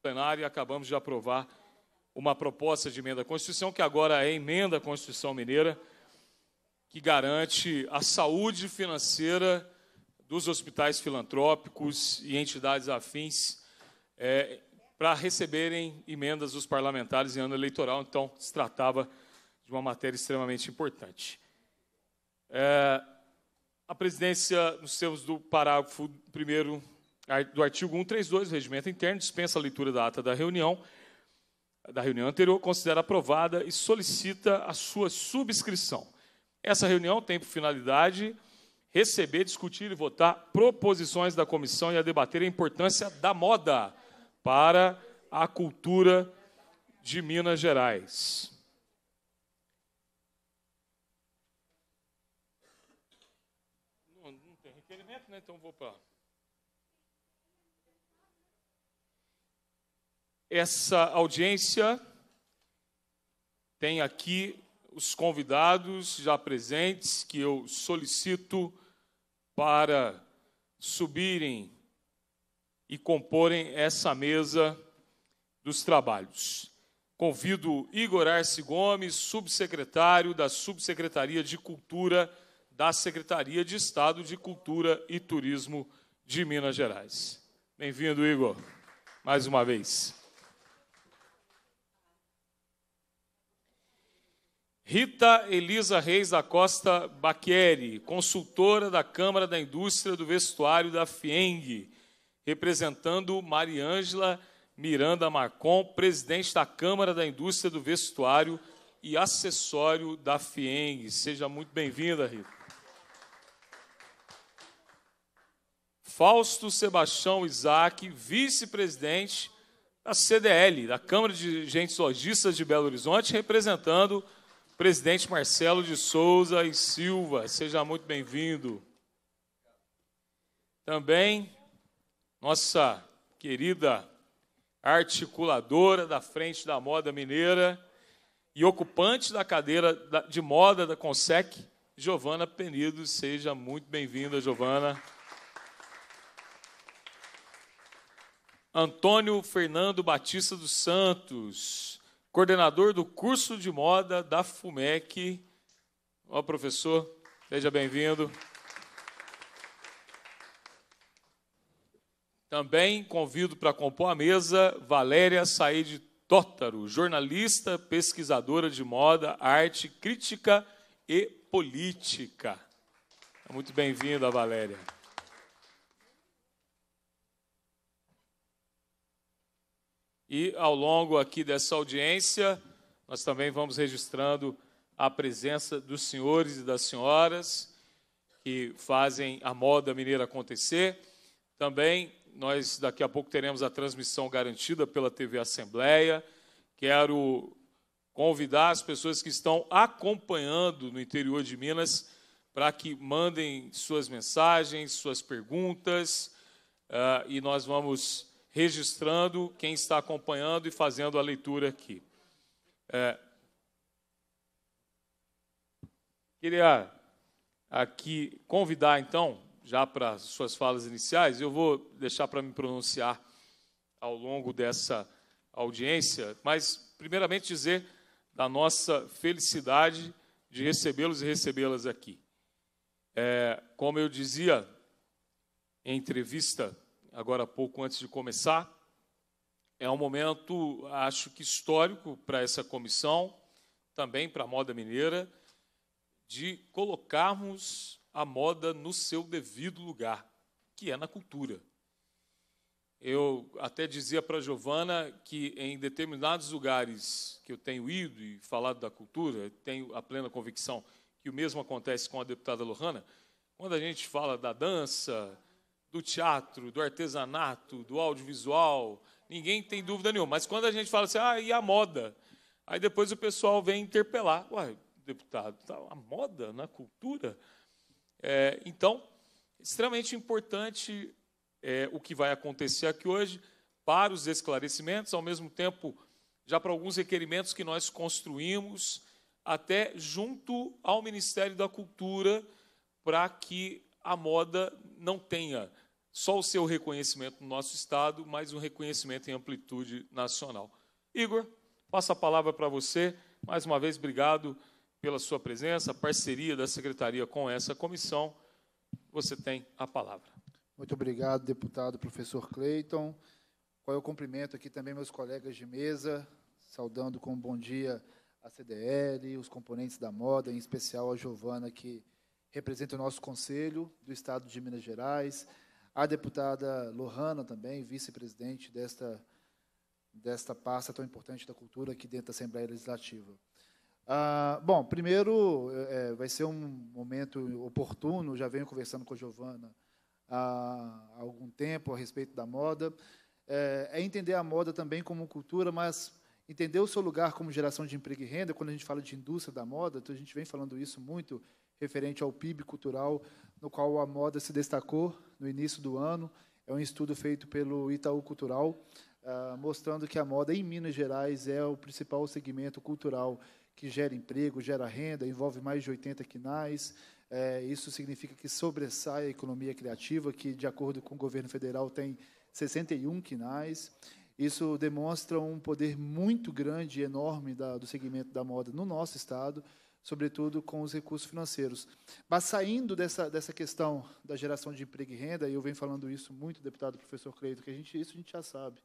plenário e acabamos de aprovar uma proposta de emenda à Constituição, que agora é emenda à Constituição Mineira, que garante a saúde financeira dos hospitais filantrópicos e entidades afins é, para receberem emendas dos parlamentares em ano eleitoral. Então, se tratava de uma matéria extremamente importante. É, a presidência, nos termos do parágrafo 1 do artigo 132 do Regimento Interno, dispensa a leitura da ata da reunião, da reunião anterior, considera aprovada e solicita a sua subscrição. Essa reunião tem por finalidade receber, discutir e votar proposições da comissão e a debater a importância da moda para a cultura de Minas Gerais. Não, não tem requerimento, né? Então vou para essa audiência tem aqui os convidados já presentes que eu solicito para subirem e comporem essa mesa dos trabalhos. Convido Igor Arce Gomes, subsecretário da Subsecretaria de Cultura da Secretaria de Estado de Cultura e Turismo de Minas Gerais. Bem-vindo, Igor, mais uma vez. Rita Elisa Reis da Costa Baqueri, consultora da Câmara da Indústria do Vestuário da FIENG, representando Mariângela Miranda Marcon, presidente da Câmara da Indústria do Vestuário e acessório da FIENG. Seja muito bem-vinda, Rita. Fausto Sebastião Isaac, vice-presidente da CDL, da Câmara de Gentes Logistas de Belo Horizonte, representando Presidente Marcelo de Souza e Silva, seja muito bem-vindo. Também nossa querida articuladora da Frente da Moda Mineira e ocupante da cadeira de moda da Consec, Giovana Penido. Seja muito bem-vinda, Giovana. Antônio Fernando Batista dos Santos, coordenador do curso de moda da FUMEC. Ó, professor, seja bem-vindo. Também convido para compor a mesa Valéria Said Tótaro, jornalista, pesquisadora de moda, arte, crítica e política. Muito bem-vinda, Valéria. E ao longo aqui dessa audiência, nós também vamos registrando a presença dos senhores e das senhoras que fazem a moda mineira acontecer. Também nós daqui a pouco teremos a transmissão garantida pela TV Assembleia. Quero convidar as pessoas que estão acompanhando no interior de Minas para que mandem suas mensagens, suas perguntas, uh, e nós vamos registrando quem está acompanhando e fazendo a leitura aqui. É, queria aqui convidar, então, já para suas falas iniciais, eu vou deixar para me pronunciar ao longo dessa audiência, mas, primeiramente, dizer da nossa felicidade de recebê-los e recebê-las aqui. É, como eu dizia em entrevista agora há pouco antes de começar. É um momento, acho que histórico para essa comissão, também para a moda mineira, de colocarmos a moda no seu devido lugar, que é na cultura. Eu até dizia para a Giovana que em determinados lugares que eu tenho ido e falado da cultura, tenho a plena convicção que o mesmo acontece com a deputada Lohana, quando a gente fala da dança, do teatro, do artesanato, do audiovisual, ninguém tem dúvida nenhuma. Mas quando a gente fala assim, ah, e a moda? Aí depois o pessoal vem interpelar. Uai, deputado, tá a moda na cultura? É, então, extremamente importante é, o que vai acontecer aqui hoje para os esclarecimentos, ao mesmo tempo, já para alguns requerimentos que nós construímos, até junto ao Ministério da Cultura, para que a moda não tenha só o seu reconhecimento no nosso Estado, mas um reconhecimento em amplitude nacional. Igor, passo a palavra para você. Mais uma vez, obrigado pela sua presença, parceria da Secretaria com essa comissão. Você tem a palavra. Muito obrigado, deputado professor Cleiton. Qual eu é cumprimento aqui também meus colegas de mesa, saudando com um bom dia a CDL, os componentes da moda, em especial a Giovana, que representa o nosso Conselho do Estado de Minas Gerais, a deputada Lohana também, vice-presidente desta, desta pasta tão importante da cultura aqui dentro da Assembleia Legislativa. Ah, bom, primeiro, é, é, vai ser um momento oportuno, já venho conversando com a Giovana há, algum tempo a respeito da moda. É, é entender a moda também como cultura, mas entender o seu lugar como geração de emprego e renda, quando a gente fala de indústria da moda, então a gente vem falando isso muito referente ao PIB cultural, no qual a moda se destacou no início do ano. É um estudo feito pelo Itaú Cultural, uh, mostrando que a moda em Minas Gerais é o principal segmento cultural que gera emprego, gera renda, envolve mais de 80 quinais. É, isso significa que sobressai a economia criativa, que, de acordo com o governo federal, tem 61 quinais. Isso demonstra um poder muito grande e enorme da, do segmento da moda no nosso estado sobretudo com os recursos financeiros. Mas saindo dessa, dessa questão da geração de emprego e renda, e eu venho falando isso muito, deputado professor Cleito, que a gente, isso a gente já sabe,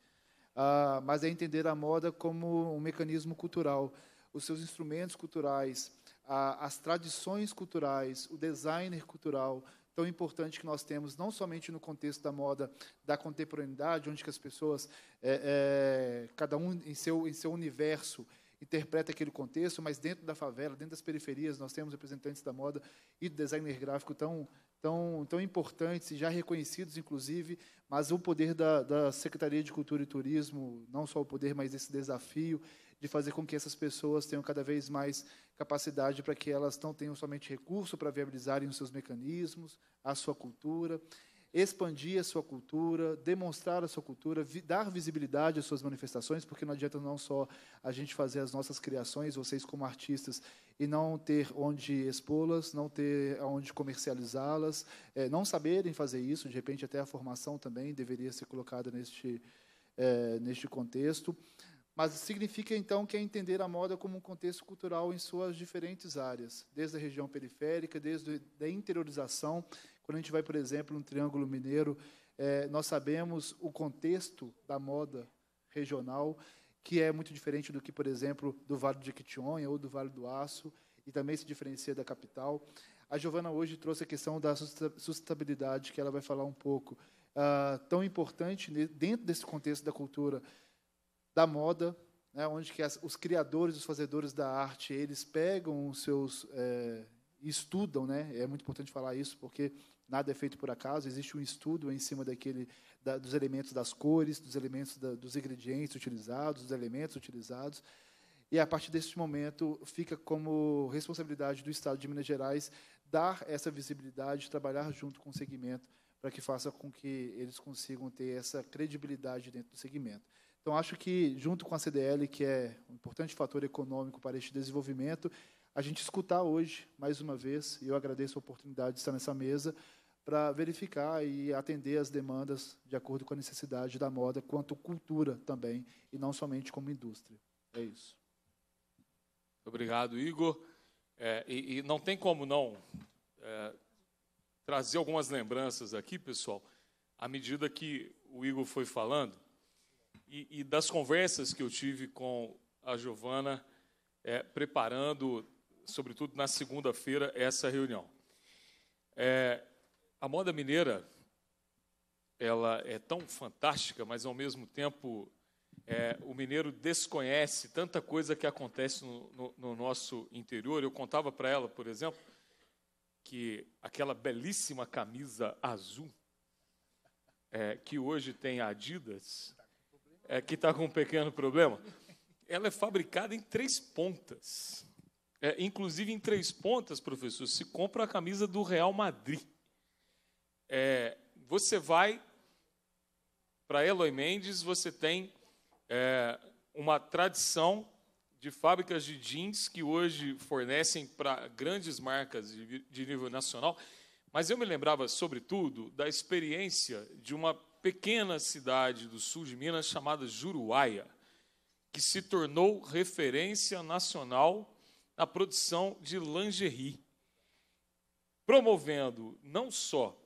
ah, mas é entender a moda como um mecanismo cultural, os seus instrumentos culturais, as tradições culturais, o designer cultural, tão importante que nós temos, não somente no contexto da moda da contemporaneidade, onde as pessoas, é, é, cada um em seu, em seu universo, interpreta aquele contexto, mas dentro da favela, dentro das periferias, nós temos representantes da moda e do designer gráfico tão, tão, tão importantes e já reconhecidos, inclusive, mas o poder da, da Secretaria de Cultura e Turismo, não só o poder, mas esse desafio de fazer com que essas pessoas tenham cada vez mais capacidade para que elas não tenham somente recurso para viabilizarem os seus mecanismos, a sua cultura, expandir a sua cultura, demonstrar a sua cultura, vi dar visibilidade às suas manifestações, porque não adianta não só a gente fazer as nossas criações, vocês como artistas, e não ter onde expô-las, não ter onde comercializá-las, é, não saberem fazer isso, de repente até a formação também deveria ser colocada neste, é, neste contexto. Mas significa, então, que é entender a moda como um contexto cultural em suas diferentes áreas, desde a região periférica, desde a interiorização quando a gente vai, por exemplo, no Triângulo Mineiro, é, nós sabemos o contexto da moda regional, que é muito diferente do que, por exemplo, do Vale de Quitionha ou do Vale do Aço, e também se diferencia da capital. A Giovana hoje trouxe a questão da sustentabilidade, que ela vai falar um pouco. Ah, tão importante dentro desse contexto da cultura, da moda, né, onde que as, os criadores, os fazedores da arte, eles pegam os seus... É, estudam, né, é muito importante falar isso, porque Nada é feito por acaso, existe um estudo em cima daquele, da, dos elementos das cores, dos elementos da, dos ingredientes utilizados, dos elementos utilizados. E a partir desse momento fica como responsabilidade do Estado de Minas Gerais dar essa visibilidade, trabalhar junto com o segmento para que faça com que eles consigam ter essa credibilidade dentro do segmento. Então acho que junto com a CDL, que é um importante fator econômico para este desenvolvimento, a gente escutar hoje, mais uma vez, e eu agradeço a oportunidade de estar nessa mesa, para verificar e atender as demandas de acordo com a necessidade da moda, quanto cultura também, e não somente como indústria. É isso. Obrigado, Igor. É, e, e, não tem como não é, trazer algumas lembranças aqui, pessoal, à medida que o Igor foi falando, e, e das conversas que eu tive com a Giovana, é, preparando, sobretudo na segunda-feira, essa reunião. É, a moda mineira, ela é tão fantástica, mas ao mesmo tempo é, o mineiro desconhece tanta coisa que acontece no, no, no nosso interior. Eu contava para ela, por exemplo, que aquela belíssima camisa azul é, que hoje tem Adidas, é, que está com um pequeno problema, ela é fabricada em três pontas. É, inclusive em três pontas, professor, se compra a camisa do Real Madrid é, você vai para Eloy Mendes, você tem é, uma tradição de fábricas de jeans que hoje fornecem para grandes marcas de, de nível nacional. Mas eu me lembrava, sobretudo, da experiência de uma pequena cidade do sul de Minas chamada Juruáia, que se tornou referência nacional na produção de lingerie, promovendo não só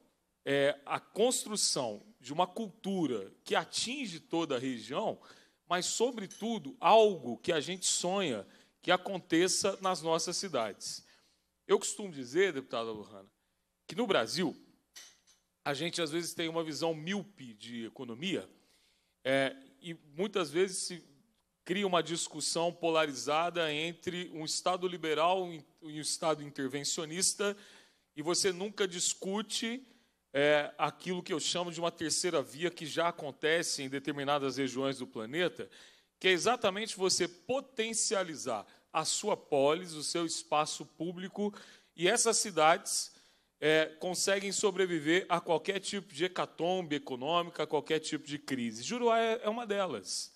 é, a construção de uma cultura que atinge toda a região, mas, sobretudo, algo que a gente sonha que aconteça nas nossas cidades. Eu costumo dizer, deputada Lohana, que no Brasil a gente às vezes tem uma visão míope de economia é, e muitas vezes se cria uma discussão polarizada entre um Estado liberal e um Estado intervencionista e você nunca discute é aquilo que eu chamo de uma terceira via que já acontece em determinadas regiões do planeta, que é exatamente você potencializar a sua polis, o seu espaço público, e essas cidades é, conseguem sobreviver a qualquer tipo de hecatombe econômica, a qualquer tipo de crise. Juruáia é, é uma delas.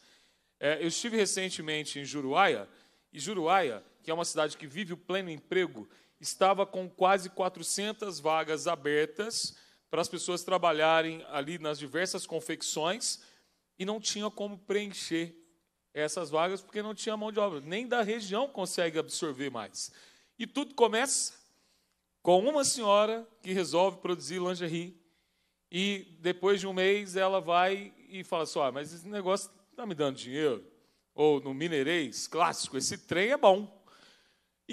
É, eu estive recentemente em Juruáia, e Juruáia, que é uma cidade que vive o pleno emprego, estava com quase 400 vagas abertas para as pessoas trabalharem ali nas diversas confecções e não tinha como preencher essas vagas porque não tinha mão de obra, nem da região consegue absorver mais. E tudo começa com uma senhora que resolve produzir lingerie e depois de um mês ela vai e fala assim: ah, mas esse negócio está me dando dinheiro. Ou no Mineirês, clássico, esse trem é bom.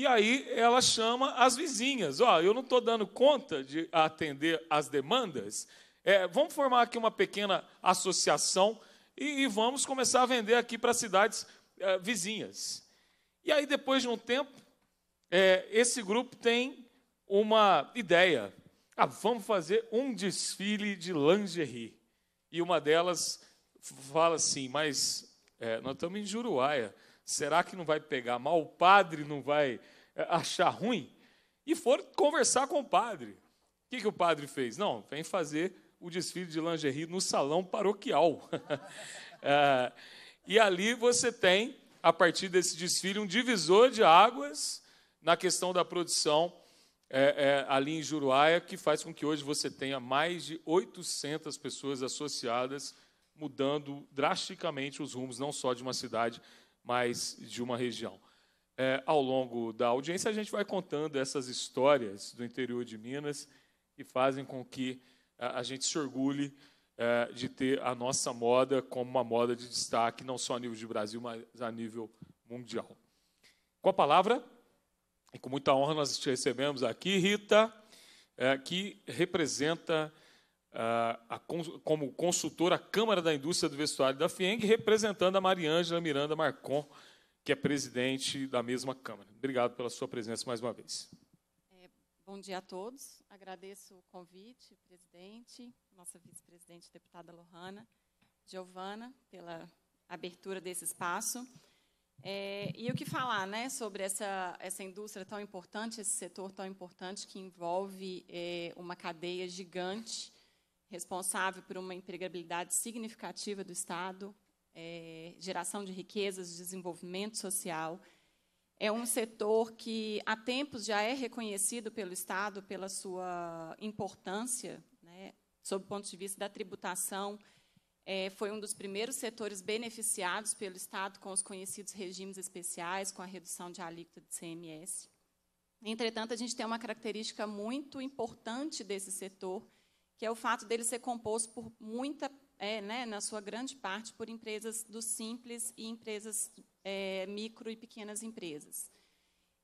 E aí ela chama as vizinhas: Ó, oh, eu não estou dando conta de atender as demandas, é, vamos formar aqui uma pequena associação e, e vamos começar a vender aqui para cidades é, vizinhas. E aí, depois de um tempo, é, esse grupo tem uma ideia: ah, vamos fazer um desfile de lingerie. E uma delas fala assim: mas é, nós estamos em Juruáia será que não vai pegar mal? O padre não vai eh, achar ruim? E foram conversar com o padre. O que, que o padre fez? Não, vem fazer o desfile de lingerie no salão paroquial. é, e ali você tem, a partir desse desfile, um divisor de águas na questão da produção é, é, ali em Juruáia, que faz com que hoje você tenha mais de 800 pessoas associadas, mudando drasticamente os rumos, não só de uma cidade, mais de uma região. É, ao longo da audiência, a gente vai contando essas histórias do interior de Minas que fazem com que é, a gente se orgulhe é, de ter a nossa moda como uma moda de destaque, não só a nível de Brasil, mas a nível mundial. Com a palavra, e com muita honra, nós te recebemos aqui, Rita, é, que representa a, como consultor à Câmara da Indústria do Vestuário da FIENG, representando a Mariângela Miranda Marcon, que é presidente da mesma Câmara. Obrigado pela sua presença mais uma vez. É, bom dia a todos. Agradeço o convite, presidente, nossa vice-presidente, deputada Lohana, Giovana, pela abertura desse espaço. É, e o que falar né, sobre essa, essa indústria tão importante, esse setor tão importante, que envolve é, uma cadeia gigante responsável por uma empregabilidade significativa do Estado, é, geração de riquezas, desenvolvimento social. É um setor que há tempos já é reconhecido pelo Estado pela sua importância, né, sob o ponto de vista da tributação. É, foi um dos primeiros setores beneficiados pelo Estado com os conhecidos regimes especiais, com a redução de alíquota de CMS. Entretanto, a gente tem uma característica muito importante desse setor, que é o fato dele ser composto por muita, é, né, na sua grande parte, por empresas do simples e empresas é, micro e pequenas empresas.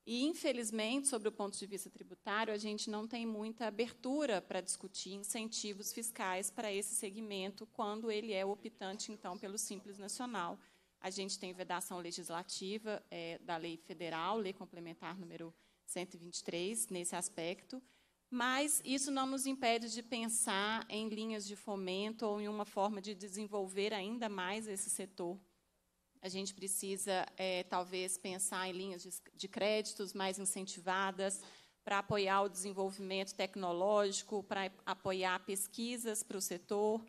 E, infelizmente, sobre o ponto de vista tributário, a gente não tem muita abertura para discutir incentivos fiscais para esse segmento quando ele é optante, então, pelo Simples Nacional. A gente tem vedação legislativa é, da lei federal, lei complementar número 123, nesse aspecto, mas isso não nos impede de pensar em linhas de fomento ou em uma forma de desenvolver ainda mais esse setor. A gente precisa, é, talvez, pensar em linhas de, de créditos mais incentivadas para apoiar o desenvolvimento tecnológico, para apoiar pesquisas para o setor.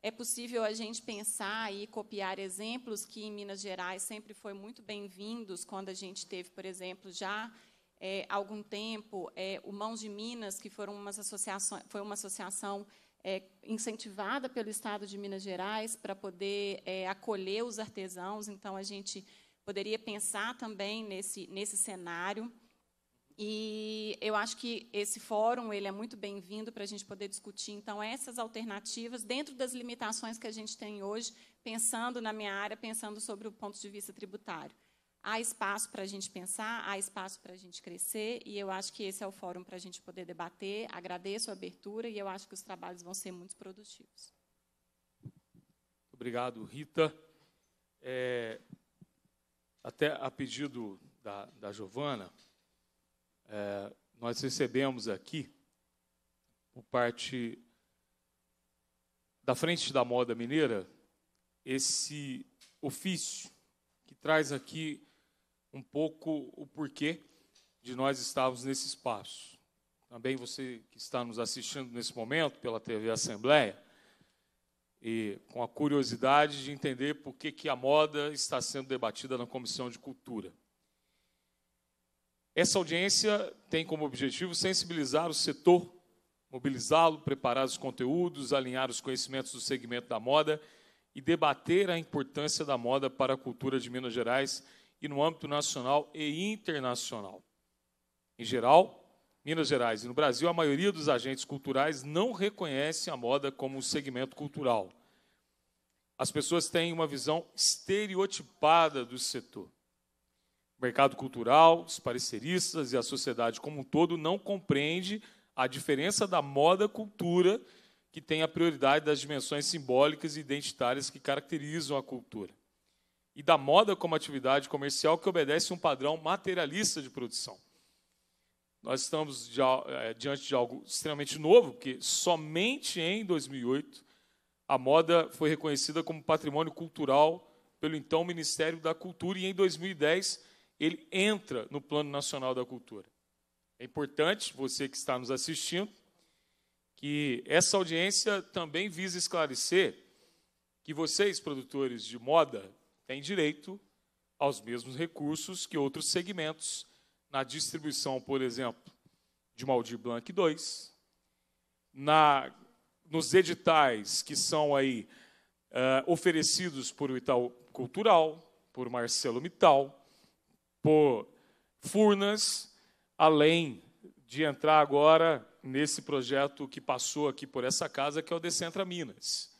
É possível a gente pensar e copiar exemplos que em Minas Gerais sempre foi muito bem-vindos quando a gente teve, por exemplo, já é, algum tempo é, o Mãos de Minas, que foram umas associações, foi uma associação é, incentivada pelo Estado de Minas Gerais para poder é, acolher os artesãos. Então, a gente poderia pensar também nesse, nesse cenário. E eu acho que esse fórum ele é muito bem-vindo para a gente poder discutir, então, essas alternativas dentro das limitações que a gente tem hoje, pensando na minha área, pensando sobre o ponto de vista tributário há espaço para a gente pensar, há espaço para a gente crescer, e eu acho que esse é o fórum para a gente poder debater. Agradeço a abertura e eu acho que os trabalhos vão ser muito produtivos. obrigado, Rita. É, até a pedido da, da Giovana, é, nós recebemos aqui, por parte da Frente da Moda Mineira, esse ofício que traz aqui um pouco o porquê de nós estarmos nesse espaço. Também você que está nos assistindo nesse momento pela TV Assembleia, e com a curiosidade de entender por que, que a moda está sendo debatida na Comissão de Cultura. Essa audiência tem como objetivo sensibilizar o setor, mobilizá-lo, preparar os conteúdos, alinhar os conhecimentos do segmento da moda e debater a importância da moda para a cultura de Minas Gerais e no âmbito nacional e internacional. Em geral, Minas Gerais e no Brasil, a maioria dos agentes culturais não reconhece a moda como um segmento cultural. As pessoas têm uma visão estereotipada do setor. O mercado cultural, os pareceristas e a sociedade como um todo não compreende a diferença da moda cultura que tem a prioridade das dimensões simbólicas e identitárias que caracterizam a cultura e da moda como atividade comercial que obedece um padrão materialista de produção. Nós estamos eh, diante de algo extremamente novo, porque somente em 2008 a moda foi reconhecida como patrimônio cultural pelo então Ministério da Cultura e em 2010 ele entra no Plano Nacional da Cultura. É importante você que está nos assistindo que essa audiência também visa esclarecer que vocês, produtores de moda, tem direito aos mesmos recursos que outros segmentos na distribuição, por exemplo, de Maldir Blanc II, na, nos editais que são aí uh, oferecidos por o Itaú Cultural, por Marcelo Mital, por Furnas, além de entrar agora nesse projeto que passou aqui por essa casa, que é o Decentra Minas.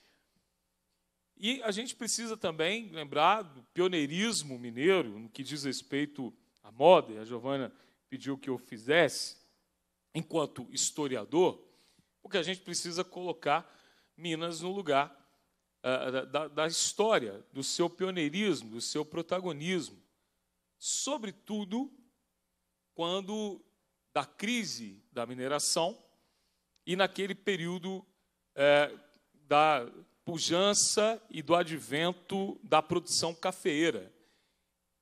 E a gente precisa também lembrar do pioneirismo mineiro no que diz respeito à moda, e a Giovana pediu que eu fizesse, enquanto historiador, porque a gente precisa colocar Minas no lugar uh, da, da história, do seu pioneirismo, do seu protagonismo. Sobretudo quando da crise da mineração e naquele período eh, da pujança e do advento da produção cafeeira.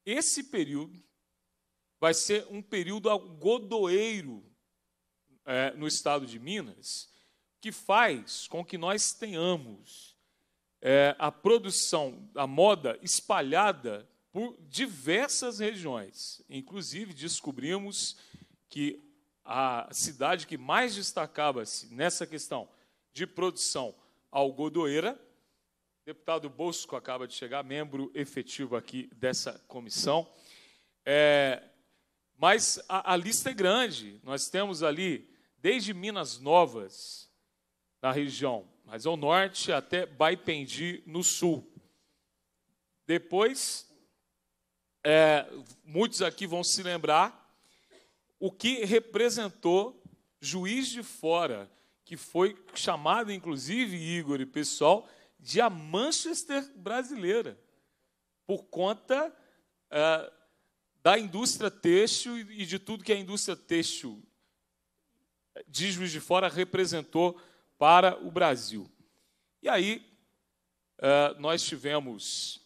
Esse período vai ser um período algodoeiro é, no estado de Minas, que faz com que nós tenhamos é, a produção, a moda espalhada por diversas regiões. Inclusive, descobrimos que a cidade que mais destacava-se nessa questão de produção Algodoeira. Deputado Bosco acaba de chegar, membro efetivo aqui dessa comissão. É, mas a, a lista é grande. Nós temos ali desde Minas Novas, na região, mas ao norte, até Baipendi, no sul. Depois, é, muitos aqui vão se lembrar o que representou Juiz de Fora que foi chamada, inclusive, Igor e pessoal, de a Manchester brasileira, por conta eh, da indústria têxtil e de tudo que a indústria têxtil eh, de Juiz de Fora representou para o Brasil. E aí, eh, nós tivemos.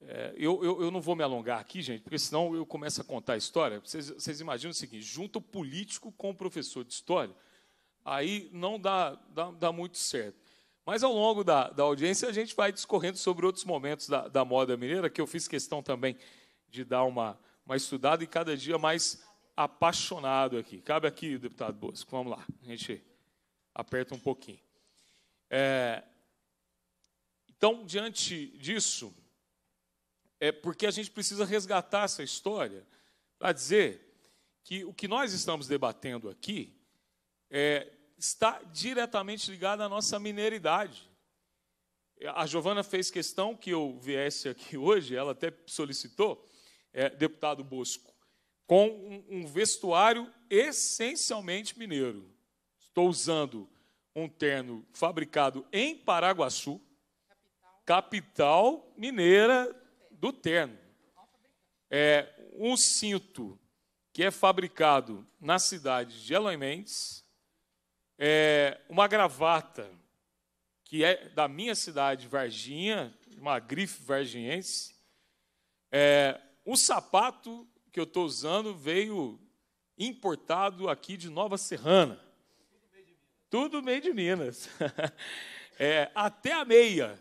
É, eu, eu, eu, não vou me alongar aqui, gente, porque senão eu começo a contar a história. Vocês, vocês imaginam o seguinte: junto o político com o professor de história aí não dá, dá, dá muito certo. Mas ao longo da, da, audiência a gente vai discorrendo sobre outros momentos da, da, moda mineira, que eu fiz questão também de dar uma, uma estudada e cada dia mais apaixonado aqui. Cabe aqui, deputado Bosco, vamos lá, a gente aperta um pouquinho. É, então, diante disso, é porque a gente precisa resgatar essa história para dizer que o que nós estamos debatendo aqui é, está diretamente ligada à nossa mineridade. A Giovana fez questão que eu viesse aqui hoje, ela até solicitou, é, deputado Bosco, com um, um vestuário essencialmente mineiro. Estou usando um terno fabricado em Paraguaçu, capital, mineira do terno. É, um cinto que é fabricado na cidade de Eloy Mendes, é, uma gravata que é da minha cidade, Varginha, uma grife varginhense. É, um sapato que eu estou usando veio importado aqui de Nova Serrana. Tudo meio de Minas. É, até a meia.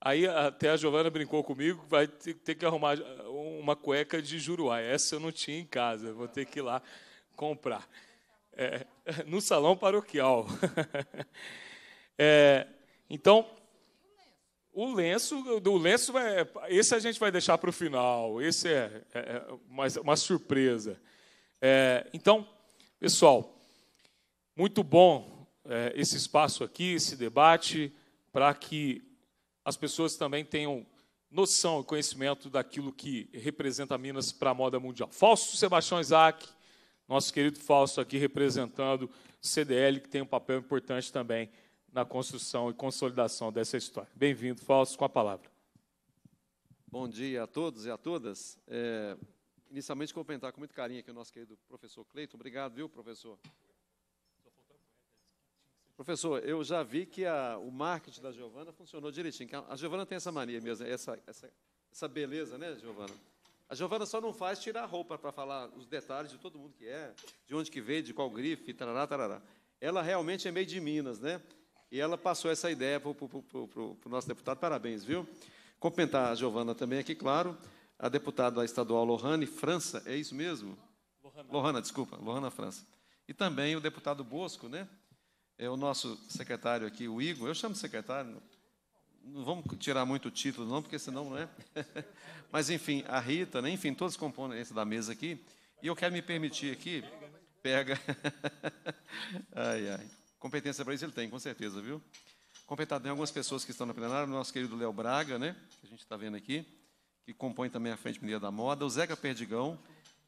Aí até a Giovana brincou comigo, vai ter que arrumar eh, uma cueca de Juruá. Essa eu não tinha em casa, vou ter que ir lá comprar. É, no salão paroquial. É, então, o lenço, o lenço é, esse a gente vai deixar para o final. Esse é, é, é uma, uma, surpresa. É, então, pessoal, muito bom é, esse espaço aqui, esse debate, para que as pessoas também tenham noção e conhecimento daquilo que representa Minas para a moda mundial. Fausto Sebastião Isaac nosso querido Fausto aqui representando CDL, que tem um papel importante também na construção e consolidação dessa história. Bem-vindo, Fausto, com a palavra. Bom dia a todos e a todas. É, inicialmente, cumprimentar com muito carinho aqui o nosso querido professor Cleiton. Obrigado, viu, professor? Professor, eu já vi que a, o marketing da Giovana funcionou direitinho. A Giovana tem essa mania mesmo, essa, essa, essa beleza, né, Giovana? A Giovana só não faz tirar a roupa para falar os detalhes de todo mundo que é, de onde que veio, de qual grife, tarará, tarará. Ela realmente é meio de Minas, né? E ela passou essa ideia para o nosso deputado. Parabéns, viu? Cumprimentar a Giovana também aqui, claro. A deputada estadual Lohane França, é isso mesmo? Lohana. Lohana, desculpa, Lohana França. E também o deputado Bosco, né? É o nosso secretário aqui, o Igor. Eu chamo de secretário, não vamos tirar muito o título, não, porque senão, né? Mas, enfim, a Rita, né? enfim, todos os componentes da mesa aqui. E eu quero me permitir aqui, pega. ai, ai. Competência para isso ele tem, com certeza, viu? Competado tem algumas pessoas que estão na plenária, o nosso querido Léo Braga, né? Que a gente está vendo aqui, que compõe também a Frente Mineira da Moda. O Zeca Perdigão,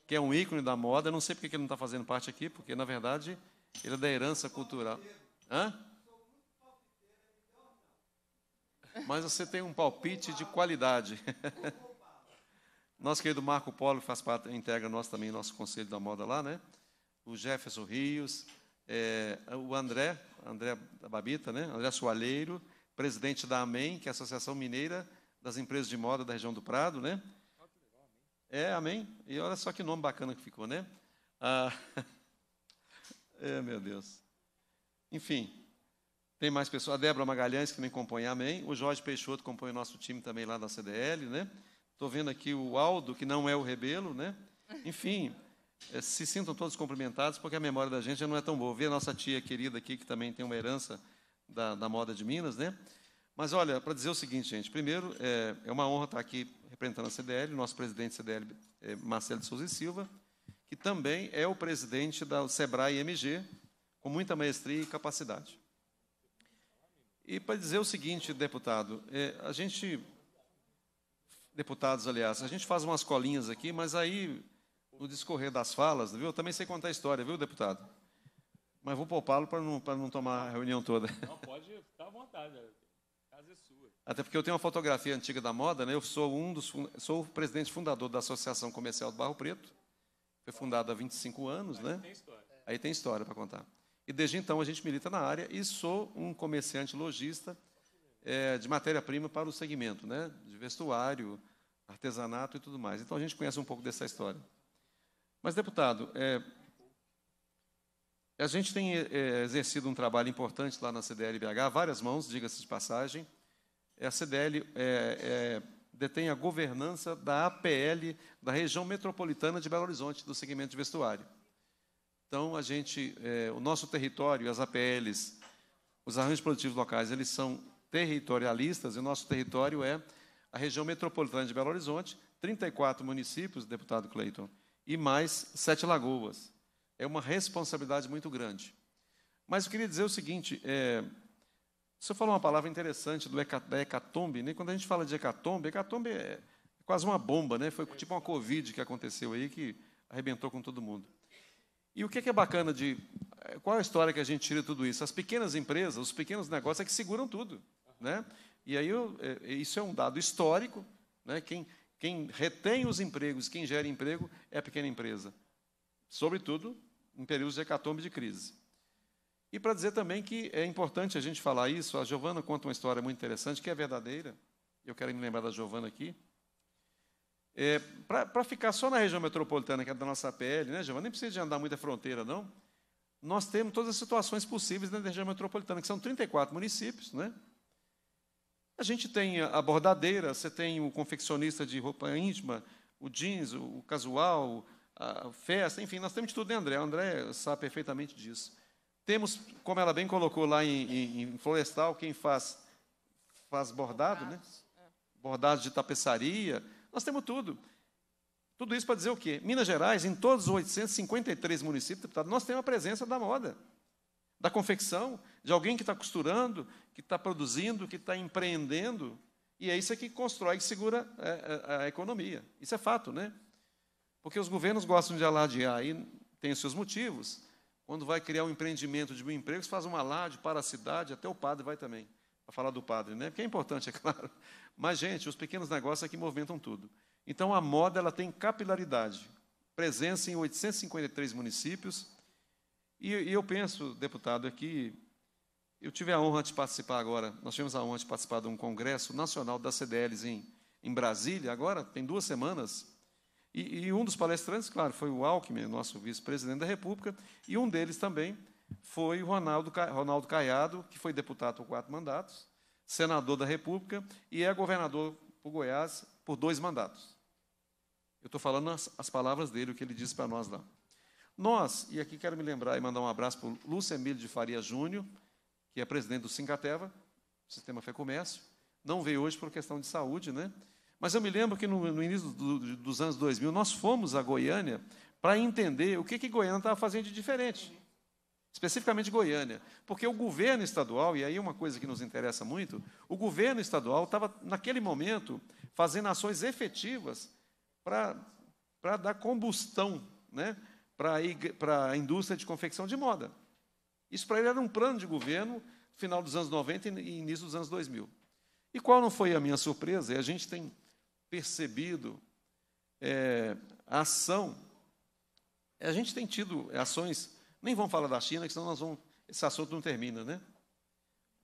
que é um ícone da moda. Eu não sei porque ele não está fazendo parte aqui, porque, na verdade, ele é da herança cultural. Hã? mas você tem um palpite de qualidade. nosso querido Marco Polo faz parte, integra nós também nosso conselho da moda lá, né? O Jefferson Rios, é, o André, André da Babita, né? André Soalheiro, presidente da Amém, que é a Associação Mineira das Empresas de Moda da região do Prado, né? É, amém? E olha só que nome bacana que ficou, né? Ah, é, meu Deus. Enfim, tem mais pessoas, a Débora Magalhães que também compõe, amém. O Jorge Peixoto compõe o nosso time também lá da CDL, né? Estou vendo aqui o Aldo, que não é o Rebelo, né? Enfim, eh, se sintam todos cumprimentados, porque a memória da gente já não é tão boa. Vê a nossa tia querida aqui, que também tem uma herança da, da moda de Minas, né? Mas olha, para dizer o seguinte, gente, primeiro, é, é, uma honra estar aqui representando a CDL, nosso presidente CDL, é eh, Marcelo de Souza e Silva, que também é o presidente da Sebrae MG, com muita maestria e capacidade. E para dizer o seguinte, deputado, é, a gente, deputados, aliás, a gente faz umas colinhas aqui, mas aí, no discorrer das falas, viu? Eu também sei contar a história, viu, deputado? Mas vou poupá-lo para não, não tomar a reunião toda. Não, pode ficar à vontade, a casa é sua. Até porque eu tenho uma fotografia antiga da moda, né? Eu sou um dos sou o presidente fundador da Associação Comercial do Barro Preto. Foi fundada há 25 anos, aí né? Tem história. Aí tem história para contar. E desde então a gente milita na área e sou um comerciante lojista é, de matéria-prima para o segmento, né? de vestuário, artesanato e tudo mais. Então a gente conhece um pouco dessa história. Mas, deputado, é, a gente tem é, exercido um trabalho importante lá na CDL BH, várias mãos, diga-se de passagem. A CDL é, é, detém a governança da APL da região metropolitana de Belo Horizonte, do segmento de vestuário. Então, a gente, é, o nosso território, as APLs, os arranjos produtivos locais, eles são territorialistas, e o nosso território é a região metropolitana de Belo Horizonte, 34 municípios, deputado Cleiton, e mais Sete Lagoas. É uma responsabilidade muito grande. Mas eu queria dizer o seguinte: é, o senhor falou uma palavra interessante do heca, da hecatombe. Né? Quando a gente fala de hecatombe, hecatombe é quase uma bomba, né? foi tipo uma Covid que aconteceu aí, que arrebentou com todo mundo. E o que é bacana de. Eh, qual é a história que a gente tira tudo isso? As pequenas empresas, os pequenos negócios é que seguram tudo. Né? E aí eu, eh, isso é um dado histórico. Né? Quem, quem retém os empregos, quem gera emprego, é a pequena empresa. Sobretudo em períodos de hecatombe de crise. E para dizer também que é importante a gente falar isso, a Giovana conta uma história muito interessante, que é verdadeira. Eu quero me lembrar da Giovana aqui. É, Para ficar só na região metropolitana, que é da nossa pele, né, Giovana? Nem precisa de andar muita fronteira, não. Nós temos todas as situações possíveis na região metropolitana, que são 34 municípios, né? A gente tem a bordadeira, você tem o confeccionista de roupa íntima, o jeans, o casual, a festa, enfim, nós temos de tudo, né, André? O André sabe perfeitamente disso. Temos, como ela bem colocou lá em, em, em Florestal, quem faz, faz bordado, né? bordados, né? É. Bordado de tapeçaria, nós temos tudo. Tudo isso para dizer o quê? Minas Gerais, em todos os 853 municípios, deputado, nós temos a presença da moda, da confecção, de alguém que está costurando, que está produzindo, que está empreendendo. E é isso que constrói, que segura a, é, a, é, a economia. Isso é fato, né? Porque os governos gostam de alardear e tem os seus motivos. Quando vai criar um empreendimento de mil empregos, faz um alarde para a cidade, até o padre vai também para falar do padre, né? Porque é importante, é claro. Mas, gente, os pequenos negócios é que movimentam tudo. Então, a moda ela tem capilaridade, presença em 853 municípios. E, e eu penso, deputado, aqui, é eu tive a honra de participar agora, nós tivemos a honra de participar de um congresso nacional da CDLs em, em Brasília, agora, tem duas semanas. E, e um dos palestrantes, claro, foi o Alckmin, nosso vice-presidente da República, e um deles também foi o Ronaldo, Ronaldo Caiado, que foi deputado por quatro mandatos, senador da República e é governador por Goiás por dois mandatos. Eu estou falando as, as, palavras dele, o que ele disse para nós lá. Nós, e aqui quero me lembrar e mandar um abraço para o Lúcio Emílio de Faria Júnior, que é presidente do Sincateva, Sistema Fé Comércio, não veio hoje por questão de saúde, né? Mas eu me lembro que no, no início do, dos anos 2000, nós fomos a Goiânia para entender o que, que Goiânia estava fazendo de diferente especificamente Goiânia, porque o governo estadual, e aí uma coisa que nos interessa muito, o governo estadual estava, naquele momento, fazendo ações efetivas para dar combustão né, para a indústria de confecção de moda. Isso para ele era um plano de governo, final dos anos 90 e início dos anos 2000. E qual não foi a minha surpresa? E a gente tem percebido é, a ação, a gente tem tido ações nem vamos falar da China, que senão nós vamos, esse assunto não termina, né?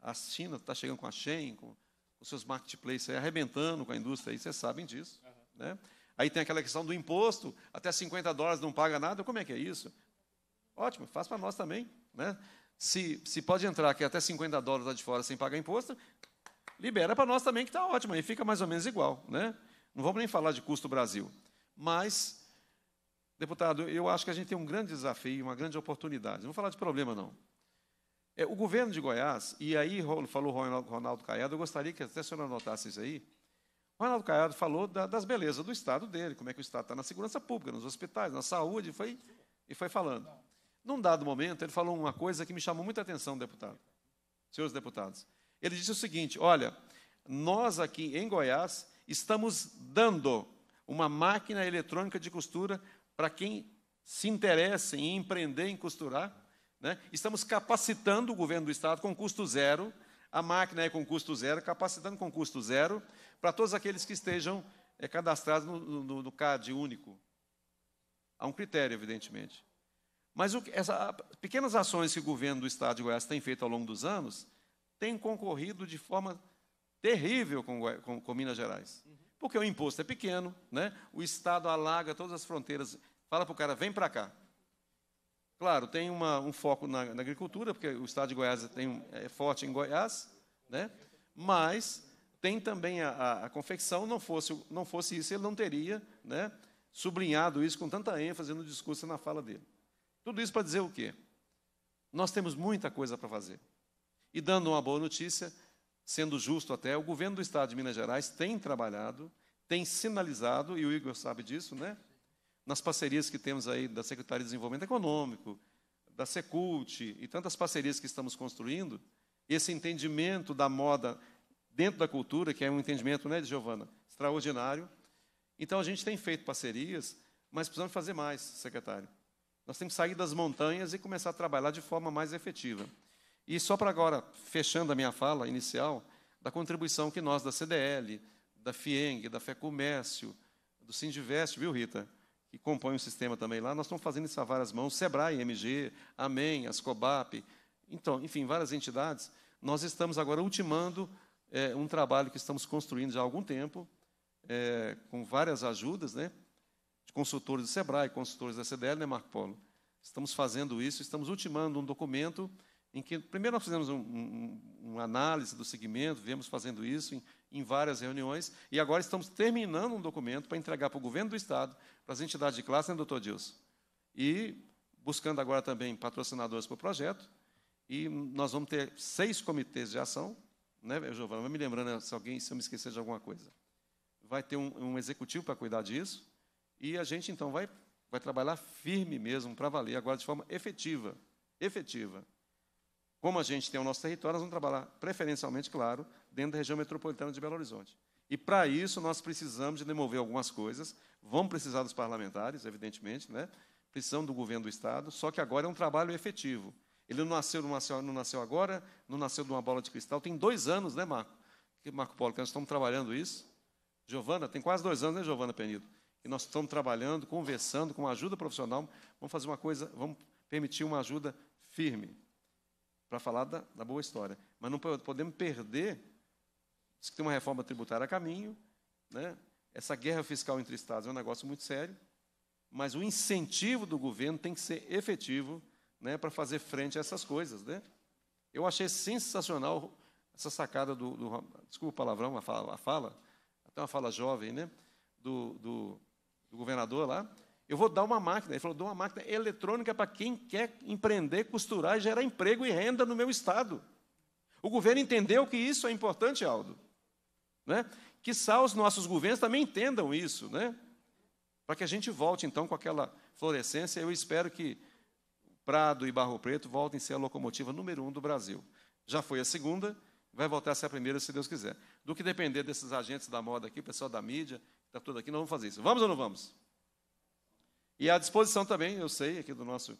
A China está chegando com a Shen, com os seus marketplaces aí, arrebentando com a indústria aí, vocês sabem disso. Uhum. Né? Aí tem aquela questão do imposto, até 50 dólares não paga nada, como é que é isso? Ótimo, faz para nós também. Né? Se, se pode entrar que até 50 dólares lá de fora sem pagar imposto, libera para nós também, que está ótimo, aí fica mais ou menos igual. Né? Não vamos nem falar de custo Brasil. Mas Deputado, eu acho que a gente tem um grande desafio, uma grande oportunidade. Não vou falar de problema, não. É, o governo de Goiás, e aí falou Ronaldo Caiado, eu gostaria que até o senhor anotasse isso aí. O Ronaldo Caiado falou da, das belezas do Estado dele, como é que o Estado está na segurança pública, nos hospitais, na saúde, foi, e foi falando. Num dado momento, ele falou uma coisa que me chamou muita atenção, deputado. Senhores deputados, ele disse o seguinte: olha, nós aqui em Goiás estamos dando uma máquina eletrônica de costura para quem se interessa em empreender, em costurar. Né? Estamos capacitando o governo do Estado com custo zero, a máquina é com custo zero, capacitando com custo zero, para todos aqueles que estejam é, cadastrados no, no, no, CAD único. Há um critério, evidentemente. Mas o, essa, pequenas ações que o governo do Estado de Goiás tem feito ao longo dos anos têm concorrido de forma terrível com, com, com Minas Gerais. Uhum. Porque o imposto é pequeno, né? o Estado alaga todas as fronteiras Fala para o cara, vem para cá. Claro, tem uma, um foco na, na, agricultura, porque o estado de Goiás tem, é forte em Goiás, né? mas tem também a, a, a confecção, não fosse, não fosse isso, ele não teria né, sublinhado isso com tanta ênfase no discurso e na fala dele. Tudo isso para dizer o quê? Nós temos muita coisa para fazer. E dando uma boa notícia, sendo justo até, o governo do estado de Minas Gerais tem trabalhado, tem sinalizado, e o Igor sabe disso, né? nas parcerias que temos aí da Secretaria de Desenvolvimento Econômico, da Secult e tantas parcerias que estamos construindo, esse entendimento da moda dentro da cultura, que é um entendimento, né, Giovana, extraordinário. Então a gente tem feito parcerias, mas precisamos fazer mais, secretário. Nós temos que sair das montanhas e começar a trabalhar de forma mais efetiva. E só para agora, fechando a minha fala inicial, da contribuição que nós da CDL, da FIENG, da FEComércio, do Sindivest, viu, Rita? que compõem o sistema também lá, nós estamos fazendo isso a várias mãos, Sebrae, MG, Amém, Ascobap, então, enfim, várias entidades. Nós estamos agora ultimando é, um trabalho que estamos construindo já há algum tempo, é, com várias ajudas, né, de consultores do Sebrae, consultores da CDL, né, Marco Polo? Estamos fazendo isso, estamos ultimando um documento em que, primeiro, nós fizemos um, um, uma análise do segmento, viemos fazendo isso, em, em várias reuniões, e agora estamos terminando um documento para entregar para o governo do Estado, para as entidades de classe, né, doutor Dilson? E buscando agora também patrocinadores para o projeto, e nós vamos ter seis comitês de ação, né, Giovana? Vai me lembrando né, se alguém, se eu me esquecer de alguma coisa. Vai ter um, um executivo para cuidar disso, e a gente então vai, vai trabalhar firme mesmo, para valer, agora de forma efetiva. Efetiva. Como a gente tem o nosso território, nós vamos trabalhar preferencialmente, claro, dentro da região metropolitana de Belo Horizonte. E para isso nós precisamos de demover algumas coisas. Vamos precisar dos parlamentares, evidentemente, né? precisamos do governo do Estado, só que agora é um trabalho efetivo. Ele não nasceu, não nasceu, não nasceu agora, não nasceu de uma bola de cristal. Tem dois anos, né, Marco? Que Marco Polo, que nós estamos trabalhando isso. Giovana, tem quase dois anos, né, Giovana Penido? E nós estamos trabalhando, conversando com ajuda profissional. Vamos fazer uma coisa, vamos permitir uma ajuda firme para falar da, da, boa história. Mas não podemos perder, diz que tem uma reforma tributária a caminho, né? essa guerra fiscal entre estados é um negócio muito sério, mas o incentivo do governo tem que ser efetivo né, para fazer frente a essas coisas. Né? Eu achei sensacional essa sacada do, do desculpa o palavrão, a fala, a fala, até uma fala jovem, né, do, do, do governador lá, eu vou dar uma máquina. Ele falou: dou uma máquina eletrônica para quem quer empreender, costurar e gerar emprego e renda no meu estado. O governo entendeu que isso é importante, Aldo. Né? Que os nossos governos também entendam isso, né? Para que a gente volte então com aquela florescência. Eu espero que Prado e Barro Preto voltem a ser a locomotiva número um do Brasil. Já foi a segunda, vai voltar a ser a primeira, se Deus quiser. Do que depender desses agentes da moda aqui, pessoal da mídia, está tudo aqui, não vamos fazer isso. Vamos ou não vamos? E à disposição também, eu sei, aqui do nosso,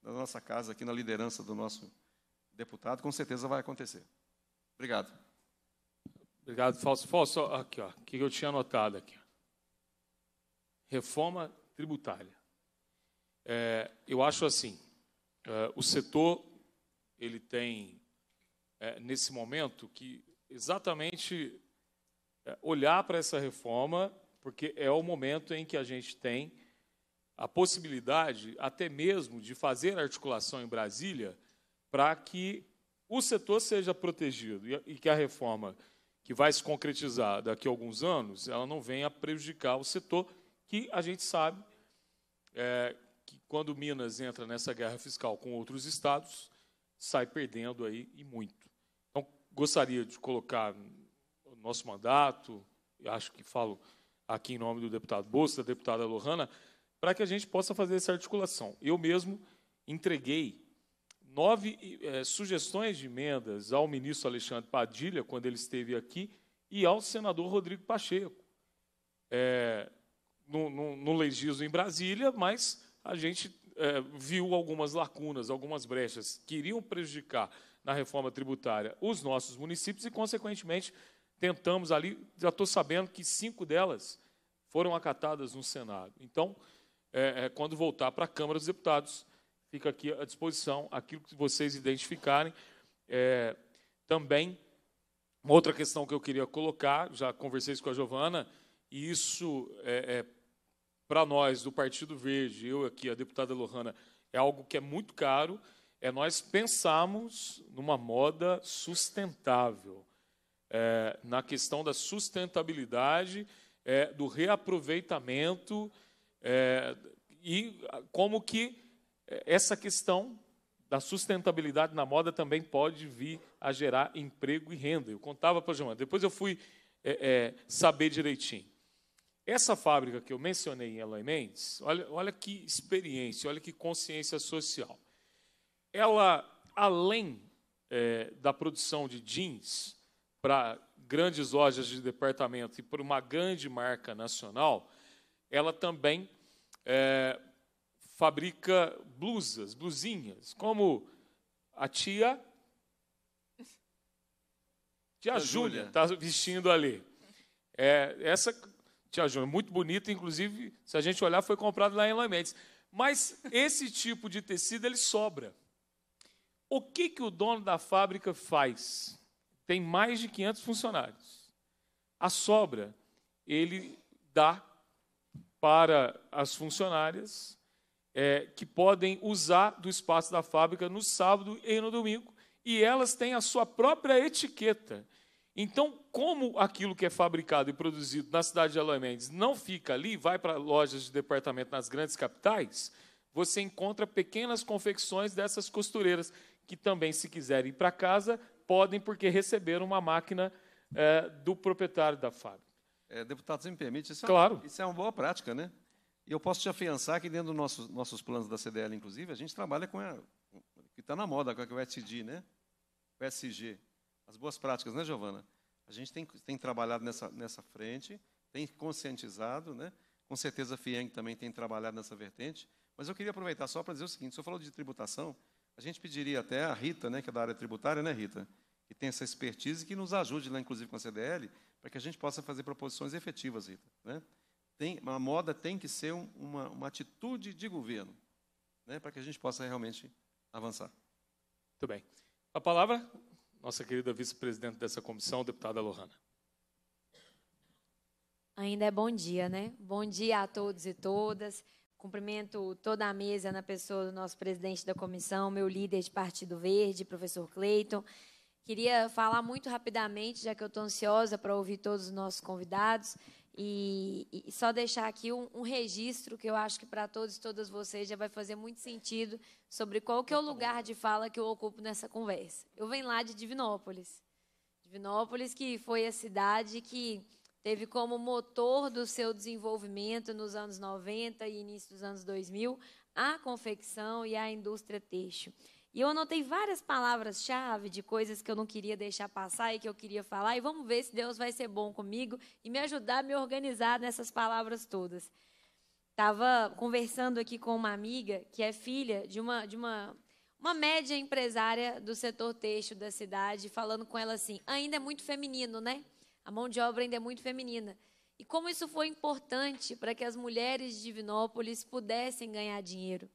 da nossa casa, aqui na liderança do nosso deputado, com certeza vai acontecer. Obrigado. Obrigado, Fausto. falso aqui, ó, o que eu tinha anotado aqui. Reforma tributária. É, eu acho assim, é, o setor, ele tem, é, nesse momento, que exatamente é, olhar para essa reforma, porque é o momento em que a gente tem a possibilidade até mesmo de fazer articulação em Brasília para que o setor seja protegido e que a reforma que vai se concretizar daqui a alguns anos, ela não venha prejudicar o setor que a gente sabe é, que quando Minas entra nessa guerra fiscal com outros estados, sai perdendo aí e muito. Então, gostaria de colocar o nosso mandato, acho que falo aqui em nome do deputado Bolsa, da deputada Lohana, para que a gente possa fazer essa articulação. Eu mesmo entreguei nove é, sugestões de emendas ao ministro Alexandre Padilha, quando ele esteve aqui, e ao senador Rodrigo Pacheco. É, no, no, no legislo em Brasília, mas a gente é, viu algumas lacunas, algumas brechas que iriam prejudicar na reforma tributária os nossos municípios e, consequentemente, tentamos ali, já estou sabendo que cinco delas foram acatadas no Senado. Então, é, é, quando voltar para a Câmara dos Deputados. Fica aqui à disposição aquilo que vocês identificarem. É, também, uma outra questão que eu queria colocar, já conversei isso com a Giovana, e isso é, é para nós do Partido Verde, eu aqui, a deputada Lohana, é algo que é muito caro, é nós pensarmos numa moda sustentável, é, na questão da sustentabilidade, é, do reaproveitamento é, e ah, como que é, essa questão da sustentabilidade na moda também pode vir a gerar emprego e renda. Eu contava para o Giovana, depois eu fui é, é, saber direitinho. Essa fábrica que eu mencionei em Eloy Mendes, olha, olha que experiência, olha que consciência social. Ela, além é, da produção de jeans para grandes lojas de departamento e para uma grande marca nacional, ela também é, fabrica blusas, blusinhas, como a tia. Tia Júlia está vestindo ali. É, essa tia Júlia, é muito bonita, inclusive, se a gente olhar, foi comprada lá em Lamentes. Mas esse tipo de tecido ele sobra. O que, que o dono da fábrica faz? Tem mais de 500 funcionários. A sobra ele dá para as funcionárias é, que podem usar do espaço da fábrica no sábado e no domingo, e elas têm a sua própria etiqueta. Então, como aquilo que é fabricado e produzido na cidade de Eloy não fica ali, vai para lojas de departamento nas grandes capitais, você encontra pequenas confecções dessas costureiras, que também, se quiserem ir para casa, podem, porque receberam uma máquina é, do proprietário da fábrica. É, deputado, se me permite, isso, claro. é uma, isso é uma boa prática, né? E eu posso te afiançar que dentro dos nossos, nossos planos da CDL, inclusive, a gente trabalha com a, que está na moda agora, que é o né? O SG. As boas práticas, né, Giovana? A gente tem, tem trabalhado nessa, nessa frente, tem conscientizado, né? Com certeza a FIENG também tem trabalhado nessa vertente. Mas eu queria aproveitar só para dizer o seguinte, o senhor falou de tributação, a gente pediria até a Rita, né, que é da área tributária, né, Rita? Que tem essa expertise, que nos ajude lá, inclusive, com a CDL, para que a gente possa fazer proposições efetivas, Rita. Né? Tem, a moda tem que ser um, uma, uma atitude de governo, né, para que a gente possa realmente avançar. Muito bem. A palavra, nossa querida vice-presidente dessa comissão, deputada Lohana. Ainda é bom dia, né? Bom dia a todos e todas. Cumprimento toda a mesa na pessoa do nosso presidente da comissão, meu líder de Partido Verde, professor Cleiton. Queria falar muito rapidamente, já que eu estou ansiosa para ouvir todos os nossos convidados, e, e só deixar aqui um, um, registro que eu acho que para todos e todas vocês já vai fazer muito sentido sobre qual que é o tá lugar de fala que eu ocupo nessa conversa. Eu venho lá de Divinópolis. Divinópolis, que foi a cidade que teve como motor do seu desenvolvimento nos anos 90 e início dos anos 2000 a confecção e a indústria têxtil. E eu anotei várias palavras-chave de coisas que eu não queria deixar passar e que eu queria falar. E vamos ver se Deus vai ser bom comigo e me ajudar a me organizar nessas palavras todas. Estava conversando aqui com uma amiga que é filha de uma, de uma, uma média empresária do setor têxtil da cidade, falando com ela assim: ainda é muito feminino, né? A mão de obra ainda é muito feminina. E como isso foi importante para que as mulheres de Divinópolis pudessem ganhar dinheiro.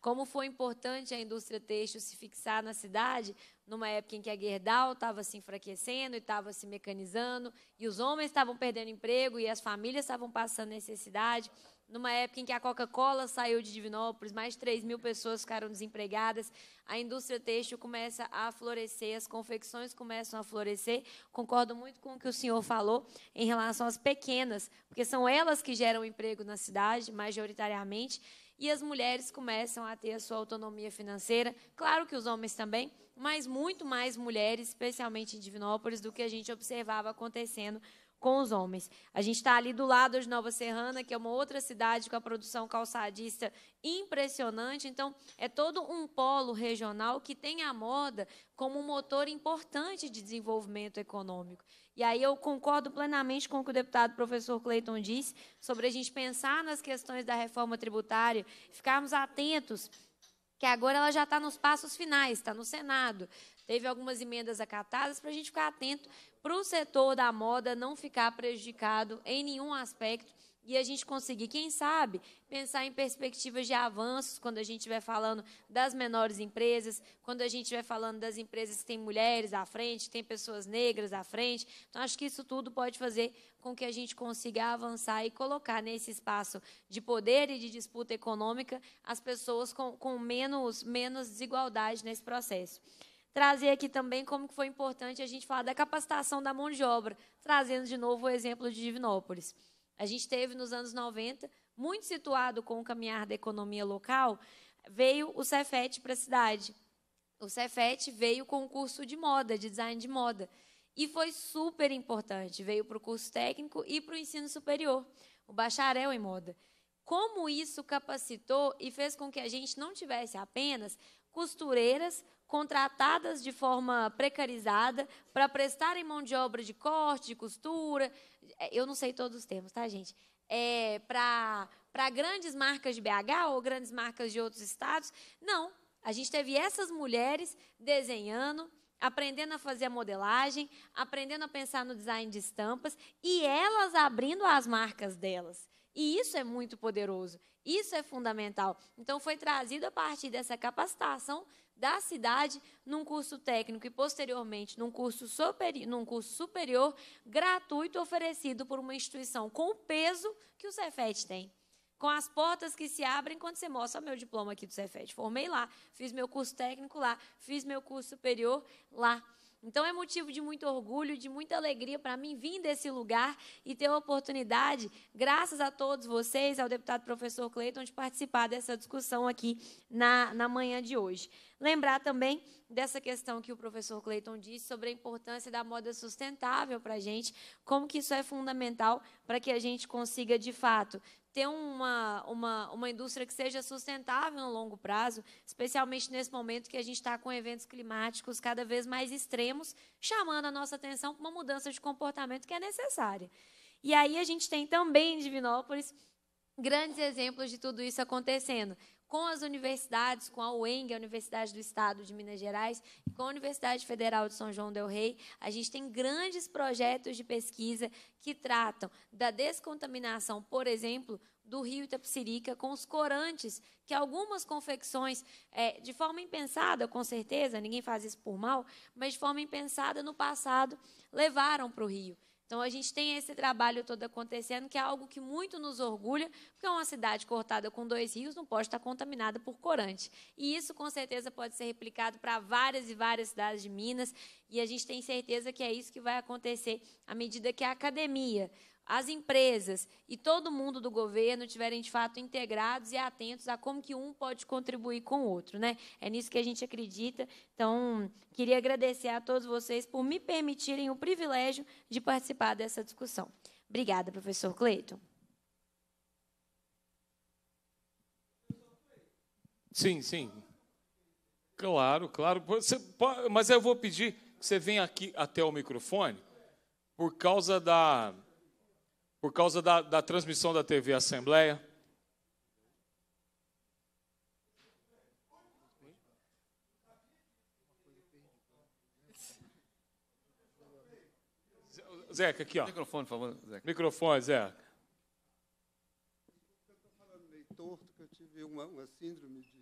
Como foi importante a indústria têxtil se fixar na cidade, numa época em que a Gerdau estava se enfraquecendo e estava se mecanizando, e os homens estavam perdendo emprego e as famílias estavam passando necessidade, numa época em que a Coca-Cola saiu de Divinópolis, mais de 3 mil pessoas ficaram desempregadas, a indústria têxtil começa a florescer, as confecções começam a florescer. Concordo muito com o que o senhor falou em relação às pequenas, porque são elas que geram emprego na cidade, majoritariamente e as mulheres começam a ter a sua autonomia financeira. Claro que os homens também, mas muito mais mulheres, especialmente em Divinópolis, do que a gente observava acontecendo com os homens. A gente está ali do lado de Nova Serrana, que é uma outra cidade com a produção calçadista impressionante. Então, é todo um polo regional que tem a moda como um motor importante de desenvolvimento econômico. E aí eu concordo plenamente com o que o deputado professor Cleiton disse sobre a gente pensar nas questões da reforma tributária, ficarmos atentos que agora ela já está nos passos finais, está no Senado. Teve algumas emendas acatadas para a gente ficar atento para o setor da moda não ficar prejudicado em nenhum aspecto e a gente conseguir, quem sabe, pensar em perspectivas de avanços quando a gente estiver falando das menores empresas, quando a gente estiver falando das empresas que têm mulheres à frente, tem pessoas negras à frente. Então, acho que isso tudo pode fazer com que a gente consiga avançar e colocar nesse espaço de poder e de disputa econômica as pessoas com, com menos, menos desigualdade nesse processo trazer aqui também como que foi importante a gente falar da capacitação da mão de obra, trazendo de novo o exemplo de Divinópolis. A gente teve nos anos 90, muito situado com o caminhar da economia local, veio o Cefet para a cidade. O Cefet veio com o curso de moda, de design de moda. E foi super importante. Veio para o curso técnico e para o ensino superior, o bacharel em moda. Como isso capacitou e fez com que a gente não tivesse apenas costureiras contratadas de forma precarizada para prestarem mão de obra de corte, de costura, é, eu não sei todos os termos, tá, gente? É, Para grandes marcas de BH ou grandes marcas de outros estados? Não. A gente teve essas mulheres desenhando, aprendendo a fazer a modelagem, aprendendo a pensar no design de estampas e elas abrindo as marcas delas. E isso é muito poderoso, isso é fundamental. Então, foi trazido a partir dessa capacitação da cidade num curso técnico e, posteriormente, num curso, superi num curso superior gratuito oferecido por uma instituição com o peso que o Cefet tem com as portas que se abrem quando você mostra o meu diploma aqui do Cefet. Formei lá, fiz meu curso técnico lá, fiz meu curso superior lá. Então é motivo de muito orgulho, de muita alegria para mim vir desse lugar e ter a oportunidade, graças a todos vocês, ao deputado professor Cleiton, de participar dessa discussão aqui na, na manhã de hoje. Lembrar também dessa questão que o professor Clayton disse sobre a importância da moda sustentável para a gente, como que isso é fundamental para que a gente consiga, de fato, ter uma, uma, uma indústria que seja sustentável no longo prazo, especialmente nesse momento que a gente está com eventos climáticos cada vez mais extremos, chamando a nossa atenção para uma mudança de comportamento que é necessária. E aí a gente tem também em Divinópolis grandes exemplos de tudo isso acontecendo com as universidades, com a UENG, a Universidade do Estado de Minas Gerais, e com a Universidade Federal de São João del Rei, a gente tem grandes projetos de pesquisa que tratam da descontaminação, por exemplo, do rio Itapsirica com os corantes que algumas confecções, é, de forma impensada, com certeza, ninguém faz isso por mal, mas de forma impensada no passado levaram para o rio. Então a gente tem esse trabalho todo acontecendo, que é algo que muito nos orgulha, porque uma cidade cortada com dois rios não pode estar contaminada por corante. E isso com certeza pode ser replicado para várias e várias cidades de Minas, e a gente tem certeza que é isso que vai acontecer à medida que a academia as empresas e todo mundo do governo estiverem de fato integrados e atentos a como que um pode contribuir com o outro, né? É nisso que a gente acredita. Então, queria agradecer a todos vocês por me permitirem o privilégio de participar dessa discussão. Obrigada, professor Cleiton. Sim, sim. Claro, claro. Pode, mas eu vou pedir que você venha aqui até o microfone por causa da por causa da, da transmissão da TV Assembleia. Zeca, aqui, ó. Microfone, por favor, Zeca. Microfone, Zeca. Eu estou falando meio torto, que eu tive uma, uma síndrome de.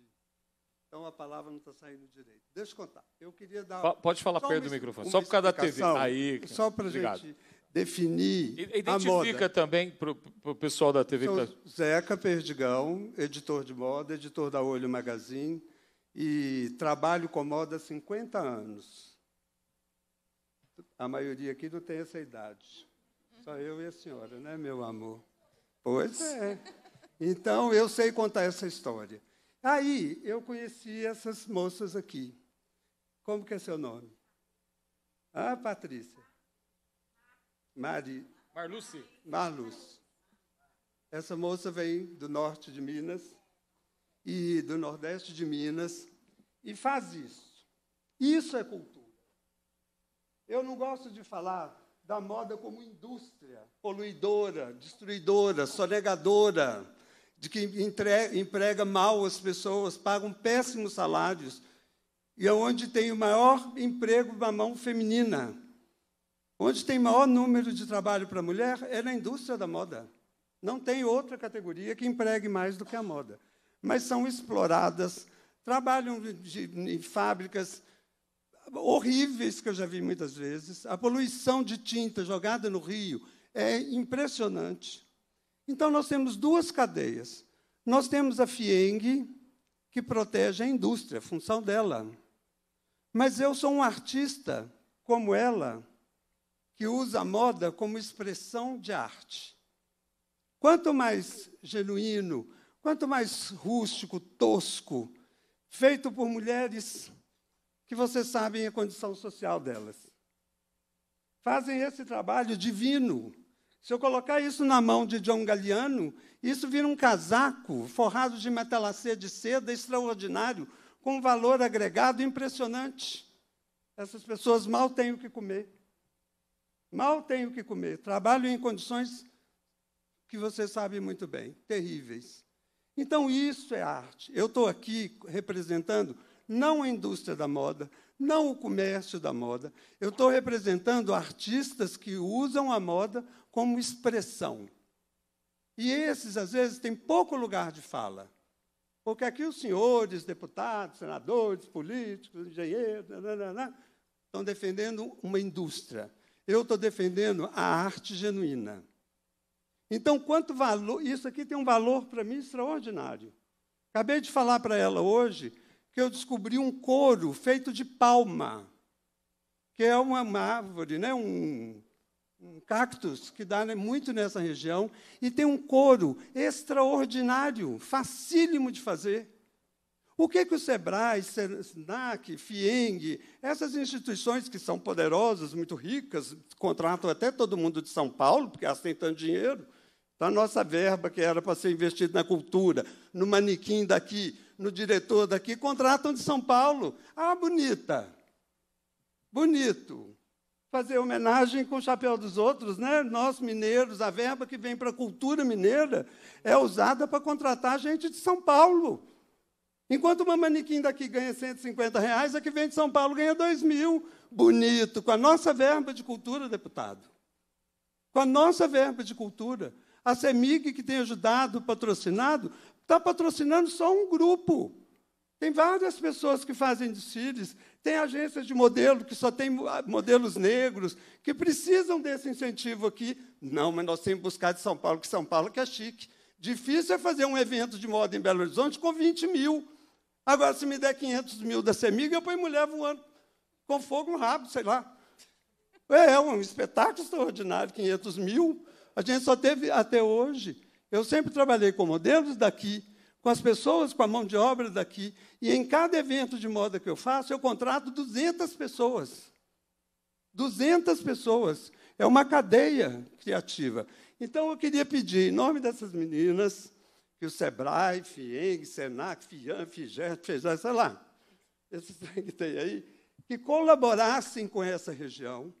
Então é a palavra não está saindo direito. Deixa eu contar. Eu queria dar. Pode falar perto do microfone, só por causa da TV. Aí, só para gente definir Identifica a moda. Identifica também para o pessoal da TV. Então, Zeca Perdigão, editor de moda, editor da Olho Magazine, e trabalho com moda há 50 anos. A maioria aqui não tem essa idade. Só eu e a senhora, né, meu amor? Pois é. Então, eu sei contar essa história. Aí, eu conheci essas moças aqui. Como que é seu nome? Ah, Patrícia. Mari. Marluce. Marluce. Essa moça vem do norte de Minas e do nordeste de Minas e faz isso. Isso é cultura. Eu não gosto de falar da moda como indústria poluidora, destruidora, sonegadora, de que entrega, emprega mal as pessoas, pagam péssimos salários e é onde tem o maior emprego da mão feminina. Onde tem maior número de trabalho para a mulher é na indústria da moda. Não tem outra categoria que empregue mais do que a moda. Mas são exploradas, trabalham de, em fábricas horríveis, que eu já vi muitas vezes. A poluição de tinta jogada no rio é impressionante. Então, nós temos duas cadeias. Nós temos a FIENG, que protege a indústria, a função dela. Mas eu sou um artista como ela, que usa a moda como expressão de arte. Quanto mais genuíno, quanto mais rústico, tosco, feito por mulheres que vocês sabem a condição social delas. Fazem esse trabalho divino. Se eu colocar isso na mão de John Galeano, isso vira um casaco forrado de metalacê de seda extraordinário, com um valor agregado impressionante. Essas pessoas mal têm o que comer. Mal tenho o que comer. Trabalho em condições que você sabe muito bem, terríveis. Então, isso é arte. Eu estou aqui representando não a indústria da moda, não o comércio da moda. Eu estou representando artistas que usam a moda como expressão. E esses, às vezes, têm pouco lugar de fala. Porque aqui os senhores, deputados, senadores, políticos, engenheiros, estão defendendo uma indústria. Eu estou defendendo a arte genuína. Então, quanto valor. Isso aqui tem um valor para mim extraordinário. Acabei de falar para ela hoje que eu descobri um couro feito de palma, que é uma, uma árvore, né? um, um cactus que dá né, muito nessa região, e tem um couro extraordinário, facílimo de fazer. O que, que o SEBRAE, SENAC, FIENG, essas instituições que são poderosas, muito ricas, contratam até todo mundo de São Paulo, porque elas têm tanto dinheiro, então, tá? a nossa verba, que era para ser investida na cultura, no manequim daqui, no diretor daqui, contratam de São Paulo. Ah, bonita! Bonito! Fazer homenagem com o chapéu dos outros, né? Nós, mineiros, a verba que vem para a cultura mineira é usada para contratar gente de São Paulo. Enquanto uma manequim daqui ganha 150 reais, a que vem de São Paulo ganha 2 mil. Bonito, com a nossa verba de cultura, deputado. Com a nossa verba de cultura. A CEMIG, que tem ajudado, patrocinado, está patrocinando só um grupo. Tem várias pessoas que fazem desfiles, tem agências de modelo que só tem ah, modelos negros, que precisam desse incentivo aqui. Não, mas nós temos que buscar de São Paulo, que São Paulo que é chique. Difícil é fazer um evento de moda em Belo Horizonte com 20 mil. Agora, se me der 500 mil da Semig, eu ponho mulher voando com fogo no rabo, sei lá. É, é um espetáculo extraordinário, 500 mil. A gente só teve até hoje. Eu sempre trabalhei com modelos daqui, com as pessoas, com a mão de obra daqui. E em cada evento de moda que eu faço, eu contrato 200 pessoas. 200 pessoas. É uma cadeia criativa. Então, eu queria pedir, em nome dessas meninas, que o SEBRAE, FIENG, SENAC, FIAN, FIGES, FIGES, sei lá, esses que tem aí, que colaborassem com essa região,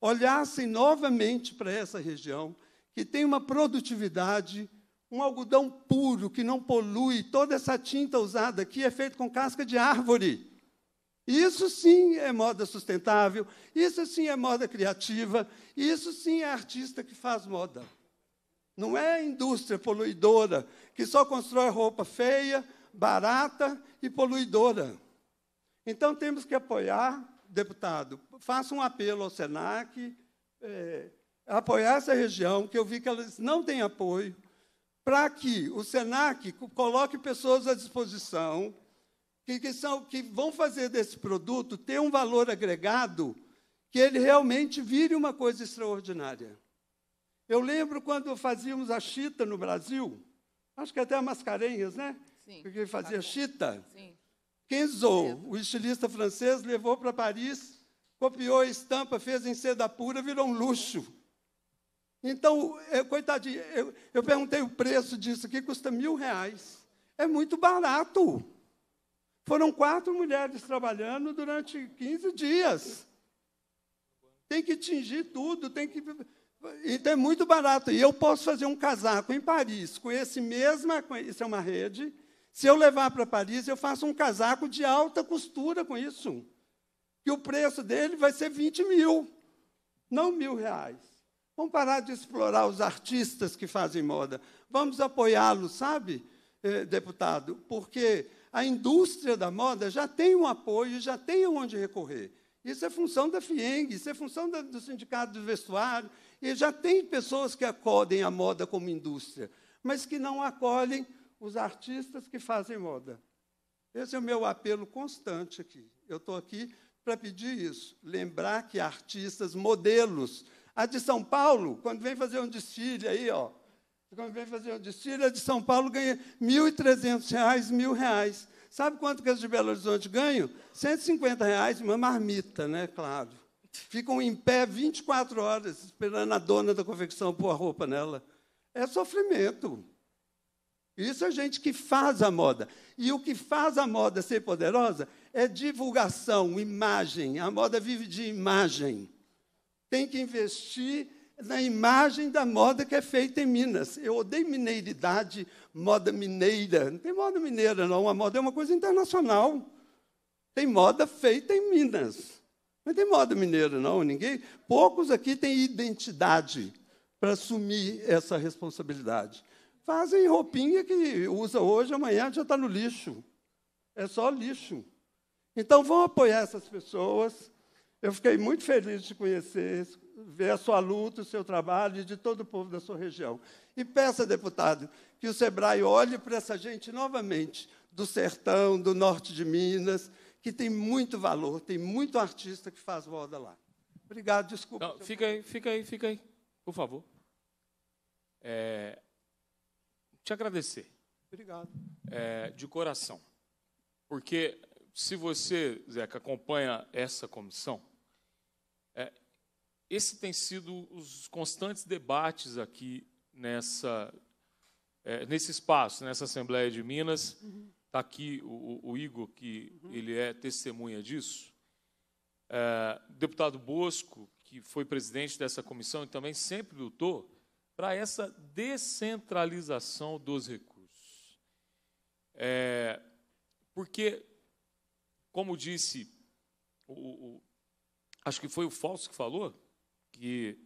olhassem novamente para essa região, que tem uma produtividade, um algodão puro, que não polui, toda essa tinta usada aqui é feita com casca de árvore. Isso sim é moda sustentável, isso sim é moda criativa, isso sim é artista que faz moda. Não é a indústria poluidora que só constrói roupa feia, barata e poluidora. Então temos que apoiar, deputado, faça um apelo ao SENAC, é, apoiar essa região, que eu vi que elas não têm apoio, para que o SENAC coloque pessoas à disposição que, que, são, que vão fazer desse produto ter um valor agregado que ele realmente vire uma coisa extraordinária. Eu lembro quando fazíamos a chita no Brasil, acho que até a Mascarenhas, né? Sim. Porque fazia tá chita. Sim. Kenzo, o estilista francês, levou para Paris, copiou a estampa, fez em seda pura, virou um luxo. Então, eu, é, coitadinho, eu, eu perguntei o preço disso aqui, custa mil reais. É muito barato. Foram quatro mulheres trabalhando durante 15 dias. Tem que tingir tudo, tem que então é muito barato. E eu posso fazer um casaco em Paris com esse mesma, isso é uma rede. Se eu levar para Paris, eu faço um casaco de alta costura com isso. E o preço dele vai ser 20 mil, não mil reais. Vamos parar de explorar os artistas que fazem moda. Vamos apoiá-los, sabe, eh, deputado? Porque a indústria da moda já tem um apoio, já tem onde recorrer. Isso é função da FIENG, isso é função do Sindicato do Vestuário, e já tem pessoas que acodem a moda como indústria, mas que não acolhem os artistas que fazem moda. Esse é o meu apelo constante aqui. Eu estou aqui para pedir isso, lembrar que artistas, modelos. A de São Paulo, quando vem fazer um desfile aí, ó, quando vem fazer um desfile, a de São Paulo ganha R$ reais, R$ 1.000. Sabe quanto que as de Belo Horizonte ganham? R$ 150, reais, uma marmita, né, claro ficam em pé 24 horas esperando a dona da confecção pôr a roupa nela. É sofrimento. Isso é gente que faz a moda. E o que faz a moda ser poderosa é divulgação, imagem. A moda vive de imagem. Tem que investir na imagem da moda que é feita em Minas. Eu odeio mineiridade, moda mineira. Não tem moda mineira, não. A moda é uma coisa internacional. Tem moda feita em Minas. Não tem moda mineira, não. Ninguém, poucos aqui têm identidade para assumir essa responsabilidade. Fazem roupinha que usa hoje, amanhã já está no lixo. É só lixo. Então, vão apoiar essas pessoas. Eu fiquei muito feliz de conhecer, ver a sua luta, o seu trabalho e de todo o povo da sua região. E peça, deputado, que o SEBRAE olhe para essa gente novamente, do sertão, do norte de Minas, que tem muito valor, tem muito artista que faz moda lá. Obrigado, desculpa. Não, fica aí, fica aí, fica aí, por favor. É, te agradecer. Obrigado. É, de coração. Porque se você, Zeca, acompanha essa comissão, é, esse tem sido os constantes debates aqui nessa, é, nesse espaço, nessa Assembleia de Minas. Uhum. Está aqui o, o, Igor, que uhum. ele é testemunha disso. É, o deputado Bosco, que foi presidente dessa comissão e também sempre lutou para essa descentralização dos recursos. É, porque, como disse, o, o, acho que foi o Falso que falou, que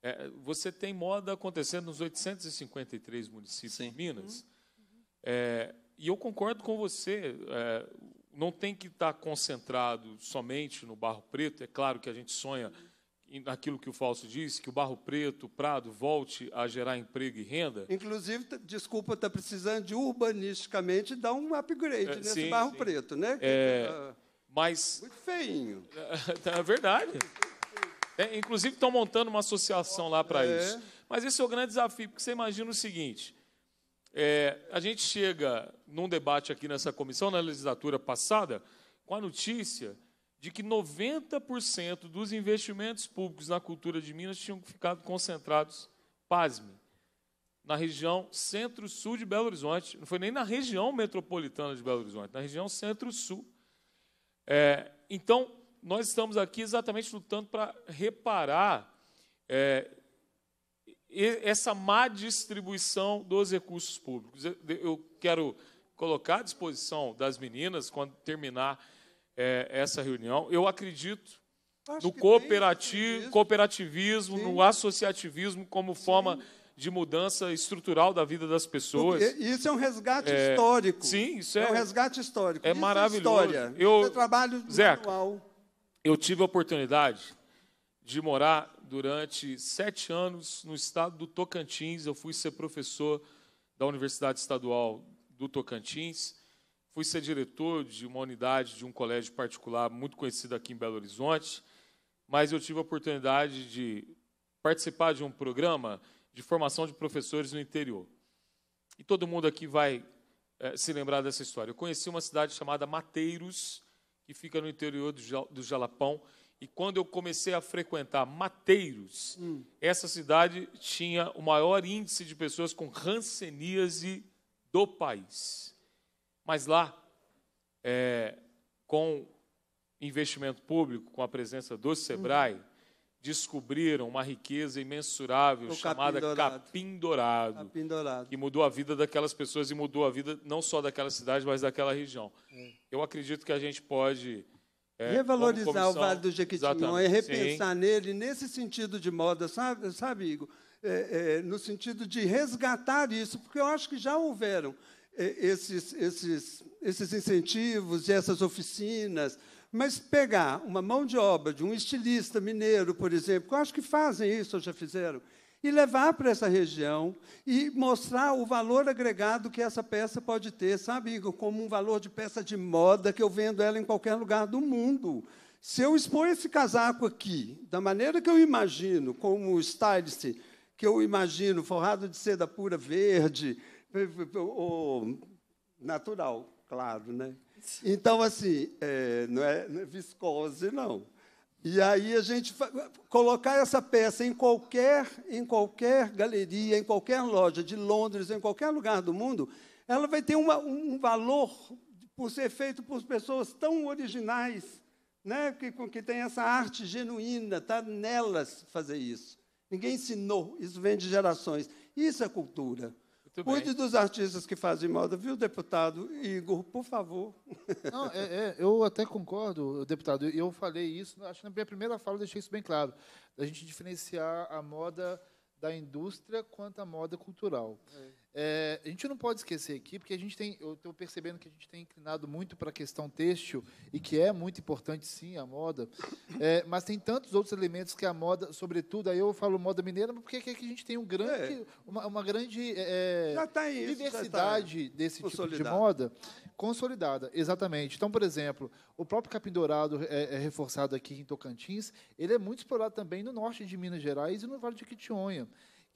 é, você tem moda acontecendo nos 853 municípios Sim. de Minas. Uhum. É, e eu concordo com você, é, não tem que estar tá concentrado somente no barro preto, é claro que a gente sonha naquilo que o Fausto disse, que o Barro Preto, o Prado, volte a gerar emprego e renda. Inclusive, desculpa, está precisando de urbanisticamente dar um upgrade é, nesse sim, Barro sim. Preto, né? É, tá, ah, mas... Muito feinho. É, é verdade. É, inclusive, estão montando uma associação lá para é. isso. Mas esse é o grande desafio, porque você imagina o seguinte, é, a gente chega num debate aqui nessa comissão, na legislatura passada, com a notícia de que 90% dos investimentos públicos na cultura de Minas tinham ficado concentrados, pasme, na região centro-sul de Belo Horizonte. Não foi nem na região metropolitana de Belo Horizonte, na região centro-sul. É, então, nós estamos aqui exatamente lutando para reparar é, essa má distribuição dos recursos públicos. Eu quero colocar à disposição das meninas quando terminar é, essa reunião. Eu acredito Acho no cooperati cooperativismo, Sim. no associativismo como Sim. forma de mudança estrutural da vida das pessoas. isso é um resgate é, histórico. Sim, isso é, é um resgate histórico. É isso é maravilhoso. É eu, trabalho Zeca, manual. Eu tive a oportunidade de morar durante sete anos no estado do Tocantins. Eu fui ser professor da Universidade Estadual do Tocantins. Fui ser diretor de uma unidade de um colégio particular muito conhecido aqui em Belo Horizonte. Mas eu tive a oportunidade de participar de um programa de formação de professores no interior. E todo mundo aqui vai é, se lembrar dessa história. Eu conheci uma cidade chamada Mateiros, que fica no interior do, do Jalapão. E quando eu comecei a frequentar Mateiros, hum. essa cidade tinha o maior índice de pessoas com ranceníase do país. Mas lá, é, com investimento público, com a presença do Sebrae, hum. descobriram uma riqueza imensurável o chamada capim dourado. Capim, dourado, capim dourado, que mudou a vida daquelas pessoas e mudou a vida não só daquela cidade, mas daquela região. É. Eu acredito que a gente pode é, Revalorizar é o Vale do Jequitinhonha, é repensar sim. nele nesse sentido de moda, sabe, sabe Igor? É, é, no sentido de resgatar isso, porque eu acho que já houveram é, esses, esses, esses incentivos e essas oficinas, mas pegar uma mão de obra de um estilista mineiro, por exemplo, que eu acho que fazem isso, ou já fizeram, e levar para essa região e mostrar o valor agregado que essa peça pode ter, sabe, Igor? Como um valor de peça de moda que eu vendo ela em qualquer lugar do mundo. Se eu expor esse casaco aqui, da maneira que eu imagino, como stylist, que eu imagino, forrado de seda pura verde, ou natural, claro, né? Então, assim, é, não é viscose, não. E aí a gente colocar essa peça em qualquer, em qualquer galeria, em qualquer loja de Londres, em qualquer lugar do mundo, ela vai ter uma, um valor por ser feito por pessoas tão originais, né, que, que tem essa arte genuína, está nelas fazer isso. Ninguém ensinou, isso vem de gerações. Isso é cultura. Muito Cuide bem. dos artistas que fazem moda, viu, deputado Igor, por favor. Não, é, é, eu até concordo, deputado. Eu falei isso, acho que na minha primeira fala eu deixei isso bem claro. A gente diferenciar a moda da indústria quanto à moda cultural. É. É, a gente não pode esquecer aqui, porque a gente tem, eu estou percebendo que a gente tem inclinado muito para a questão têxtil, e que é muito importante, sim, a moda, é, mas tem tantos outros elementos que a moda, sobretudo, aí eu falo moda mineira, mas porque é que a gente tem um grande, é. uma, uma, grande é, é, tá isso, tá diversidade tá desse tipo de moda consolidada, exatamente. Então, por exemplo, o próprio capim dourado é, é, reforçado aqui em Tocantins, ele é muito explorado também no norte de Minas Gerais e no Vale de Quitionha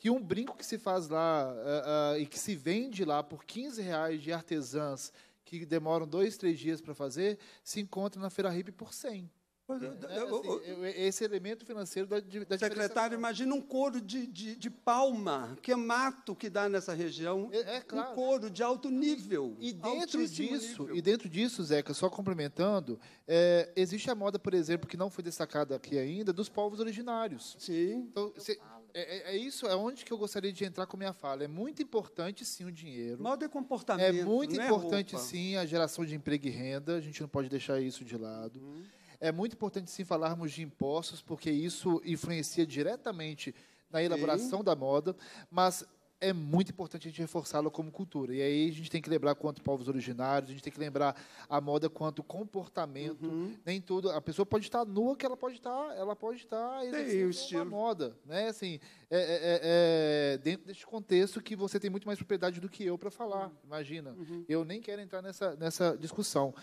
que um brinco que se faz lá uh, uh, e que se vende lá por 15 reais de artesãs que demoram dois, três dias para fazer, se encontra na Feira Hippie por 100. Mas, é, é, é, eu, assim, eu, esse elemento financeiro da, da Secretário, é imagina um couro de, de, de, palma, que é mato que dá nessa região. É, é claro. Um couro de alto nível. E dentro disso, nível. e dentro disso, Zeca, só complementando, é, existe a moda, por exemplo, que não foi destacada aqui ainda, dos povos originários. Sim. Então, se, é, é, é, isso, é onde que eu gostaria de entrar com minha fala. É muito importante, sim, o dinheiro. Mal de comportamento. É muito né, importante, é sim, a geração de emprego e renda. A gente não pode deixar isso de lado. Uhum. É muito importante, sim, falarmos de impostos, porque isso influencia diretamente na elaboração Sim. da moda, mas é muito importante a gente reforçá-la como cultura. E aí a gente tem que lembrar quanto povos originários, a gente tem que lembrar a moda quanto comportamento, uhum. nem tudo. A pessoa pode estar nua, que ela pode estar, ela pode estar exercendo uma moda, né? Assim, é, é, é, é dentro deste contexto que você tem muito mais propriedade do que eu para falar. Uhum. Imagina, uhum. eu nem quero entrar nessa nessa discussão,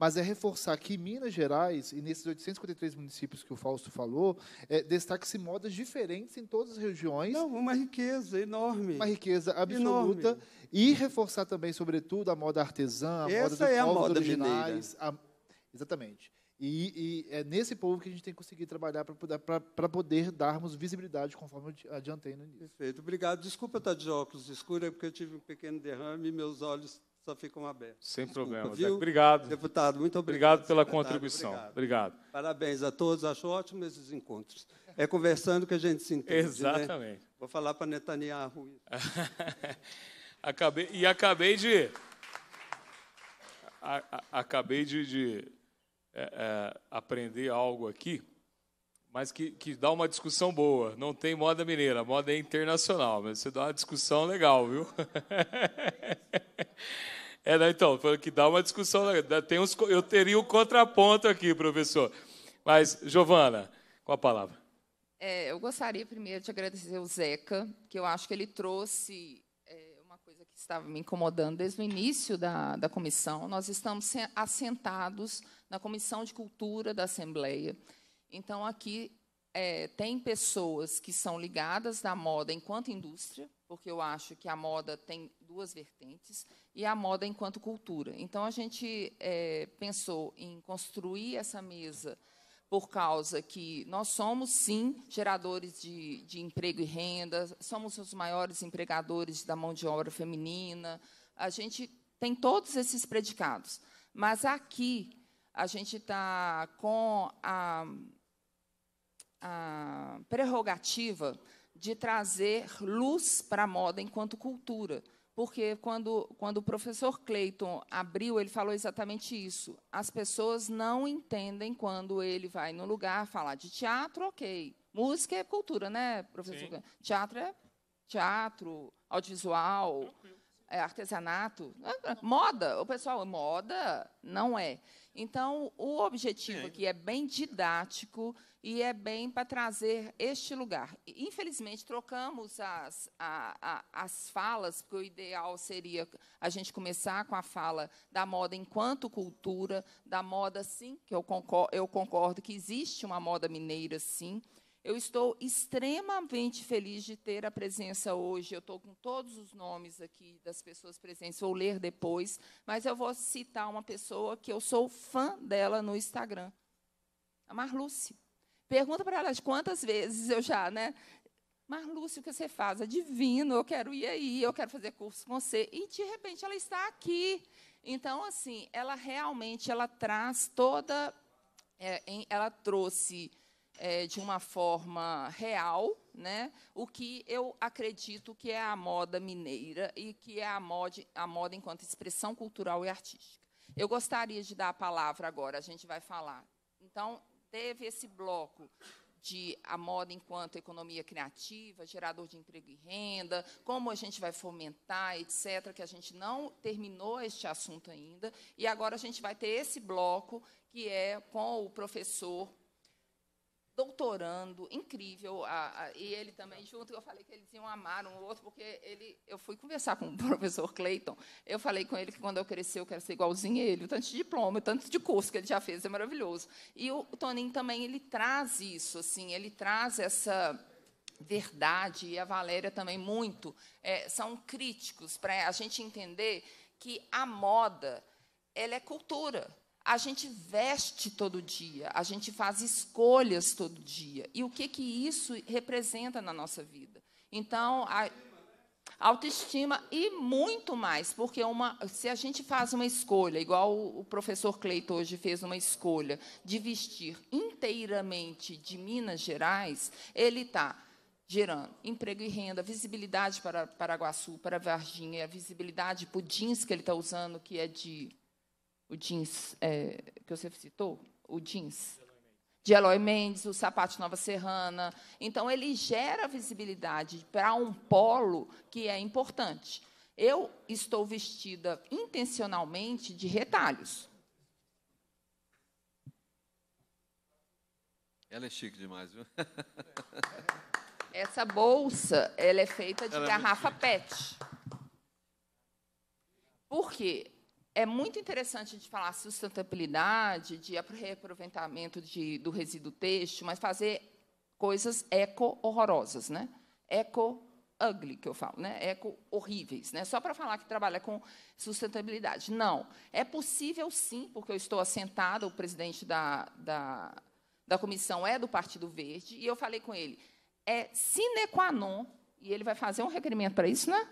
mas é reforçar que em Minas Gerais, e nesses 853 municípios que o Fausto falou, é, destaque-se modas diferentes em todas as regiões. Não, uma riqueza enorme. Uma riqueza absoluta. Enorme. E reforçar também, sobretudo, a moda artesã, a Essa moda dos é povos a moda originais. A, exatamente. E, e, é nesse povo que a gente tem que conseguir trabalhar para poder darmos visibilidade, conforme eu adiantei no início. Perfeito, obrigado. Desculpa estar de óculos escuros, é porque eu tive um pequeno derrame e meus olhos só ficam abertos. Sem Desculpa, problema, viu? Obrigado. Deputado, muito obrigado. Obrigado pela contribuição. Obrigado. obrigado. Parabéns a todos, acho ótimo esses encontros. É conversando que a gente se entende. Né? Exatamente. Né? Vou falar para Netanyahu. acabei, e acabei de. A, a, acabei de, de é, é, aprender algo aqui, mas que, que dá uma discussão boa. Não tem moda mineira, moda é internacional, mas você dá uma discussão legal, viu? É, né? então, falou que dá uma discussão. Tem uns, eu teria um contraponto aqui, professor. Mas, Giovana, com a palavra. É, eu gostaria primeiro de agradecer o Zeca, que eu acho que ele trouxe é, uma coisa que estava me incomodando desde o início da, da comissão. Nós estamos assentados na Comissão de Cultura da Assembleia. Então, aqui é, tem pessoas que são ligadas da moda enquanto indústria, porque eu acho que a moda tem duas vertentes e a moda enquanto cultura. Então, a gente é, pensou em construir essa mesa por causa que nós somos, sim, geradores de, de emprego e renda, somos os maiores empregadores da mão de obra feminina, a gente tem todos esses predicados. Mas aqui a gente está com a, a prerrogativa de trazer luz para a moda enquanto cultura porque quando, quando o professor Clayton abriu, ele falou exatamente isso. As pessoas não entendem quando ele vai no lugar falar de teatro, ok. Música é cultura, né, professor? Sim. Teatro é teatro, audiovisual, é artesanato. Moda, o pessoal, moda não é. Então, o objetivo Sim. aqui é bem didático e é bem para trazer este lugar. Infelizmente, trocamos as, a, a, as falas, porque o ideal seria a gente começar com a fala da moda enquanto cultura, da moda, sim, que eu concordo, eu concordo que existe uma moda mineira, sim. Eu estou extremamente feliz de ter a presença hoje. Eu estou com todos os nomes aqui das pessoas presentes, vou ler depois, mas eu vou citar uma pessoa que eu sou fã dela no Instagram, a Marluce. Pergunta para elas quantas vezes eu já, né? Mas, Lúcio, o que você faz? É divino, eu quero ir aí, eu quero fazer curso com você. E, de repente, ela está aqui. Então, assim, ela realmente, ela traz toda... É, em, ela trouxe é, de uma forma real, né? O que eu acredito que é a moda mineira e que é a moda, a moda enquanto expressão cultural e artística. Eu gostaria de dar a palavra agora, a gente vai falar. Então, teve esse bloco de a moda enquanto economia criativa, gerador de emprego e renda, como a gente vai fomentar, etc., que a gente não terminou este assunto ainda. E agora a gente vai ter esse bloco que é com o professor doutorando, incrível. A, a, e ele também, junto, eu falei que eles iam amar um outro, porque ele, eu fui conversar com o professor Clayton, eu falei com ele que quando eu crescer eu quero ser igualzinho a ele, o tanto de diploma, o tanto de curso que ele já fez, é maravilhoso. E o Toninho também, ele traz isso, assim, ele traz essa verdade, e a Valéria também muito, é, são críticos para a gente entender que a moda, ela é cultura, a gente veste todo dia, a gente faz escolhas todo dia. E o que, que isso representa na nossa vida? Então, a autoestima e muito mais, porque uma, se a gente faz uma escolha, igual o professor Cleito hoje fez uma escolha de vestir inteiramente de Minas Gerais, ele está gerando emprego e renda, visibilidade para Paraguaçu, para Varginha, visibilidade para o jeans que ele está usando, que é de o jeans é, que você citou, o jeans de Eloy Mendes, o sapato Nova Serrana. Então, ele gera visibilidade para um polo que é importante. Eu estou vestida intencionalmente de retalhos. Ela é chique demais, viu? Essa bolsa, ela é feita de ela é garrafa é PET. Por quê? é muito interessante a gente falar sustentabilidade, de reaproveitamento de, do resíduo têxtil, mas fazer coisas eco-horrorosas, né? Eco-ugly, que eu falo, né? Eco-horríveis, né? Só para falar que trabalha com sustentabilidade. Não. É possível, sim, porque eu estou assentada, o presidente da, da, da comissão é do Partido Verde, e eu falei com ele, é sine qua non, e ele vai fazer um requerimento para isso, né?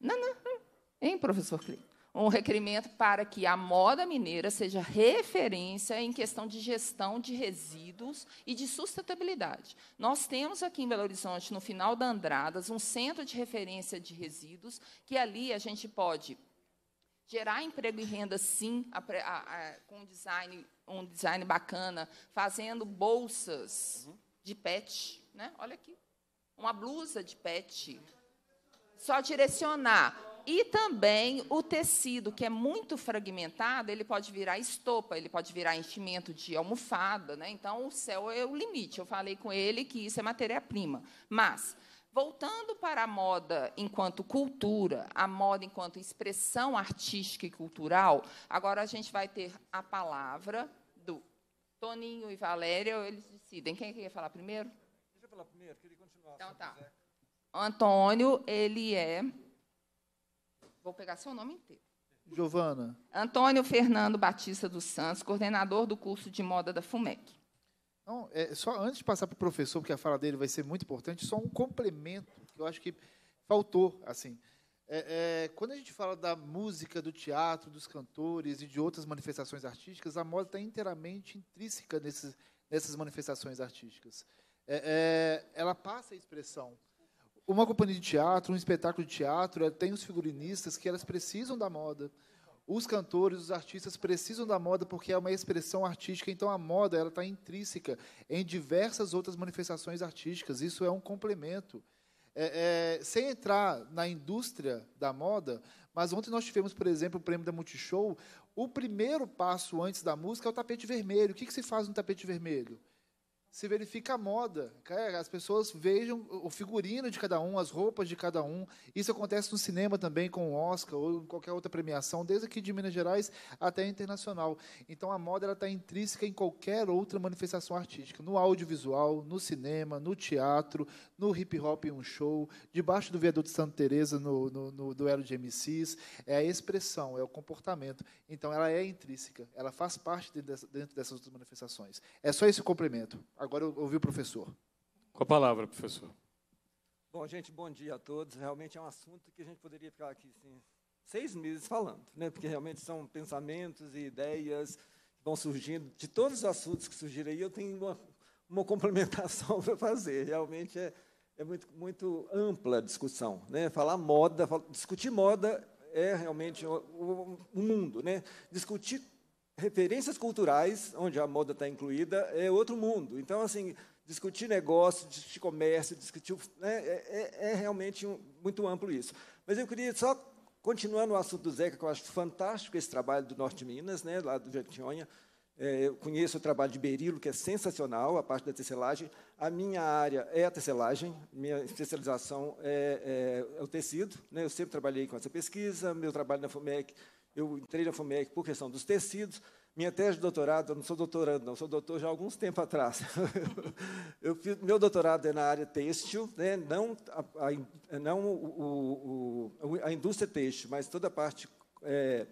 Não, não, não. Hein, professor Cleiton? um requerimento para que a moda mineira seja referência em questão de gestão de resíduos e de sustentabilidade. Nós temos aqui em Belo Horizonte, no final da Andradas, um centro de referência de resíduos, que ali a gente pode gerar emprego e renda, sim, a, a, a, com design, um design bacana, fazendo bolsas uhum. de pet. Né? Olha aqui, uma blusa de pet. Só direcionar e também o tecido, que é muito fragmentado, ele pode virar estopa, ele pode virar enchimento de almofada. Né? Então, o céu é o limite. Eu falei com ele que isso é matéria-prima. Mas, voltando para a moda enquanto cultura, a moda enquanto expressão artística e cultural, agora a gente vai ter a palavra do Toninho e Valéria, eles decidem. Quem é quer falar primeiro? Deixa eu falar primeiro, queria continuar. Então, tá. Antônio, ele é vou pegar seu nome inteiro. Giovana. Antônio Fernando Batista dos Santos, coordenador do curso de moda da FUMEC. Não, é, só antes de passar para o professor, porque a fala dele vai ser muito importante, só um complemento que eu acho que faltou, assim. É, é, quando a gente fala da música, do teatro, dos cantores e de outras manifestações artísticas, a moda está inteiramente intrínseca nesses, nessas manifestações artísticas. É, é ela passa a expressão uma companhia de teatro, um espetáculo de teatro, eh, tem os figurinistas que elas precisam da moda. Os cantores, os artistas precisam da moda porque é uma expressão artística, então a moda ela está intrínseca em diversas outras manifestações artísticas. Isso é um complemento. É, é, sem entrar na indústria da moda, mas ontem nós tivemos, por exemplo, o prêmio da Multishow. O primeiro passo antes da música é o tapete vermelho. O que, que se faz no tapete vermelho? se verifica a moda. as pessoas vejam o figurino de cada um, as roupas de cada um. Isso acontece no cinema também, com o Oscar ou qualquer outra premiação, desde aqui de Minas Gerais até internacional. Então a moda está intrínseca em qualquer outra manifestação artística, no audiovisual, no cinema, no teatro, no hip hop em um show, debaixo do viaduto de Santa Teresa no, no, no duelo de MCs. É a expressão, é o comportamento. Então ela é intrínseca, ela faz parte dentro dessas outras manifestações. É só esse complemento. Agora eu ouvi o professor. Com a palavra, professor. Bom, gente, bom dia a todos. Realmente é um assunto que a gente poderia ficar aqui assim, seis meses falando, né? porque realmente são pensamentos e ideias que vão surgindo. De todos os assuntos que surgiram aí, eu tenho uma, uma complementação para fazer. Realmente é, é muito, muito ampla a discussão. Né? Falar moda, discutir moda é realmente o, o, o mundo. Né? Discutir referências culturais, onde a moda está incluída, é outro mundo. Então, assim, discutir negócio, discutir comércio, discutir. Né, é, é, é, realmente um, muito amplo isso. Mas eu queria só continuando o assunto do Zeca, que eu acho fantástico esse trabalho do Norte de Minas, né, lá do Jantinhonha. É, eu conheço o trabalho de Berilo, que é sensacional, a parte da tecelagem. A minha área é a tecelagem, minha especialização é, é, é o tecido. Né? Eu sempre trabalhei com essa pesquisa, meu trabalho na FUMEC eu entrei na FUMEC por questão dos tecidos, minha tese de doutorado, eu não sou doutorando, não, sou doutor já há alguns tempo atrás. eu fiz, meu doutorado é na área têxtil, né, não, a, a não o, o, a indústria têxtil, mas toda a parte é,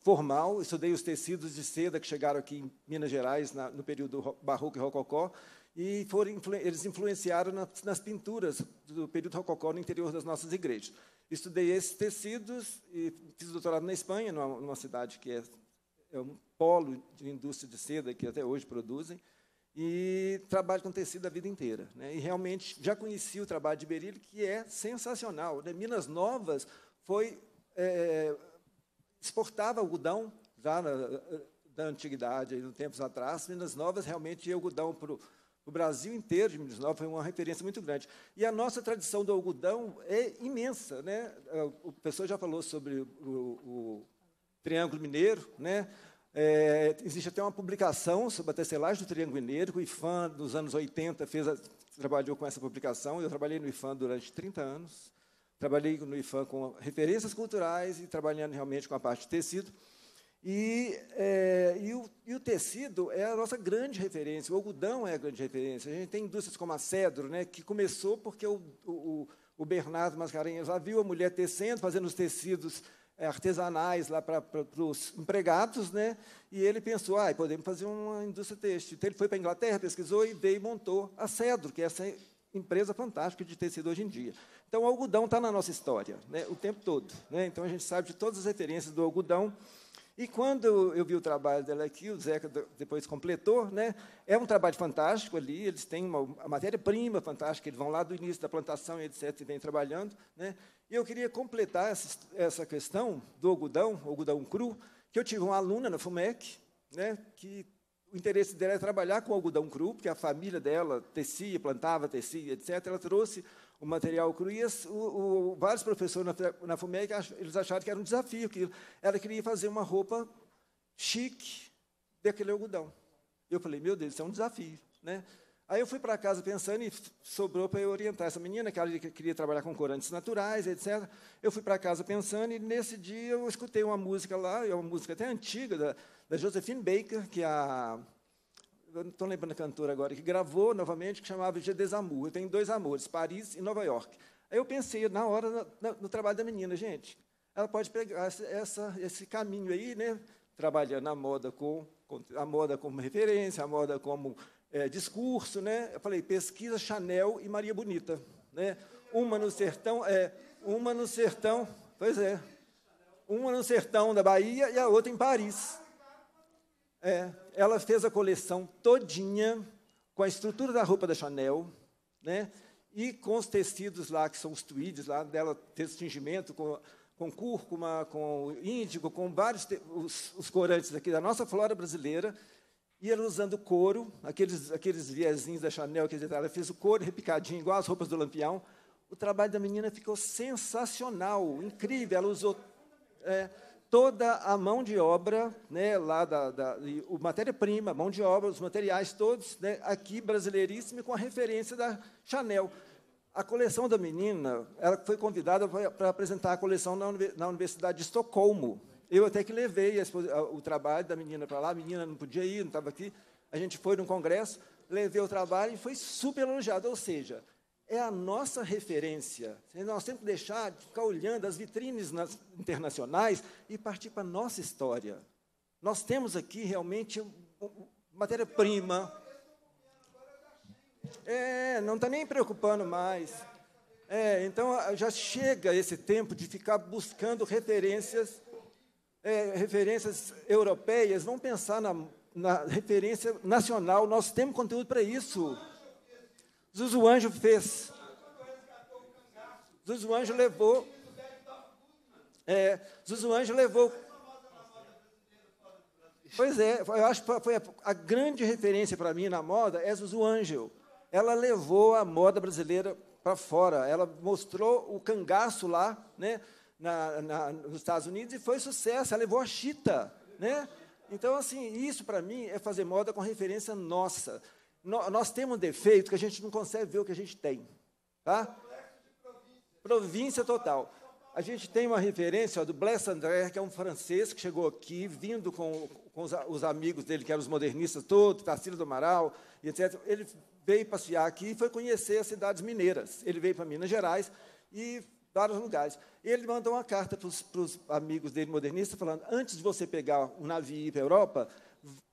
formal. Estudei os tecidos de seda que chegaram aqui em Minas Gerais na, no período barroco e rococó e foram, eles influenciaram nas, nas pinturas do período rococó no interior das nossas igrejas. Estudei esses tecidos e fiz doutorado na Espanha, numa, numa cidade que é, é, um polo de indústria de seda que até hoje produzem, e trabalho com tecido a vida inteira. Né? E realmente já conheci o trabalho de Berílio, que é sensacional. Né? Minas Novas foi é, exportava algodão já na, eh, da antiguidade, nos tempos atrás. Minas Novas realmente ia é algodão para o Brasil inteiro, de 1999 foi uma referência muito grande. E a nossa tradição do algodão é imensa. Né? É, o pessoal já falou sobre o, o Triângulo Mineiro. Né? É, existe até uma publicação sobre a tecelagem do Triângulo Mineiro, que o IFAM, nos anos 80, fez a, trabalhou com essa publicação. Eu trabalhei no IFAM durante 30 anos. Trabalhei no IFAM com referências culturais e trabalhando realmente com a parte de tecido. E, é, e, o, e, o, tecido é a nossa grande referência, o algodão é a grande referência. A gente tem indústrias como a Cedro, né, que começou porque o, o, o Bernardo Mascarenhas lá viu a mulher tecendo, fazendo os tecidos eh, artesanais lá para os empregados, né? E ele pensou, ah, podemos fazer uma indústria têxtil. Então ele foi para a Inglaterra, pesquisou e veio e montou a Cedro, que é essa empresa fantástica de tecido hoje em dia. Então o algodão está na nossa história, né? O tempo todo, né? Então a gente sabe de todas as referências do algodão e quando eu vi o trabalho dela aqui, o Zeca depois completou, né? é um trabalho fantástico ali, eles têm uma, uma matéria-prima fantástica, eles vão lá do início da plantação, etc., e vêm trabalhando. Né? E eu queria completar essa, essa questão do algodão, algodão cru, que eu tive uma aluna na FUMEC, né, que o interesse dela é trabalhar com algodão cru, porque a família dela tecia, plantava, tecia, etc. Ela trouxe o material cru, e esse, o, o, vários professores na, na FUMEC, eles acharam que era um desafio, que ela queria fazer uma roupa chique daquele algodão. Eu falei, meu Deus, isso é um desafio. Né? Aí eu fui para casa pensando e sobrou para eu orientar essa menina, que ela queria trabalhar com corantes naturais, etc. Eu fui para casa pensando e nesse dia eu escutei uma música lá, é uma música até antiga, da, da Josephine Baker, que é a não estou lembrando a cantora agora, que gravou novamente, que chamava de Desamor. Eu tenho dois amores, Paris e Nova York. Aí eu pensei, na hora, no, no trabalho da menina, gente, ela pode pegar essa, esse caminho aí, né? trabalhando a moda com, com, a moda como referência, a moda como é, discurso, né? Eu falei pesquisa Chanel e Maria Bonita, né? Uma no sertão, é, uma no sertão, pois é, uma no sertão da Bahia e a outra em Paris. É, ela fez a coleção todinha com a estrutura da roupa da Chanel, né? E com os tecidos lá, que são os tweeds lá dela, tecido tingimento com, com cúrcuma, com índigo, com vários os, os corantes aqui da nossa flora brasileira. E ela usando couro, aqueles, aqueles viezinhos da Chanel, quer dizer, ela fez o couro repicadinho, igual as roupas do Lampião. O trabalho da menina ficou sensacional, incrível. Ela usou. É, toda a mão de obra, né, lá da, da o matéria-prima, mão de obra, os materiais todos, né, aqui brasileiríssimo, com a referência da Chanel. A coleção da menina, ela foi convidada para apresentar a coleção na, na Universidade de Estocolmo. Eu até que levei a, o trabalho da menina para lá, a menina não podia ir, não estava aqui. A gente foi num congresso, levei o trabalho e foi super elogiado. Ou seja, é a nossa referência. Nós temos que deixar de ficar olhando as vitrines nas, internacionais e partir para a nossa história. Nós temos aqui realmente matéria-prima. É, não está nem preocupando mais. É, então já chega esse tempo de ficar buscando referências, é, referências europeias. Vamos pensar na, na referência nacional. Nós temos conteúdo para isso. Zuzu Anjo fez. Zuzu Anjo levou. É, Zuzu Anjo levou. Pois é, eu acho que foi a, a grande referência para mim na moda é Zuzu Anjo, Ela levou a moda brasileira para fora. Ela mostrou o cangaço lá, né, na, na, nos Estados Unidos e foi sucesso. Ela levou a chita, né? Então assim, isso para mim é fazer moda com referência nossa nós temos um defeito que a gente não consegue ver o que a gente tem. Tá? Província total. A gente tem uma referência ó, do Blaise André, que é um francês que chegou aqui, vindo com, com os, os, amigos dele, que eram os modernistas todos, Tarcílio do Amaral, etc. Ele veio passear aqui e foi conhecer as cidades mineiras. Ele veio para Minas Gerais e vários lugares. Ele mandou uma carta para os amigos dele modernistas, falando, antes de você pegar um navio e ir para a Europa,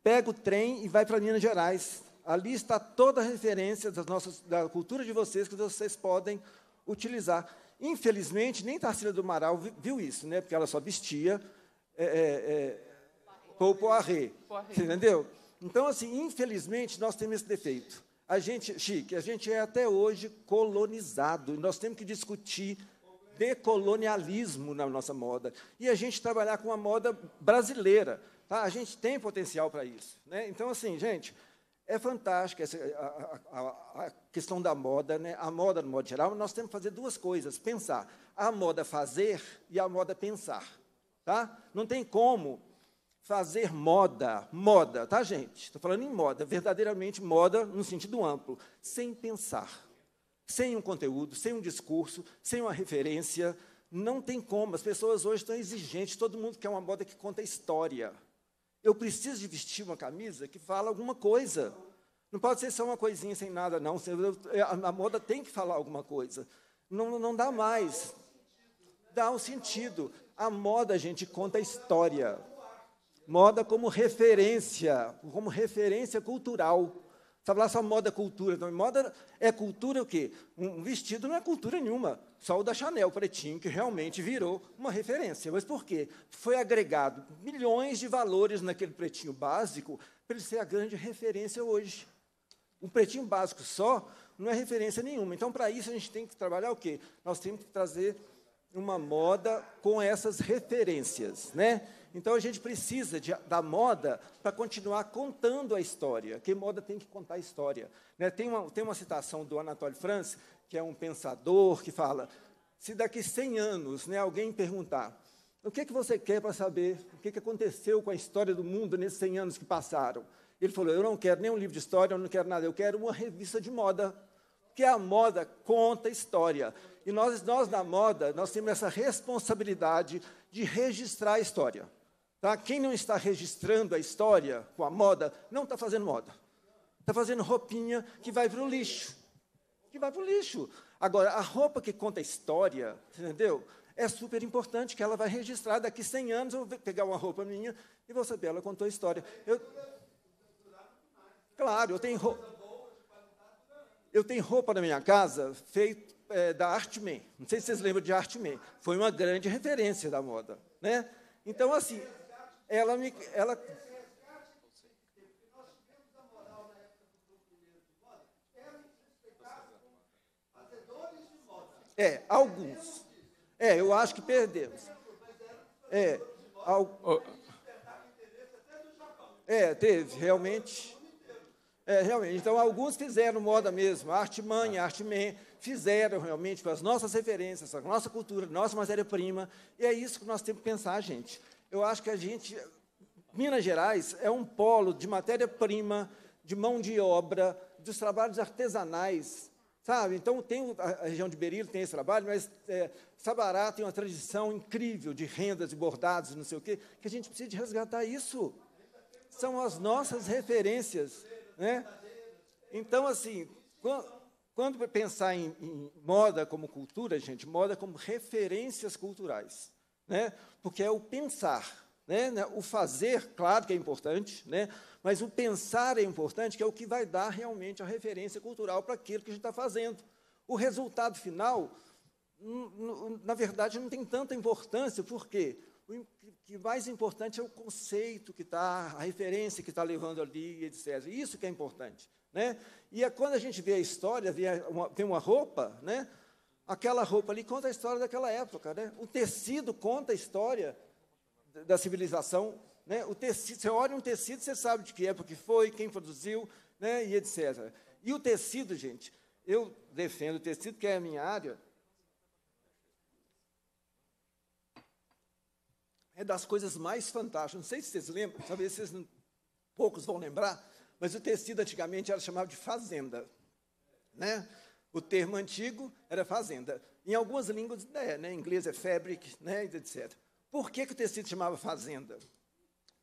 pega o trem e vai para Minas Gerais Ali está toda a referência das nossas, da cultura de vocês que vocês podem utilizar. Infelizmente, nem Tarsila do Amaral viu isso, né? porque ela só vestia é, é, é Poiré. Entendeu? Então, assim, infelizmente, nós temos esse defeito. A gente, Chique, a gente é até hoje colonizado. Nós temos que discutir decolonialismo na nossa moda. E a gente trabalhar com a moda brasileira. Tá? A gente tem potencial para isso. Né? Então, assim, gente, é fantástica essa, a, a, a, questão da moda, né? a moda no modo geral, nós temos que fazer duas coisas, pensar. A moda fazer e a moda pensar. Tá? Não tem como fazer moda, moda, tá, gente? Estou falando em moda, verdadeiramente moda no sentido amplo, sem pensar. Sem um conteúdo, sem um discurso, sem uma referência, não tem como. As pessoas hoje estão exigentes, todo mundo quer uma moda que conta história. Eu preciso de vestir uma camisa que fala alguma coisa. Não pode ser só uma coisinha sem nada, não. É, a moda tem que falar alguma coisa. Não, não dá mais. Dá um sentido. A moda, gente, conta história. Moda como referência, como referência cultural. Você falar só moda cultura. Então, moda é cultura o quê? Um vestido não é cultura nenhuma. Só o da Chanel pretinho, que realmente virou uma referência. Mas por quê? Foi agregado milhões de valores naquele pretinho básico para ele ser a grande referência hoje. Um pretinho básico só não é referência nenhuma. Então, para isso, a gente tem que trabalhar o quê? Nós temos que trazer uma moda com essas referências, né? Então a gente precisa de, da moda para continuar contando a história. Que moda tem que contar a história? Né? Tem, uma, tem uma citação do Anatole France, que é um pensador, que fala: se daqui 100 anos né, alguém perguntar o que, é que você quer para saber o que, é que aconteceu com a história do mundo nesses 100 anos que passaram, ele falou: eu não quero nenhum livro de história, eu não quero nada, eu quero uma revista de moda que a moda conta história. E nós, nós na moda, nós temos essa responsabilidade de registrar a história. Tá? Quem não está registrando a história com a moda, não está fazendo moda. Está fazendo roupinha que vai para o lixo. Que vai para o lixo. Agora, a roupa que conta história, entendeu? É super importante que ela vai registrar. Daqui 100 anos eu vou pegar uma roupa minha e vou saber, ela contou a história. Eu... Claro, eu tenho roupa. Eu tenho roupa na minha casa feita é, da Artman. Não sei se vocês lembram de Artman. Foi uma grande referência da moda. Né? Então, assim, ela me. Ela, É, alguns. É, eu acho que perdemos. É, al... é teve, realmente. É, realmente. Então, alguns fizeram moda mesmo, arte ah. arte men fizeram realmente com as nossas referências, com a nossa cultura, nossa matéria-prima, e é isso que nós temos que pensar, gente. Eu acho que a gente, Minas Gerais, é um polo de matéria-prima, de mão de obra, dos trabalhos artesanais, sabe? Então, tem a, região de Berilo tem esse trabalho, mas é, Sabará tem uma tradição incrível de rendas e bordados, não sei o quê, que a gente precisa de resgatar isso. São as nossas referências. Né? Então, assim, quando, quando pensar em, em, moda como cultura, gente, moda como referências culturais, né? porque é o pensar. Né? né? O fazer, claro que é importante, né? mas o pensar é importante, que é o que vai dar realmente a referência cultural para aquilo que a gente está fazendo. O resultado final, na verdade, não tem tanta importância, por quê? O que mais importante é o conceito que está, a referência que está levando ali, etc. Isso que é importante. Né? E é quando a gente vê a história, vê uma, tem uma roupa, né? aquela roupa ali conta a história daquela época. Né? O tecido conta a história da civilização. Né? O tecido, você olha um tecido, você sabe de que época que foi, quem produziu, né? e etc. E o tecido, gente, eu defendo o tecido, que é a minha área, é das coisas mais fantásticas. Não sei se vocês lembram, talvez vocês poucos vão lembrar, mas o tecido antigamente era chamado de fazenda. Né? O termo antigo era fazenda. Em algumas línguas, é, né? em inglês é fabric, né? etc. Por que, que o tecido chamava fazenda?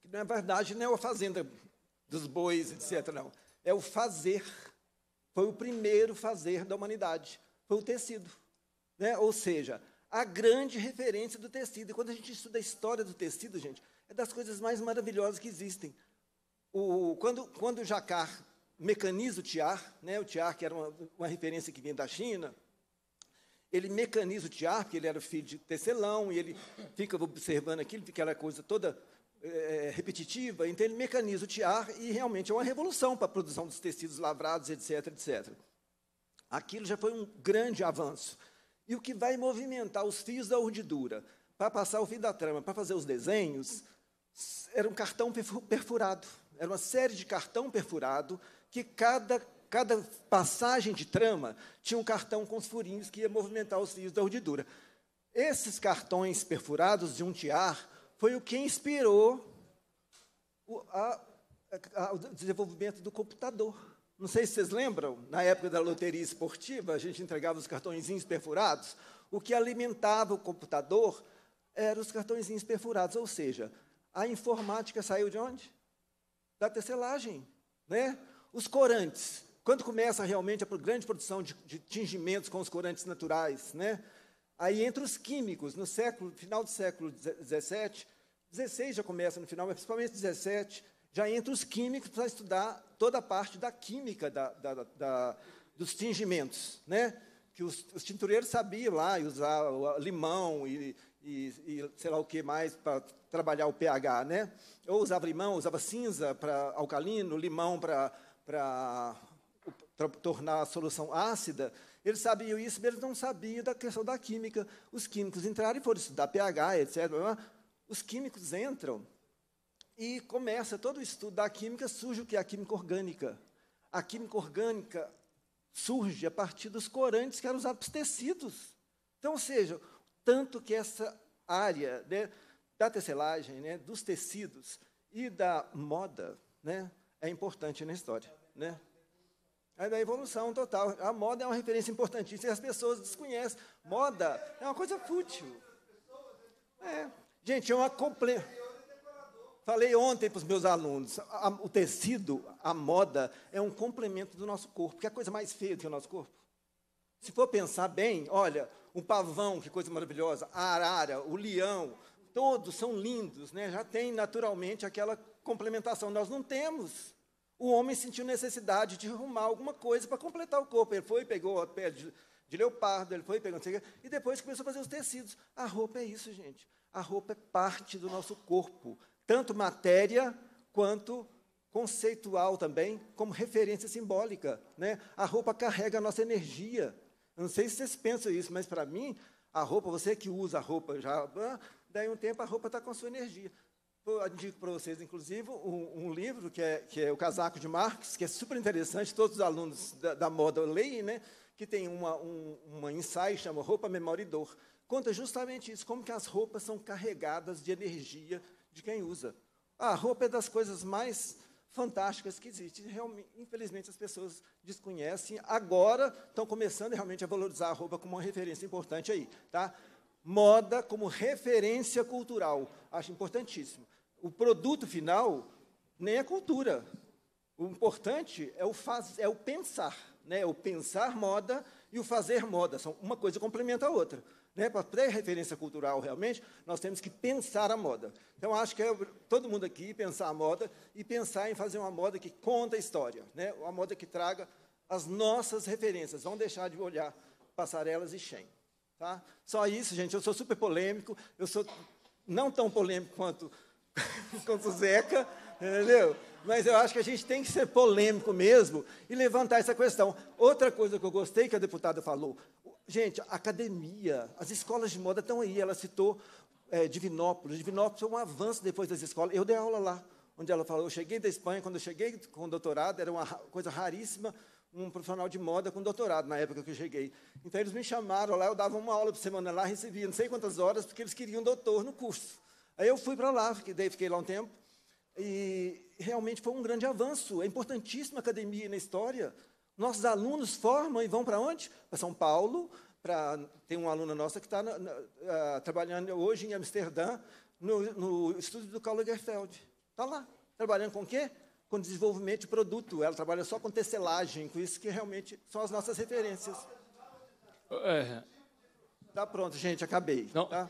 Que, na verdade, não é a fazenda dos bois, etc. Não. É o fazer. Foi o primeiro fazer da humanidade. Foi o tecido. Né? Ou seja, a grande referência do tecido. E quando a gente estuda a história do tecido, gente, é das coisas mais maravilhosas que existem. O, quando, quando o Jacar mecaniza o tiar, né, o tiar que era uma, uma referência que vinha da China, ele mecaniza o tiar, porque ele era filho de tecelão, e ele fica observando aquilo, aquela coisa toda é, é, repetitiva, então ele mecaniza o tiar e realmente é uma revolução para a produção dos tecidos lavrados, etc, etc. Aquilo já foi um grande avanço. E o que vai movimentar os fios da urdidura para passar o fio da trama, para fazer os desenhos, era um cartão perfurado. Era uma série de cartão perfurado que cada, cada passagem de trama tinha um cartão com os furinhos que ia movimentar os fios da urdidura. Esses cartões perfurados de um tiar foi o que inspirou o, a, a, o desenvolvimento do computador. Não sei se vocês lembram, na época da loteria esportiva, a gente entregava os cartõezinhos perfurados. O que alimentava o computador eram os cartõezinhos perfurados, ou seja, a informática saiu de onde? Da tecelagem, né? Os corantes. Quando começa realmente a grande produção de, de tingimentos com os corantes naturais, né? Aí entra os químicos, no século, final do século XVII, 16 já começa no final, mas principalmente 17, já entra os químicos para estudar toda a parte da química da, da, da, dos tingimentos, né? que os, os tintureiros sabiam lá e usar limão e, e, e, sei lá o que mais para trabalhar o pH, né? Ou usava limão, usava cinza para alcalino, limão para tornar a solução ácida. Eles sabiam isso, mas eles não sabiam da questão da química. Os químicos entraram e foram estudar pH, etc. Os químicos entram e começa todo o estudo da química, surge o que é a química orgânica. A química orgânica surge a partir dos corantes que eram usados para os tecidos. Então, ou seja, tanto que essa área né, da tecelagem, né, dos tecidos e da moda né, é importante na história. Né? É da evolução total. A moda é uma referência importantíssima e as pessoas desconhecem. Moda é uma coisa fútil. É. Gente, é uma completa falei ontem para os meus alunos, a, o tecido, a moda, é um complemento do nosso corpo, que é a coisa mais feia do que o nosso corpo. Se for pensar bem, olha, o pavão, que coisa maravilhosa, a arara, o leão, todos são lindos, né? já tem naturalmente aquela complementação. Nós não temos. O homem sentiu necessidade de arrumar alguma coisa para completar o corpo. Ele foi, pegou a pele de, de leopardo, ele foi, pegou, e depois começou a fazer os tecidos. A roupa é isso, gente. A roupa é parte do nosso corpo tanto matéria quanto conceitual também, como referência simbólica. Né? A roupa carrega a nossa energia. Eu não sei se vocês pensam isso, mas para mim, a roupa, você que usa a roupa já, daí um tempo a roupa está com a sua energia. Eu indico para vocês, inclusive, um, um livro que é, que é, O Casaco de Marx, que é super interessante, todos os alunos da, da moda leem, né? que tem uma, um uma ensaio chama Roupa Memória e Dor. Conta justamente isso, como que as roupas são carregadas de energia de quem usa. A roupa é das coisas mais fantásticas que existem. Infelizmente, as pessoas desconhecem. Agora estão começando realmente a valorizar a roupa como uma referência importante aí. Tá? Moda como referência cultural. Acho importantíssimo. O produto final nem é cultura. O importante é o, faz, é o pensar. Né? É o pensar moda e o fazer moda. São uma coisa complementa a outra. Né, para pré referência cultural realmente, nós temos que pensar a moda. Então, acho que é todo mundo aqui pensar a moda e pensar em fazer uma moda que conta a história, né, uma moda que traga as nossas referências. Vamos deixar de olhar passarelas e Shen. Tá? Só isso, gente. Eu sou super polêmico, eu sou não tão polêmico quanto, quanto o Zeca, entendeu? Mas eu acho que a gente tem que ser polêmico mesmo e levantar essa questão. Outra coisa que eu gostei que a deputada falou, Gente, a academia, as escolas de moda estão aí. Ela citou é, Divinópolis. Divinópolis é um avanço depois das escolas. Eu dei aula lá, onde ela falou: eu cheguei da Espanha, quando eu cheguei com doutorado, era uma coisa raríssima um profissional de moda com doutorado na época que eu cheguei. Então eles me chamaram lá, eu dava uma aula por semana lá, recebia não sei quantas horas, porque eles queriam doutor no curso. Aí eu fui para lá, fiquei, fiquei lá um tempo, e realmente foi um grande avanço. É importantíssima a academia na história. Nossos alunos formam e vão para onde? Para São Paulo. Pra, tem uma aluna nossa que está uh, ah, trabalhando hoje em Amsterdã, no, no estúdio do Karl Lagerfeld. Está lá, trabalhando com o quê? Com desenvolvimento de produto. Ela trabalha só com tecelagem, com isso que realmente são as nossas referências. Está é. pronto, gente, acabei. Não, tá?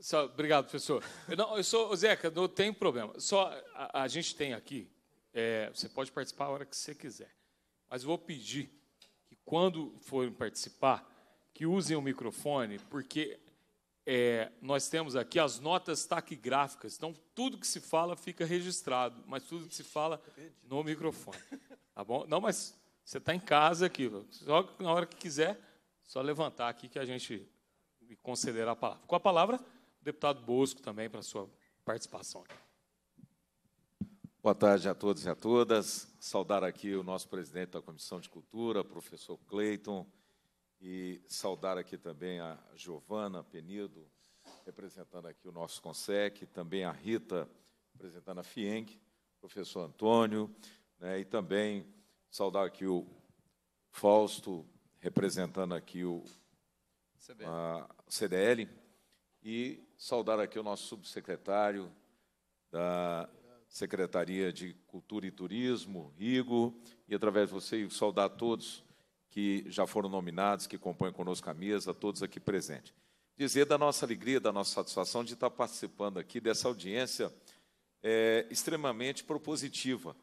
só, obrigado, professor. não, eu sou, Zeca, não tem problema. Só a, a gente tem aqui, é, você pode participar a hora que você quiser mas vou pedir que quando forem participar, que usem o microfone, porque é, nós temos aqui as notas taquigráficas, então tudo que se fala fica registrado, mas tudo que se fala no microfone, tá bom? Não, mas você está em casa aqui, só na hora que quiser, só levantar aqui que a gente concederá a palavra. Com a palavra, o deputado Bosco também para sua participação aqui. Boa tarde a todos e a todas. Saudar aqui o nosso presidente da Comissão de Cultura, professor Cleiton, e saudar aqui também a Giovana Penido, representando aqui o nosso CONSEC, também a Rita, representando a FIENG, professor Antônio, né, e também saudar aqui o Fausto, representando aqui o CDL, e saudar aqui o nosso subsecretário da Secretaria de Cultura e Turismo, Igo e através de você, saudar todos que já foram nominados, que compõem conosco a mesa, todos aqui presentes. Dizer da nossa alegria, da nossa satisfação de estar participando aqui dessa audiência é, extremamente propositiva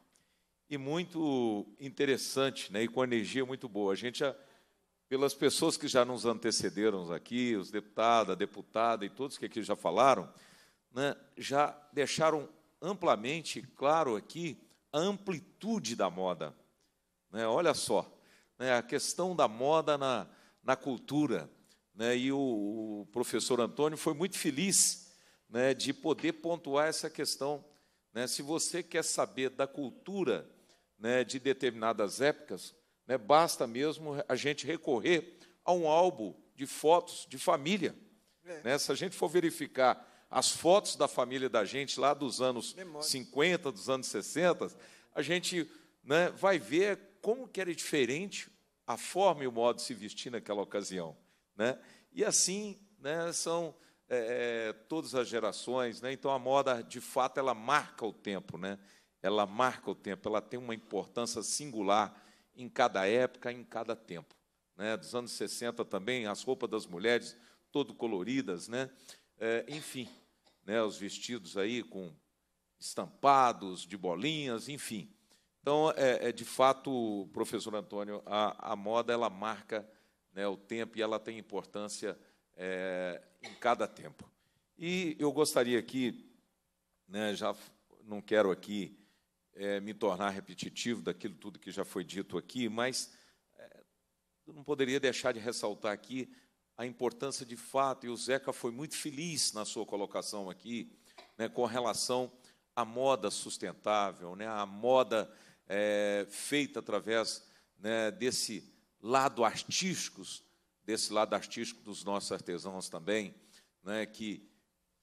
e muito interessante, né, e com energia muito boa. A gente, pelas pessoas que já nos antecederam aqui, os deputados, a deputada e todos que aqui já falaram, né, já deixaram amplamente claro aqui a amplitude da moda. Né? Olha só, né? a questão da moda na, na cultura. Né? E o, o, professor Antônio foi muito feliz né, de poder pontuar essa questão. Né? Se você quer saber da cultura né, de determinadas épocas, né, basta mesmo a gente recorrer a um álbum de fotos de família. É. Né? Se a gente for verificar as fotos da família da gente lá dos anos Memória. 50, dos anos 60, a gente né, vai ver como que era diferente a forma e o modo de se vestir naquela ocasião. Né? E assim né, são é, é, todas as gerações. Né? Então, a moda, de fato, ela marca o tempo. Né? Ela marca o tempo, ela tem uma importância singular em cada época, em cada tempo. Né? Dos anos 60 também, as roupas das mulheres, todo coloridas. Né? É, enfim, né, os vestidos aí com estampados de bolinhas, enfim. Então, é, é de fato, professor Antônio, a, a moda ela marca né, o tempo e ela tem importância é, em cada tempo. E eu gostaria aqui, né, já não quero aqui é, me tornar repetitivo daquilo tudo que já foi dito aqui, mas é, eu não poderia deixar de ressaltar aqui a importância de fato, e o Zeca foi muito feliz na sua colocação aqui, né, com relação à moda sustentável, né, à moda é, feita através né, desse lado artístico, desse lado artístico dos nossos artesãos também, né, que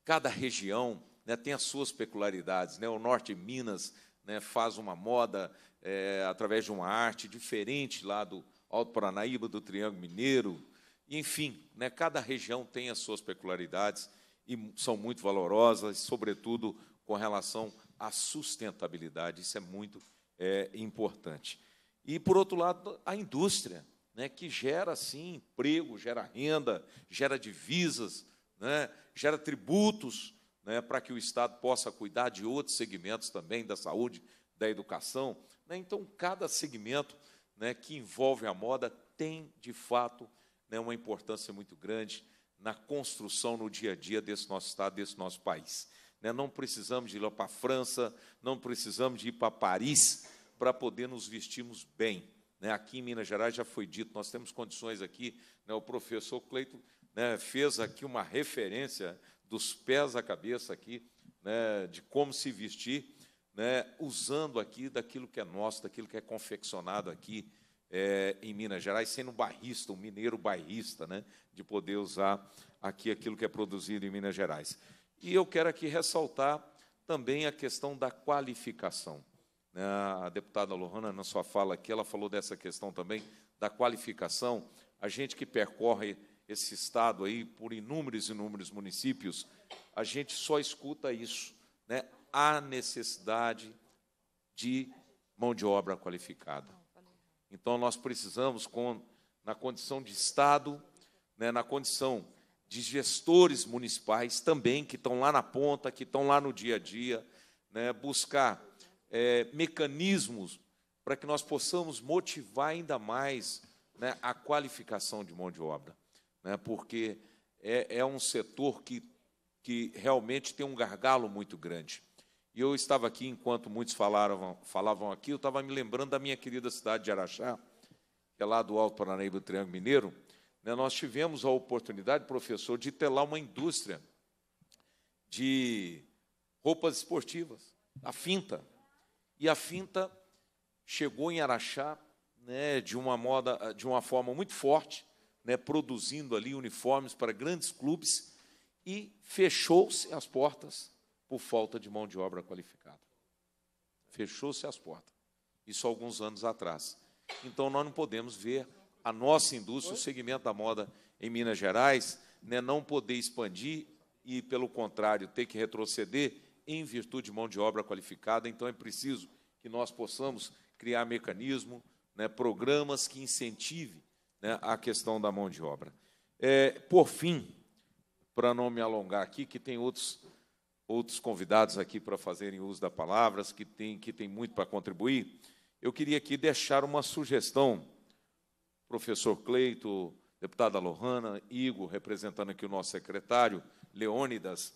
cada região né, tem as suas peculiaridades. Né, o norte de Minas né, faz uma moda é, através de uma arte diferente lá do Alto Paranaíba, do Triângulo Mineiro, enfim, né, cada região tem as suas peculiaridades e são muito valorosas, sobretudo com relação à sustentabilidade. Isso é muito é, importante. E, por outro lado, a indústria, né, que gera, sim, emprego, gera renda, gera divisas, né, gera tributos né, para que o Estado possa cuidar de outros segmentos também, da saúde, da educação. Né. Então, cada segmento né, que envolve a moda tem, de fato, né, uma importância muito grande na construção no dia a dia desse nosso Estado, desse nosso país. Né, não precisamos de ir lá para a França, não precisamos de ir para Paris para poder nos vestirmos bem. Né, aqui em Minas Gerais já foi dito, nós temos condições aqui, né, o professor Cleito né, fez aqui uma referência dos pés à cabeça aqui, né? de como se vestir, né? usando aqui daquilo que é nosso, daquilo que é confeccionado aqui é, em Minas Gerais, sendo um barrista, um mineiro barrista, né, de poder usar aqui aquilo que é produzido em Minas Gerais. E eu quero aqui ressaltar também a questão da qualificação. Né. A deputada Lohana, na sua fala aqui, ela falou dessa questão também da qualificação. A gente que percorre esse estado aí por inúmeros, e inúmeros municípios, a gente só escuta isso. Né? Há necessidade de mão de obra qualificada então, nós precisamos, com, na condição de Estado, né, na condição de gestores municipais também, que estão lá na ponta, que estão lá no dia a dia, né, buscar é, mecanismos para que nós possamos motivar ainda mais né, a qualificação de mão de obra, né, porque é, é um setor que, que realmente tem um gargalo muito grande. E eu estava aqui, enquanto muitos falaram, falavam aqui, eu estava me lembrando da minha querida cidade de Araxá, que é lá do Alto Paranaíba do Triângulo Mineiro. Né, nós tivemos a oportunidade, professor, de ter lá uma indústria de roupas esportivas, a finta. E a finta chegou em Araxá né, de uma moda, de uma forma muito forte, né, produzindo ali uniformes para grandes clubes e fechou-se as portas por falta de mão de obra qualificada. Fechou-se as portas. Isso há alguns anos atrás. Então nós não podemos ver a nossa indústria, o segmento da moda em Minas Gerais, né, não poder expandir e, pelo contrário, ter que retroceder em virtude de mão de obra qualificada. Então é preciso que nós possamos criar mecanismos, né, programas que incentivem né, a questão da mão de obra. É, por fim, para não me alongar aqui, que tem outros outros convidados aqui para fazerem uso da palavra, que tem, que tem muito para contribuir, eu queria aqui deixar uma sugestão. Professor Cleito, deputada Lohana, Igor, representando aqui o nosso secretário, Leônidas,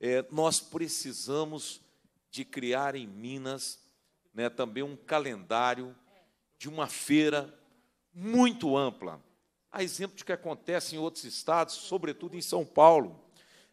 é, nós precisamos de criar em Minas né, também um calendário de uma feira muito ampla. Há exemplo de que acontece em outros estados, sobretudo em São Paulo.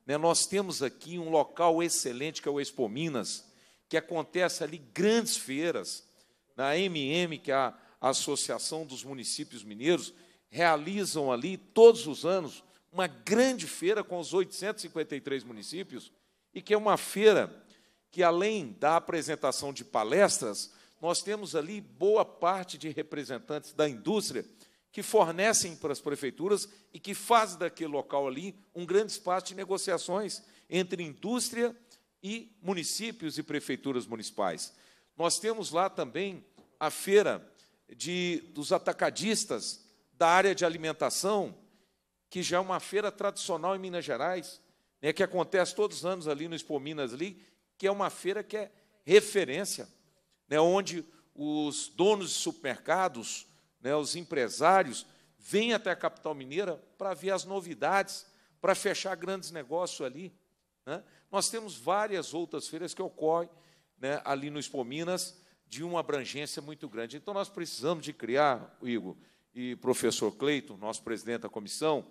Né? Nós temos aqui um local excelente que é o Expo Minas, que acontece ali grandes feiras. Na MM, que é a Associação dos Municípios Mineiros, realizam ali todos os anos uma grande feira com os 853 municípios e que é uma feira que além da apresentação de palestras, nós temos ali boa parte de representantes da indústria que fornecem para as prefeituras e que faz daquele local ali um grande espaço de negociações entre indústria e municípios e prefeituras municipais. Nós temos lá também a feira de, dos atacadistas da área de alimentação, que já é uma feira tradicional em Minas Gerais, né, que acontece todos os anos ali no Expo Minas, ali, que é uma feira que é referência, né, onde os donos de supermercados, né, os empresários vêm até a capital mineira para ver as novidades, para fechar grandes negócios ali. Né? Nós temos várias outras feiras que ocorrem né, ali no Expo Minas, de uma abrangência muito grande. Então, nós precisamos de criar, Igor e professor Cleiton, nosso presidente da comissão,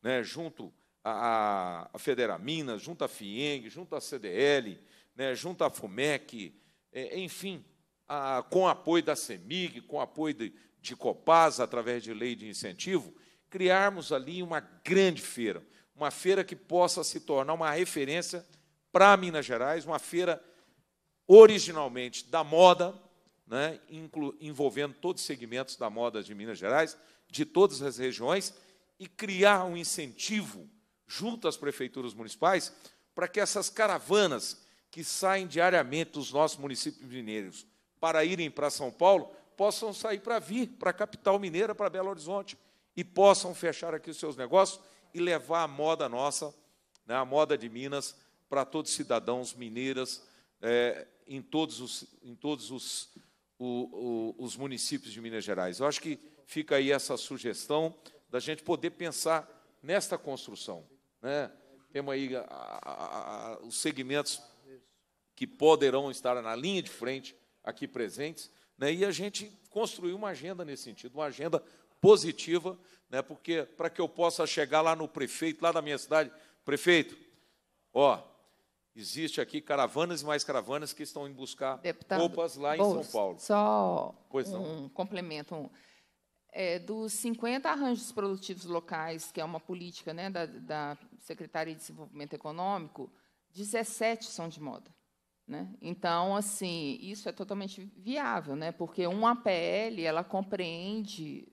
né, junto à, à Minas, junto à FIENG, junto à CDL, né, junto à FUMEC, é, enfim, a, com apoio da CEMIG, com apoio de, de Copasa, através de lei de incentivo, criarmos ali uma grande feira, uma feira que possa se tornar uma referência para Minas Gerais, uma feira originalmente da moda, né, envolvendo todos os segmentos da moda de Minas Gerais, de todas as regiões, e criar um incentivo junto às prefeituras municipais para que essas caravanas que saem diariamente dos nossos municípios mineiros para irem para São Paulo possam sair para vir para a capital mineira, para Belo Horizonte, e possam fechar aqui os seus negócios e levar a moda nossa, né, a moda de Minas, para todos os cidadãos mineiras, é, em todos, os, em todos os, o, o, os municípios de Minas Gerais. Eu acho que fica aí essa sugestão da gente poder pensar nesta construção. Né? Temos aí a, a, a, os segmentos que poderão estar na linha de frente aqui presentes, né? E a gente construiu uma agenda nesse sentido, uma agenda positiva, né? porque para que eu possa chegar lá no prefeito, lá da minha cidade, prefeito, ó, existe aqui caravanas e mais caravanas que estão em buscar Deputado, roupas lá em São Paulo. Só pois um complemento. É, dos 50 arranjos produtivos locais, que é uma política né, da, da Secretaria de Desenvolvimento Econômico, 17 são de moda. Né? Então, assim, isso é totalmente viável, né? porque uma APL ela compreende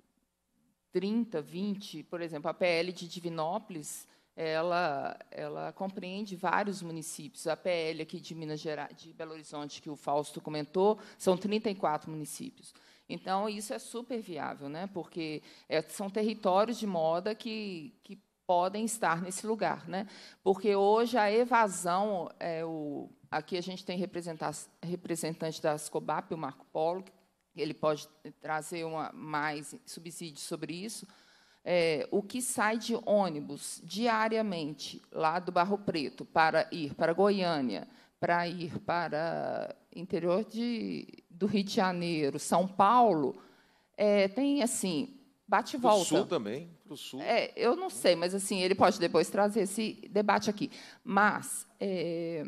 30, 20, por exemplo, a PL de Divinópolis, ela, ela compreende vários municípios. A PL aqui de Minas Gerais, de Belo Horizonte, que o Fausto comentou, são 34 municípios. Então, isso é super viável, né? porque é, são territórios de moda que, que podem estar nesse lugar. Né? Porque hoje a evasão é o Aqui a gente tem representante da SCOBAP, o Marco Polo, ele pode trazer uma, mais subsídios sobre isso. É, o que sai de ônibus diariamente lá do Barro Preto para ir para Goiânia, para ir para interior de, do Rio de Janeiro, São Paulo, é, tem assim bate e volta. Para o sul também, para o sul. É, eu não sei, mas assim ele pode depois trazer esse debate aqui. Mas é,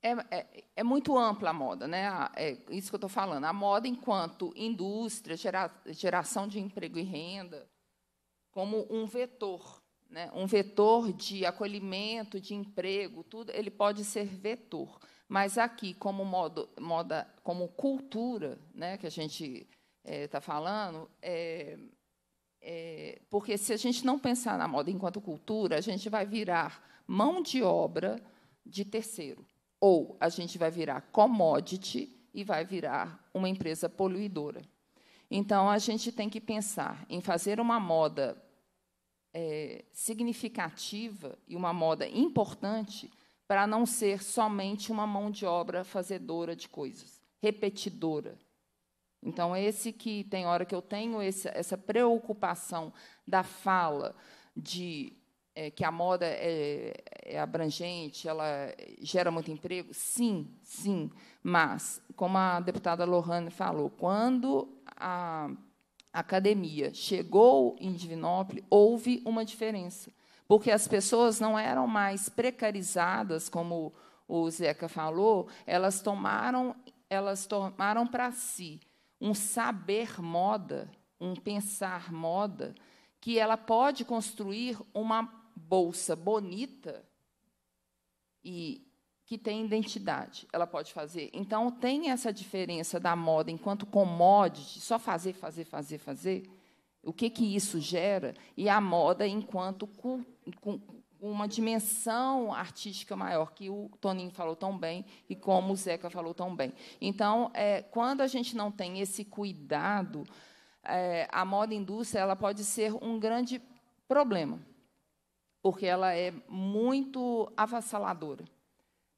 é, é, é, muito ampla a moda, né? É isso que eu estou falando. A moda enquanto indústria, gera, geração de emprego e renda, como um vetor, né? Um vetor de acolhimento, de emprego, tudo. Ele pode ser vetor, mas aqui como modo, moda, como cultura, né? Que a gente está é, tá falando, é, é, porque se a gente não pensar na moda enquanto cultura, a gente vai virar mão de obra de terceiro. Ou a gente vai virar commodity e vai virar uma empresa poluidora. Então, a gente tem que pensar em fazer uma moda é, significativa e uma moda importante para não ser somente uma mão de obra fazedora de coisas, repetidora. Então, esse que tem hora que eu tenho esse, essa preocupação da fala de é, que a moda é, é, abrangente, ela gera muito emprego? Sim, sim. Mas, como a deputada Lohane falou, quando a academia chegou em Divinópolis, houve uma diferença. Porque as pessoas não eram mais precarizadas, como o Zeca falou, elas tomaram, elas tomaram para si um saber moda, um pensar moda, que ela pode construir uma bolsa bonita e que tem identidade, ela pode fazer. Então, tem essa diferença da moda enquanto commodity, só fazer, fazer, fazer, fazer. O que, que isso gera? E a moda enquanto com, uma dimensão artística maior, que o Toninho falou tão bem e como o Zeca falou tão bem. Então, é, quando a gente não tem esse cuidado, é, a moda indústria ela pode ser um grande problema porque ela é muito avassaladora.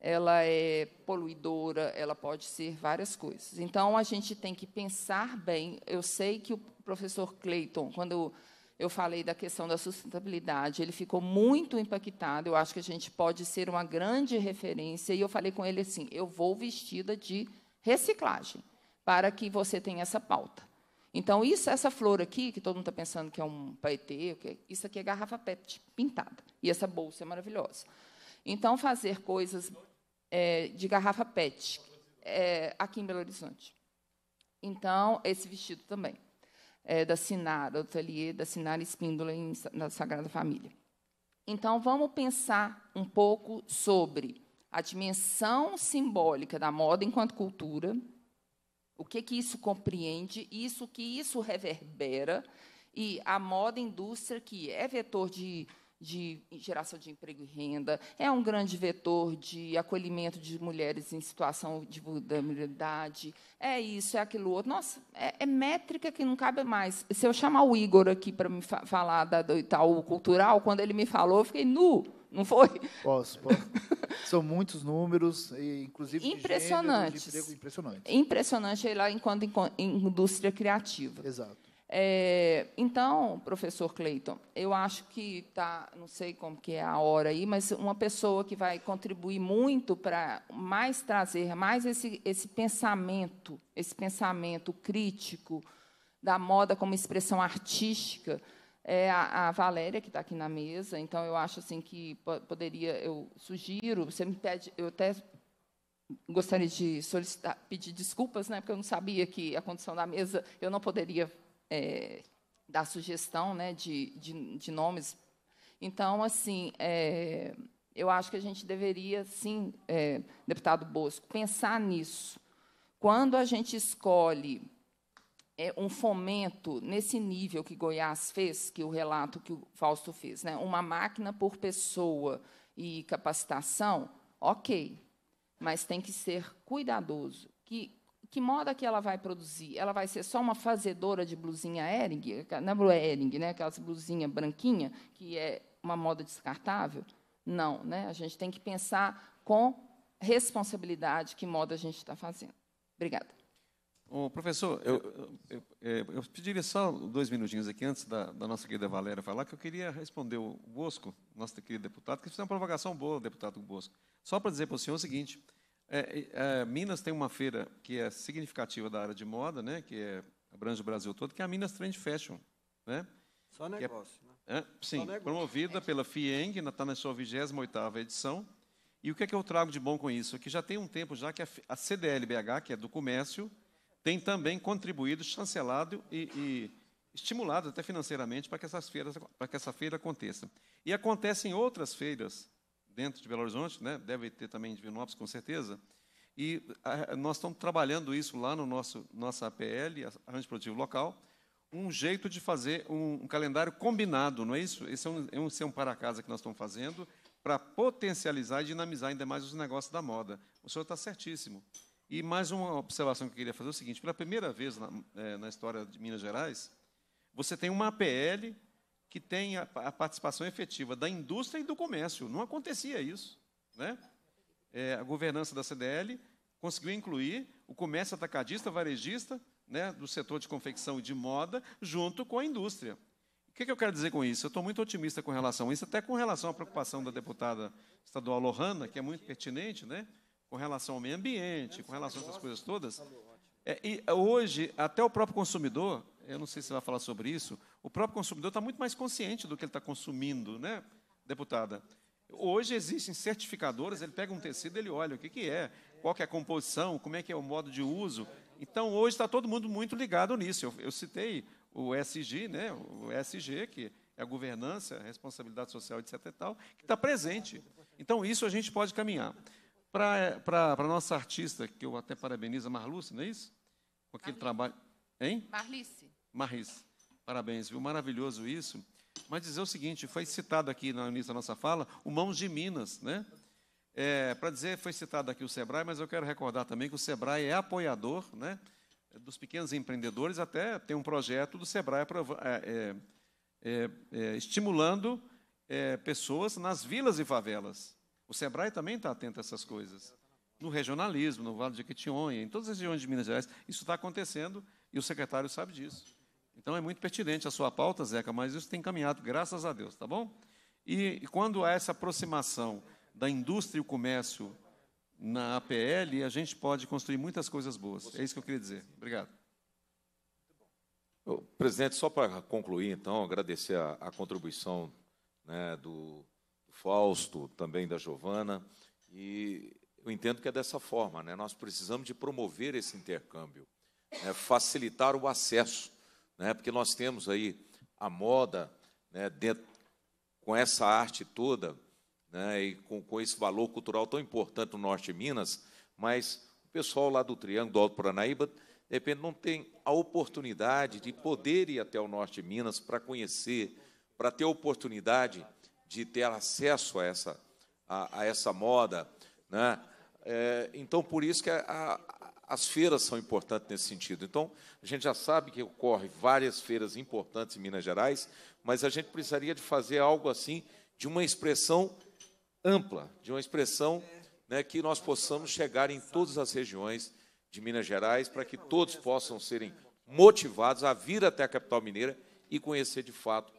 Ela é poluidora, ela pode ser várias coisas. Então, a gente tem que pensar bem. Eu sei que o professor Clayton, quando eu falei da questão da sustentabilidade, ele ficou muito impactado. Eu acho que a gente pode ser uma grande referência. E eu falei com ele assim: eu vou vestida de reciclagem, para que você tenha essa pauta. Então, isso, essa flor aqui, que todo mundo está pensando que é um paetê, é, isso aqui é garrafa PET pintada. E essa bolsa é maravilhosa. Então, fazer coisas é, de garrafa PET é, aqui em Belo Horizonte. Então, esse vestido também, é, da Sinara, do ateliê da Sinara Espíndola, em, na Sagrada Família. Então, vamos pensar um pouco sobre a dimensão simbólica da moda enquanto cultura, o que, que isso compreende, isso que isso reverbera, e a moda indústria, que é vetor de, de geração de emprego e renda, é um grande vetor de acolhimento de mulheres em situação de vulnerabilidade, é isso, é aquilo outro. Nossa, é, é métrica que não cabe mais. Se eu chamar o Igor aqui para me fa falar da, do Itaú Cultural, quando ele me falou, eu fiquei nu. Não foi? Posso, posso. São muitos números, inclusive impressionantes. impressionante. Impressionante lá enquanto indústria criativa. Exato. É, então, professor Cleiton, eu acho que está, não sei como que é a hora aí, mas uma pessoa que vai contribuir muito para mais trazer mais esse, esse pensamento, esse pensamento crítico da moda como expressão artística é a, a Valéria que está aqui na mesa. Então eu acho assim que poderia, eu sugiro, você me pede, eu até gostaria de solicitar, pedir desculpas, né, porque eu não sabia que a condição da mesa, eu não poderia é, dar sugestão, né, de, de, de nomes. Então assim, é, eu acho que a gente deveria, sim, é, deputado Bosco, pensar nisso. Quando a gente escolhe é, um fomento nesse nível que Goiás fez, que o relato que o Fausto fez, né? uma máquina por pessoa e capacitação, ok, mas tem que ser cuidadoso. Que, que moda que ela vai produzir? Ela vai ser só uma fazedora de blusinha Ering, não é, é Ering, né? aquelas blusinha branquinha, que é uma moda descartável? Não, né? a gente tem que pensar com responsabilidade que moda a gente está fazendo. Obrigada. Ô, professor, eu, eu, eu, pediria só dois minutinhos aqui antes da, da, nossa querida Valéria falar, que eu queria responder o Bosco, nosso querido deputado, que fez uma provocação boa, deputado Bosco. Só para dizer para o senhor o seguinte: é, é, é, Minas tem uma feira que é significativa da área de moda, né, que é, abrange o Brasil todo, que é a Minas Trend Fashion. Né, só é- negócio. É, né? sim, só negócio. promovida é. pela FIENG, está na sua 28 edição. E o que é que eu trago de bom com isso? É que já tem um tempo já que a, a CDLBH, que é do comércio, tem também contribuído, chancelado e, e estimulado até financeiramente para que, essas feiras, para que essa feira aconteça. E acontece em outras feiras dentro de Belo Horizonte, né? deve ter também de vinópolis com certeza, e a, nós estamos trabalhando isso lá no nosso nossa APL, Arranjo Produtivo Local, um jeito de fazer um, um calendário combinado, não é isso? Esse é um, é um, é um para casa que nós estamos fazendo para potencializar e dinamizar ainda mais os negócios da moda. O senhor está certíssimo. E mais uma observação que eu queria fazer é o seguinte: pela primeira vez na, é, na história de Minas Gerais, você tem uma APL que tem a, a, participação efetiva da indústria e do comércio. Não acontecia isso. Né? É, a governança da CDL conseguiu incluir o comércio atacadista, varejista, né, do setor de confecção e de moda, junto com a indústria. O que, que eu quero dizer com isso? Eu estou muito otimista com relação a isso, até com relação à preocupação da deputada estadual Lohana, que é muito pertinente, né? com relação ao meio ambiente, com relação a essas coisas todas. É, e é, hoje, até o próprio consumidor, eu não sei se você vai falar sobre isso, o próprio consumidor está muito mais consciente do que ele está consumindo, né, deputada? Hoje existem certificadoras, ele pega um tecido, ele olha o que, que é, qual que é a composição, como é que é o modo de uso. Então, hoje está todo mundo muito ligado nisso. Eu, eu citei o SG, né, o SG, que é a governança, a responsabilidade social, etc. E tal, que está presente. Então, isso a gente pode caminhar. Para a nossa artista, que eu até parabenizo, a Marluce, não é isso? Com aquele Marlice. trabalho. Hein? Marlice. Marlice. Parabéns, viu? Maravilhoso isso. Mas dizer o seguinte: foi citado aqui no início da nossa fala o Mãos de Minas, né? É, para dizer, foi citado aqui o Sebrae, mas eu quero recordar também que o Sebrae é apoiador né, é, dos pequenos empreendedores, até tem um projeto do Sebrae é é, é, é, estimulando pessoas nas vilas e favelas. O Sebrae também está atento a essas coisas. No regionalismo, no Vale de Jequitinhonha, em todas as regiões de Minas Gerais, isso está acontecendo e o secretário sabe disso. Então é muito pertinente a sua pauta, Zeca, mas isso tem caminhado, graças a Deus, tá bom? E, e quando há essa aproximação da indústria e o comércio na APL, a gente pode construir muitas coisas boas. É isso que eu queria dizer. Obrigado. Presidente, só para concluir, então, agradecer a, a contribuição né, do, Fausto, também da Giovana, e eu entendo que é dessa forma, né? Nós precisamos de promover esse intercâmbio, né? facilitar o acesso, né? Porque nós temos aí a moda, né? Dentro, com essa arte toda, né? E com, com esse valor cultural tão importante no norte de Minas, mas o pessoal lá do Triângulo do Alto Paranaíba, de repente, não tem a oportunidade de poder ir até o norte de Minas para conhecer, para ter a oportunidade de ter acesso a essa, a, a essa moda. Né? É, então, por isso que a, as feiras são importantes nesse sentido. Então, a gente já sabe que ocorre várias feiras importantes em Minas Gerais, mas a gente precisaria de fazer algo assim, de uma expressão ampla, de uma expressão né, que nós possamos chegar em todas as regiões de Minas Gerais, para que todos possam serem motivados a vir até a capital mineira e conhecer de fato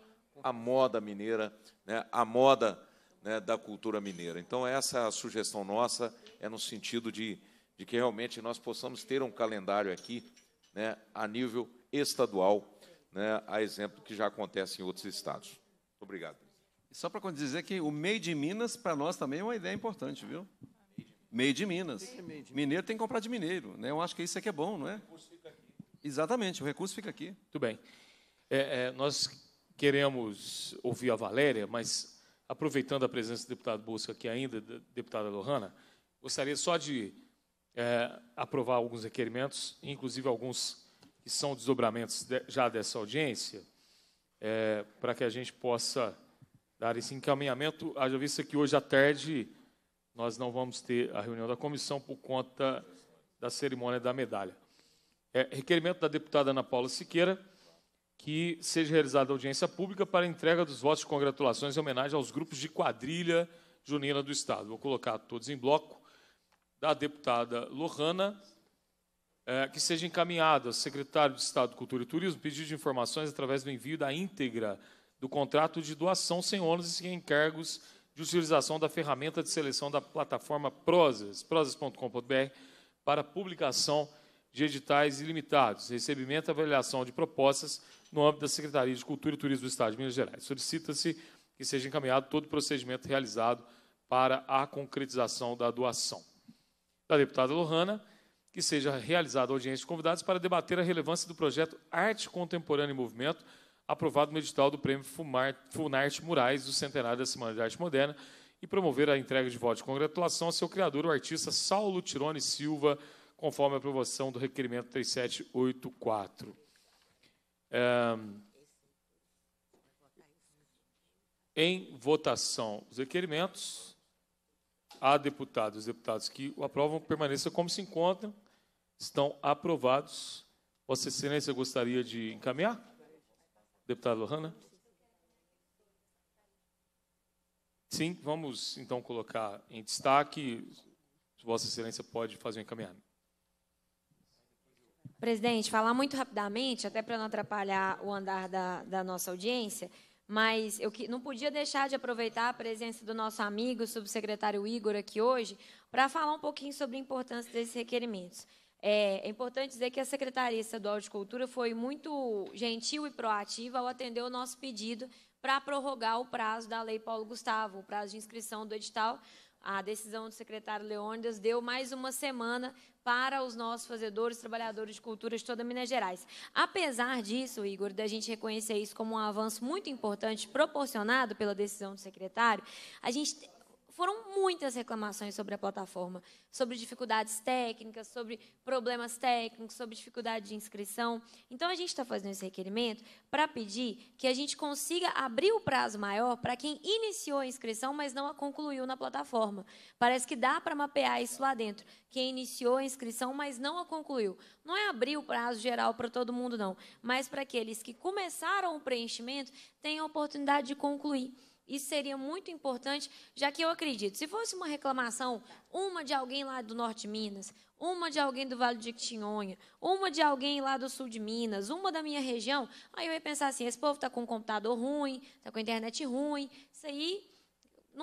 a moda mineira, né, a moda né, da cultura mineira. Então, essa é sugestão nossa é no sentido de, de que realmente nós possamos ter um calendário aqui né, a nível estadual, né, a exemplo que já acontece em outros estados. Muito obrigado. Só para dizer que o Made Minas, para nós também é uma ideia importante, viu? Made de Minas. Mineiro tem que comprar de mineiro. Né? Eu acho que isso é que é bom, não é? Exatamente, o recurso fica aqui. Tudo bem. É, é, nós queremos ouvir a Valéria, mas aproveitando a presença do deputado Bosca aqui ainda, deputada Lohana, gostaria só de é, aprovar alguns requerimentos, inclusive alguns que são desdobramentos de, já dessa audiência, é, para que a gente possa dar esse encaminhamento, haja vista que hoje à tarde nós não vamos ter a reunião da comissão por conta da cerimônia da medalha. É, requerimento da deputada Ana Paula Siqueira, que seja realizada audiência pública para entrega dos votos de congratulações e homenagem aos grupos de quadrilha junina do Estado. Vou colocar todos em bloco. Da deputada Lohana, é, que seja encaminhado ao secretário de Estado, de Cultura e Turismo pedido de informações através do envio da íntegra do contrato de doação sem ônus e sem encargos de utilização da ferramenta de seleção da plataforma Prozas, prozas.com.br, para publicação de editais ilimitados, recebimento e avaliação de propostas no âmbito da Secretaria de Cultura e Turismo do Estado de Minas Gerais. Solicita-se que seja encaminhado todo o procedimento realizado para a concretização da doação. Da deputada Lohana, que seja realizada audiência de convidados para debater a relevância do projeto Arte Contemporânea em Movimento, aprovado no edital do Prêmio Funarte Murais do Centenário da Semana de Arte Moderna, e promover a entrega de voto de congratulação ao seu criador, o artista Saulo Tirone Silva, conforme a aprovação do requerimento 3784. É, em votação os requerimentos. Há deputados os deputados que o aprovam permaneçam como se encontram. Estão aprovados. Vossa Excelência gostaria de encaminhar? deputado Lohana? Sim, vamos então colocar em destaque. Vossa Excelência pode fazer o um encaminhamento. Presidente, falar muito rapidamente, até para não atrapalhar o andar da, da nossa audiência, mas eu que, não podia deixar de aproveitar a presença do nosso amigo, subsecretário Igor, aqui hoje, para falar um pouquinho sobre a importância desses requerimentos. É, é importante dizer que a Secretaria Estadual de Cultura foi muito gentil e proativa ao atender o nosso pedido para prorrogar o prazo da Lei Paulo Gustavo, o prazo de inscrição do edital, a decisão do secretário Leônidas deu mais uma semana para os nossos fazedores, trabalhadores de cultura de toda Minas Gerais. Apesar disso, Igor, da gente reconhecer isso como um avanço muito importante proporcionado pela decisão do secretário, a gente foram muitas reclamações sobre a plataforma, sobre dificuldades técnicas, sobre problemas técnicos, sobre dificuldade de inscrição. Então, a gente está fazendo esse requerimento para pedir que a gente consiga abrir o prazo maior para quem iniciou a inscrição, mas não a concluiu na plataforma. Parece que dá para mapear isso lá dentro. Quem iniciou a inscrição, mas não a concluiu. Não é abrir o prazo geral para todo mundo, não, mas para aqueles que começaram o preenchimento tenham a oportunidade de concluir. Isso seria muito importante, já que eu acredito, se fosse uma reclamação, uma de alguém lá do norte de Minas, uma de alguém do Vale de Jequitinhonha, uma de alguém lá do sul de Minas, uma da minha região, aí eu ia pensar assim, esse povo está com um computador ruim, está com a internet ruim, isso aí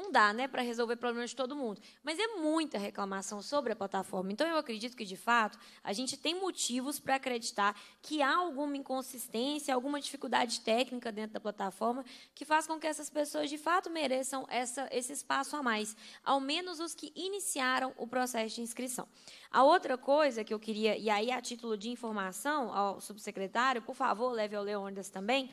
não dá né, para resolver problemas de todo mundo. Mas é muita reclamação sobre a plataforma. Então, eu acredito que, de fato, a gente tem motivos para acreditar que há alguma inconsistência, alguma dificuldade técnica dentro da plataforma que faz com que essas pessoas, de fato, mereçam essa, esse espaço a mais, ao menos os que iniciaram o processo de inscrição. A outra coisa que eu queria, e aí a título de informação ao subsecretário, por favor, leve ao Leondas também,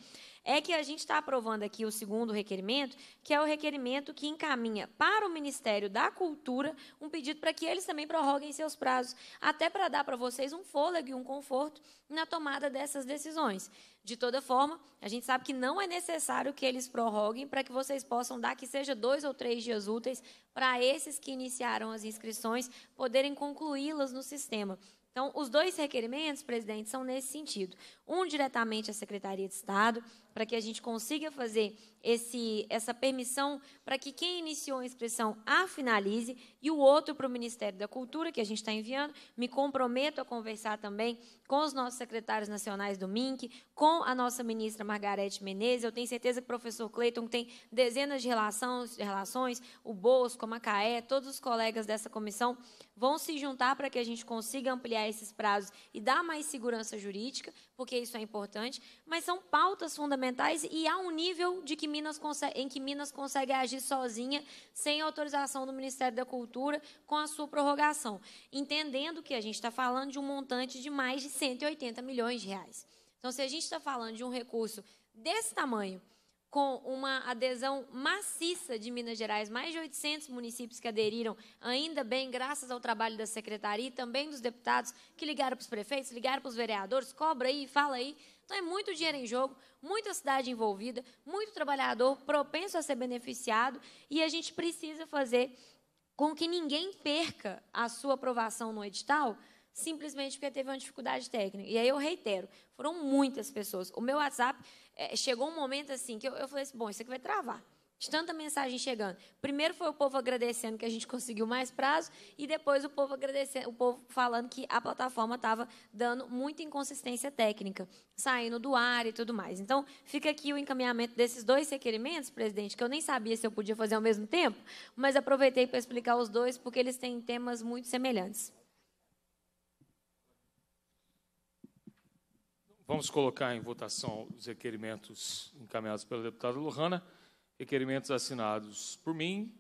é que a gente está aprovando aqui o segundo requerimento, que é o requerimento que encaminha para o Ministério da Cultura um pedido para que eles também prorroguem seus prazos, até para dar para vocês um fôlego e um conforto na tomada dessas decisões. De toda forma, a gente sabe que não é necessário que eles prorroguem para que vocês possam dar que seja dois ou três dias úteis para esses que iniciaram as inscrições poderem concluí-las no sistema. Então, os dois requerimentos, presidente, são nesse sentido. Um diretamente à Secretaria de Estado, para que a gente consiga fazer esse, essa permissão para que quem iniciou a inscrição a finalize e o outro para o Ministério da Cultura, que a gente está enviando. Me comprometo a conversar também com os nossos secretários nacionais do MINC, com a nossa ministra Margarete Menezes. Eu tenho certeza que o professor Cleiton tem dezenas de relações, de relações o Bosco, a Macaé, todos os colegas dessa comissão vão se juntar para que a gente consiga ampliar esses prazos e dar mais segurança jurídica porque isso é importante, mas são pautas fundamentais e há um nível de que Minas consegue, em que Minas consegue agir sozinha, sem autorização do Ministério da Cultura, com a sua prorrogação, entendendo que a gente está falando de um montante de mais de 180 milhões de reais. Então, se a gente está falando de um recurso desse tamanho, com uma adesão maciça de Minas Gerais, mais de 800 municípios que aderiram, ainda bem, graças ao trabalho da secretaria e também dos deputados que ligaram para os prefeitos, ligaram para os vereadores, cobra aí, fala aí. Então, é muito dinheiro em jogo, muita cidade envolvida, muito trabalhador propenso a ser beneficiado e a gente precisa fazer com que ninguém perca a sua aprovação no edital simplesmente porque teve uma dificuldade técnica. E aí eu reitero, foram muitas pessoas. O meu WhatsApp é, chegou um momento assim que eu, eu falei assim: bom, isso aqui vai travar. De tanta mensagem chegando. Primeiro foi o povo agradecendo que a gente conseguiu mais prazo, e depois o povo agradecendo, o povo falando que a plataforma estava dando muita inconsistência técnica, saindo do ar e tudo mais. Então, fica aqui o encaminhamento desses dois requerimentos, presidente, que eu nem sabia se eu podia fazer ao mesmo tempo, mas aproveitei para explicar os dois, porque eles têm temas muito semelhantes. Vamos colocar em votação os requerimentos encaminhados pela deputada Lohana, requerimentos assinados por mim,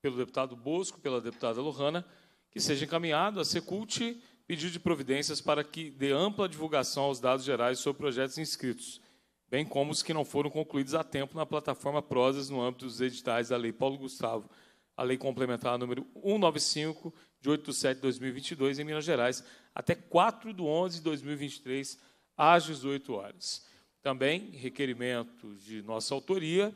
pelo deputado Bosco, pela deputada Lohana, que seja encaminhado a Secult pedido de providências para que dê ampla divulgação aos dados gerais sobre projetos inscritos, bem como os que não foram concluídos a tempo na plataforma Prosas no âmbito dos editais da Lei Paulo Gustavo, a Lei Complementar número 195, de 8 de 7 de 2022, em Minas Gerais, até 4 de 11 de 2023, às 18 horas. Também requerimento de nossa autoria,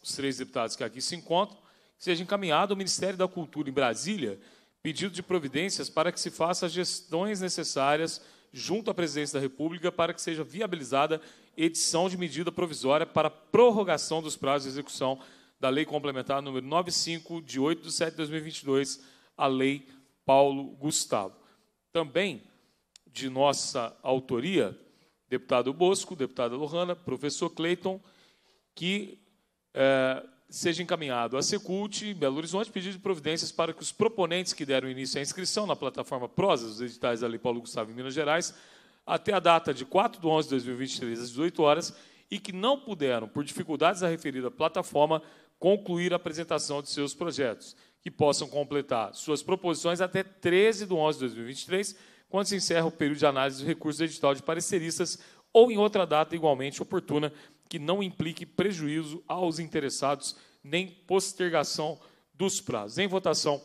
os três deputados que aqui se encontram, que seja encaminhado ao Ministério da Cultura em Brasília pedido de providências para que se façam as gestões necessárias junto à Presidência da República para que seja viabilizada edição de medida provisória para prorrogação dos prazos de execução da Lei Complementar número 95, de 8 de 7 de 2022, a Lei Paulo Gustavo. Também de nossa autoria, deputado Bosco, deputada Lohana, professor Cleiton, que é, seja encaminhado à Secult Belo Horizonte pedido de providências para que os proponentes que deram início à inscrição na plataforma Prosa dos editais da Lei Paulo Gustavo em Minas Gerais, até a data de 4 de 11 de 2023, às 18 horas, e que não puderam, por dificuldades da referida plataforma, concluir a apresentação de seus projetos, que possam completar suas proposições até 13 de 11 de 2023, quando se encerra o período de análise do recurso do edital de pareceristas ou em outra data igualmente oportuna que não implique prejuízo aos interessados nem postergação dos prazos. Em votação,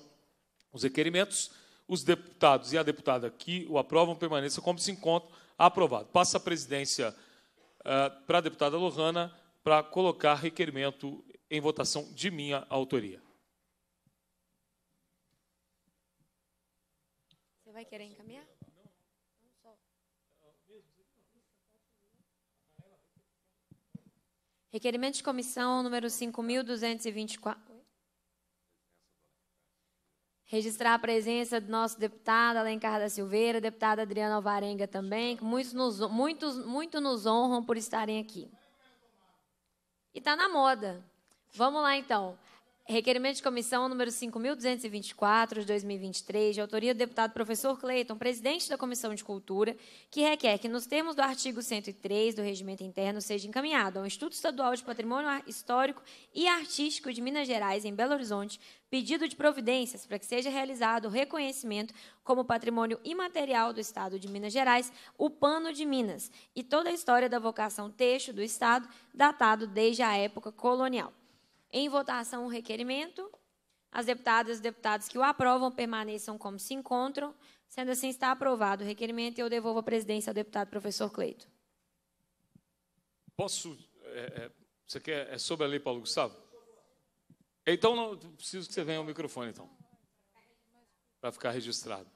os requerimentos, os deputados e a deputada que o aprovam permaneçam como se encontram. Aprovado. Passa a presidência uh, para a deputada Lohana para colocar requerimento em votação de minha autoria. Você vai querer encaminhar? Requerimento de comissão número 5.224. Registrar a presença do nosso deputado Alencar da Silveira, deputada Adriana Alvarenga também, que muitos nos, muitos, muito nos honram por estarem aqui. E está na moda. Vamos lá, então. Requerimento de comissão número 5.224, de 2023, de autoria do deputado professor Cleiton, presidente da Comissão de Cultura, que requer que, nos termos do artigo 103 do Regimento Interno, seja encaminhado ao Instituto Estadual de Patrimônio Histórico e Artístico de Minas Gerais, em Belo Horizonte, pedido de providências para que seja realizado o reconhecimento como patrimônio imaterial do Estado de Minas Gerais, o Pano de Minas, e toda a história da vocação texto do Estado, datado desde a época colonial. Em votação o requerimento. As deputadas e deputados que o aprovam permaneçam como se encontram. Sendo assim, está aprovado o requerimento e eu devolvo a presidência ao deputado professor Cleito. Posso? É, é, você quer? É sobre a lei, Paulo Gustavo? Então, não, preciso que você venha ao microfone, então. Para ficar registrado.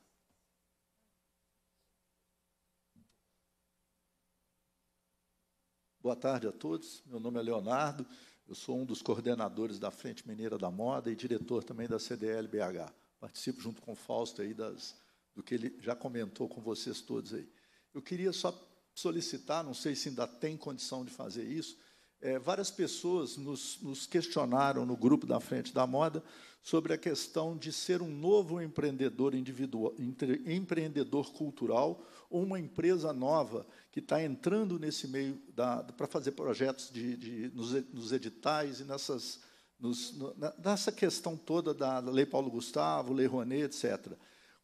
Boa tarde a todos. Meu nome é Leonardo. Eu sou um dos coordenadores da Frente Mineira da Moda e diretor também da CDL BH. Participo junto com o Fausto aí das, do que ele já comentou com vocês todos aí. Eu queria só solicitar, não sei se ainda tem condição de fazer isso, é, várias pessoas nos, nos questionaram no grupo da Frente da Moda sobre a questão de ser um novo empreendedor individual, empreendedor cultural ou uma empresa nova que está entrando nesse meio para fazer projetos de, de, nos, nos editais e nessas, nos, nessa questão toda da Lei Paulo Gustavo, Lei Rouanet, etc.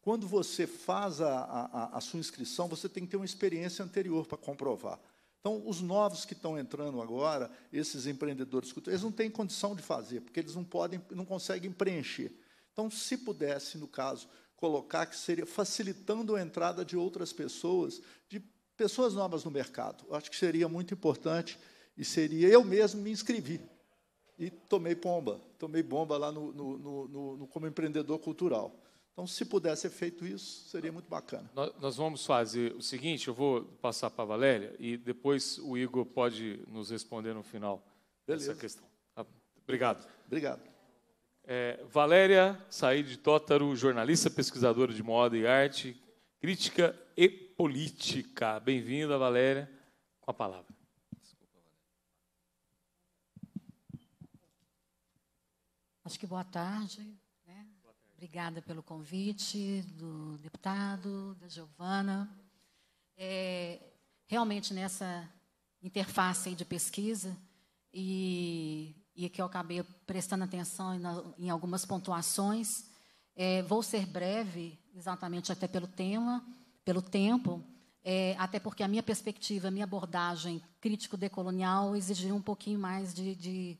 Quando você faz a, a, a sua inscrição, você tem que ter uma experiência anterior para comprovar. Então, os novos que estão entrando agora, esses empreendedores, eles não têm condição de fazer, porque eles não podem, não conseguem preencher. Então, se pudesse, no caso, colocar que seria facilitando a entrada de outras pessoas, de pessoas novas no mercado. acho que seria muito importante e seria eu mesmo me inscrevi e tomei bomba, tomei bomba lá no, no, no, no como empreendedor cultural. Então, se pudesse ser feito isso, seria muito bacana. Nós vamos fazer o seguinte, eu vou passar para a Valéria e depois o Igor pode nos responder no final Beleza. dessa questão. Tá? Obrigado. Obrigado. É, Valéria Said de Tótaro, jornalista, pesquisadora de moda e arte, crítica e política. Bem-vinda, Valéria, com a palavra. Acho que boa tarde. Né? Boa tarde. Obrigada pelo convite do deputado, da Giovana. É, realmente, nessa interface de pesquisa e e que eu acabei prestando atenção em, em algumas pontuações. É, vou ser breve, exatamente até pelo tema, pelo tempo, é, até porque a minha perspectiva, a minha abordagem crítico-decolonial exigiria um pouquinho mais de, de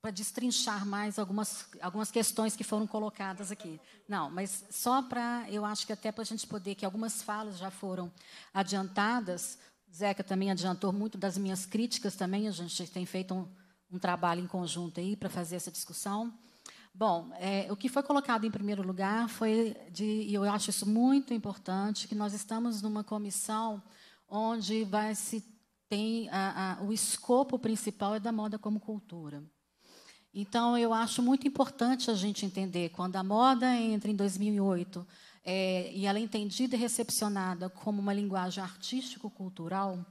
para destrinchar mais algumas, algumas questões que foram colocadas aqui. Não, mas só para, eu acho que até para a gente poder, que algumas falas já foram adiantadas, Zeca também adiantou muito das minhas críticas também, a gente tem feito um, um trabalho em conjunto aí para fazer essa discussão. Bom, é, o que foi colocado em primeiro lugar foi, de, e eu acho isso muito importante, que nós estamos numa comissão onde vai se tem a, a, o escopo principal é da moda como cultura. Então, eu acho muito importante a gente entender quando a moda entra em 2008 é, e ela é entendida e recepcionada como uma linguagem artístico-cultural,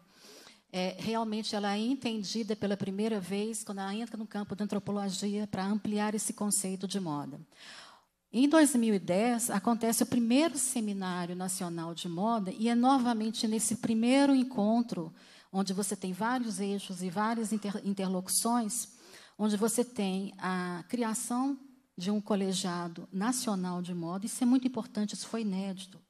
é, realmente ela é entendida pela primeira vez quando ela entra no campo da antropologia para ampliar esse conceito de moda. Em 2010, acontece o primeiro Seminário Nacional de Moda, e é novamente nesse primeiro encontro, onde você tem vários eixos e várias interlocuções, onde você tem a criação de um colegiado nacional de moda. Isso é muito importante, isso foi inédito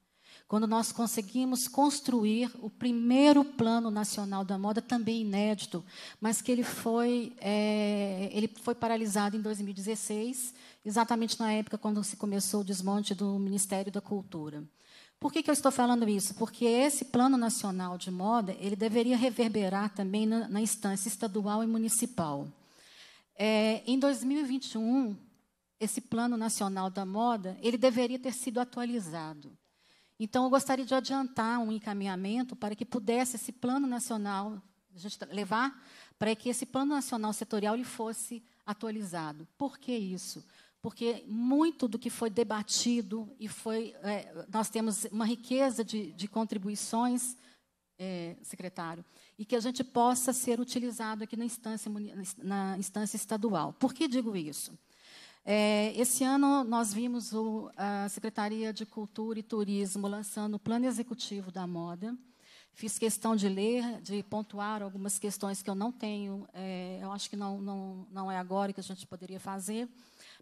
quando nós conseguimos construir o primeiro plano nacional da moda, também inédito, mas que ele foi, é, ele foi paralisado em 2016, exatamente na época quando se começou o desmonte do Ministério da Cultura. Por que, que eu estou falando isso? Porque esse plano nacional de moda ele deveria reverberar também na, na instância estadual e municipal. É, em 2021, esse plano nacional da moda ele deveria ter sido atualizado. Então, eu gostaria de adiantar um encaminhamento para que pudesse esse plano nacional a gente tá, levar para que esse plano nacional setorial ele fosse atualizado. Por que isso? Porque muito do que foi debatido e foi, é, nós temos uma riqueza de, de contribuições, é, secretário, e que a gente possa ser utilizado aqui na instância, na instância estadual. Por que digo isso? É, esse ano nós vimos o, a Secretaria de Cultura e Turismo lançando o Plano Executivo da Moda. Fiz questão de ler, de pontuar algumas questões que eu não tenho, é, eu acho que não, não, não é agora que a gente poderia fazer,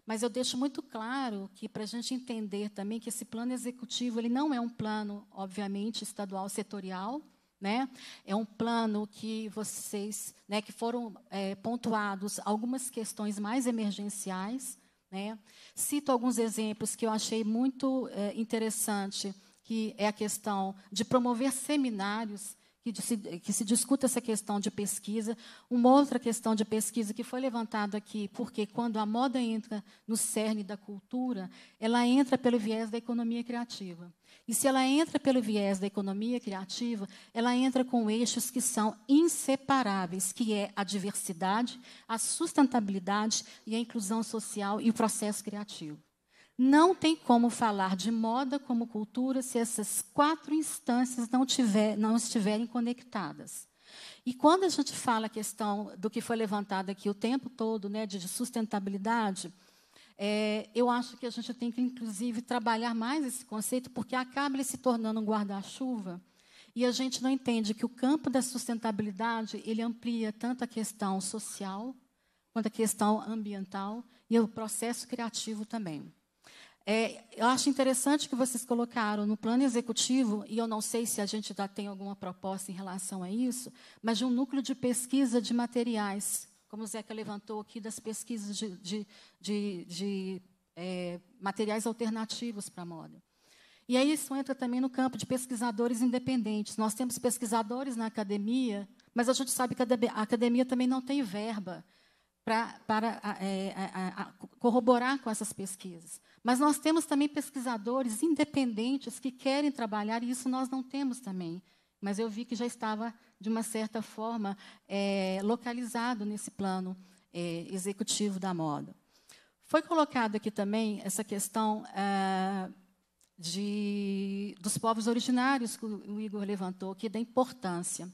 mas eu deixo muito claro que, para a gente entender também que esse plano executivo ele não é um plano, obviamente, estadual setorial, né? É um plano que vocês, né, que foram é, pontuados algumas questões mais emergenciais, né? Cito alguns exemplos que eu achei muito é, interessante, que é a questão de promover seminários que, se, que se discuta essa questão de pesquisa. Uma outra questão de pesquisa que foi levantada aqui, porque quando a moda entra no cerne da cultura, ela entra pelo viés da economia criativa. E se ela entra pelo viés da economia criativa, ela entra com eixos que são inseparáveis, que é a diversidade, a sustentabilidade e a inclusão social e o processo criativo. Não tem como falar de moda como cultura se essas quatro instâncias não, tiver, não estiverem conectadas. E quando a gente fala a questão do que foi levantado aqui o tempo todo, né, de sustentabilidade, é, eu acho que a gente tem que, inclusive, trabalhar mais esse conceito, porque acaba ele se tornando um guarda-chuva e a gente não entende que o campo da sustentabilidade ele amplia tanto a questão social quanto a questão ambiental e o processo criativo também. É, eu acho interessante que vocês colocaram no plano executivo, e eu não sei se a gente já tem alguma proposta em relação a isso, mas de um núcleo de pesquisa de materiais como o Zeca levantou aqui, das pesquisas de, de, de, de é, materiais alternativos para a moda. E aí isso entra também no campo de pesquisadores independentes. Nós temos pesquisadores na academia, mas a gente sabe que a academia também não tem verba pra, para é, a, a corroborar com essas pesquisas. Mas nós temos também pesquisadores independentes que querem trabalhar, e isso nós não temos também mas eu vi que já estava, de uma certa forma, é, localizado nesse plano é, executivo da moda. Foi colocado aqui também essa questão é, de, dos povos originários, que o Igor levantou aqui, é da importância.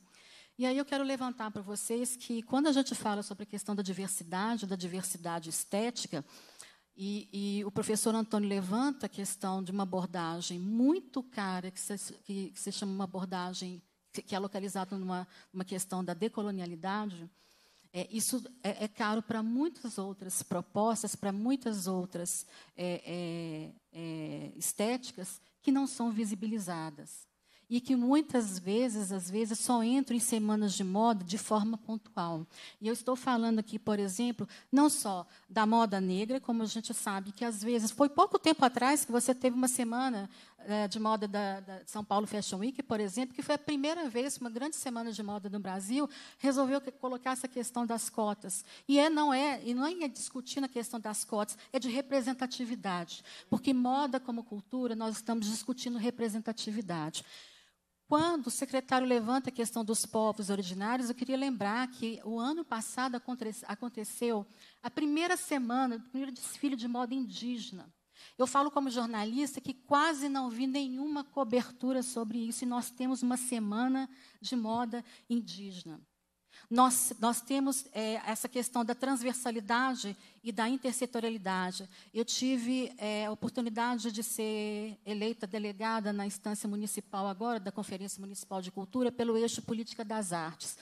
E aí eu quero levantar para vocês que, quando a gente fala sobre a questão da diversidade, da diversidade estética, e, e, o professor Antônio levanta a questão de uma abordagem muito cara, que se, que, que se chama uma abordagem que é localizada numa, questão da decolonialidade. É, isso é, é caro para muitas outras propostas, para muitas outras é, é, é estéticas que não são visibilizadas e que muitas vezes, às vezes, só entram em semanas de moda de forma pontual. E eu estou falando aqui, por exemplo, não só da moda negra, como a gente sabe que, às vezes, foi pouco tempo atrás que você teve uma semana é, de moda da, da, São Paulo Fashion Week, por exemplo, que foi a primeira vez que uma grande semana de moda no Brasil resolveu colocar essa questão das cotas. E é, não é, e não é discutindo a questão das cotas, é de representatividade. Porque moda como cultura, nós estamos discutindo representatividade. Quando o secretário levanta a questão dos povos originários, eu queria lembrar que o ano passado aconteceu a primeira semana, o primeiro desfile de moda indígena. Eu falo como jornalista que quase não vi nenhuma cobertura sobre isso, e nós temos uma semana de moda indígena. Nós, nós temos é, essa questão da transversalidade e da intersetorialidade. Eu tive é, a oportunidade de ser eleita delegada na instância municipal agora, da Conferência Municipal de Cultura, pelo eixo Política das Artes.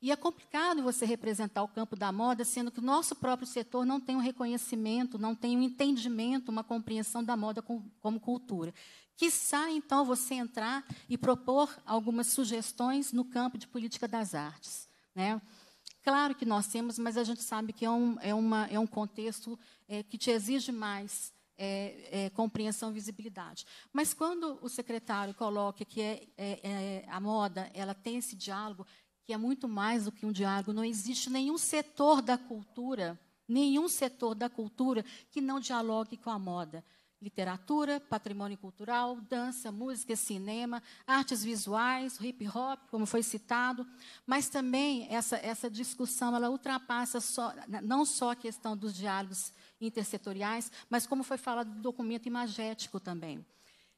E é complicado você representar o campo da moda, sendo que o nosso próprio setor não tem um reconhecimento, não tem um entendimento, uma compreensão da moda com, como cultura. Quiçá, então, você entrar e propor algumas sugestões no campo de política das artes. Né? Claro que nós temos, mas a gente sabe que é um, é uma, é um contexto é, que te exige mais é, é, compreensão e visibilidade. Mas quando o secretário coloca que é, é, é, a moda ela tem esse diálogo, que é muito mais do que um diálogo, não existe nenhum setor da cultura, nenhum setor da cultura que não dialogue com a moda literatura, patrimônio cultural, dança, música, cinema, artes visuais, hip hop, como foi citado, mas também essa, essa discussão ela ultrapassa só, né, não só a questão dos diálogos intersetoriais, mas como foi falado do documento imagético também.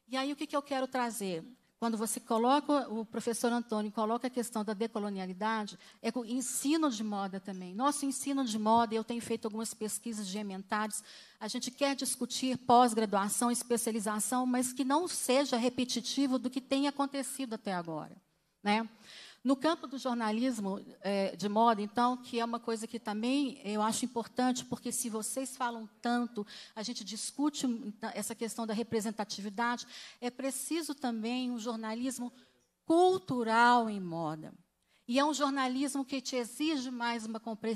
E aí o que, que eu quero trazer? quando você coloca, o professor Antônio coloca a questão da decolonialidade, é o ensino de moda também. Nosso ensino de moda, eu tenho feito algumas pesquisas de inventários, a gente quer discutir pós-graduação, especialização, mas que não seja repetitivo do que tem acontecido até agora. Né? No campo do jornalismo é, de moda, então, que é uma coisa que também eu acho importante, porque se vocês falam tanto, a gente discute então, essa questão da representatividade, é preciso também um jornalismo cultural em moda. E é um jornalismo que te exige mais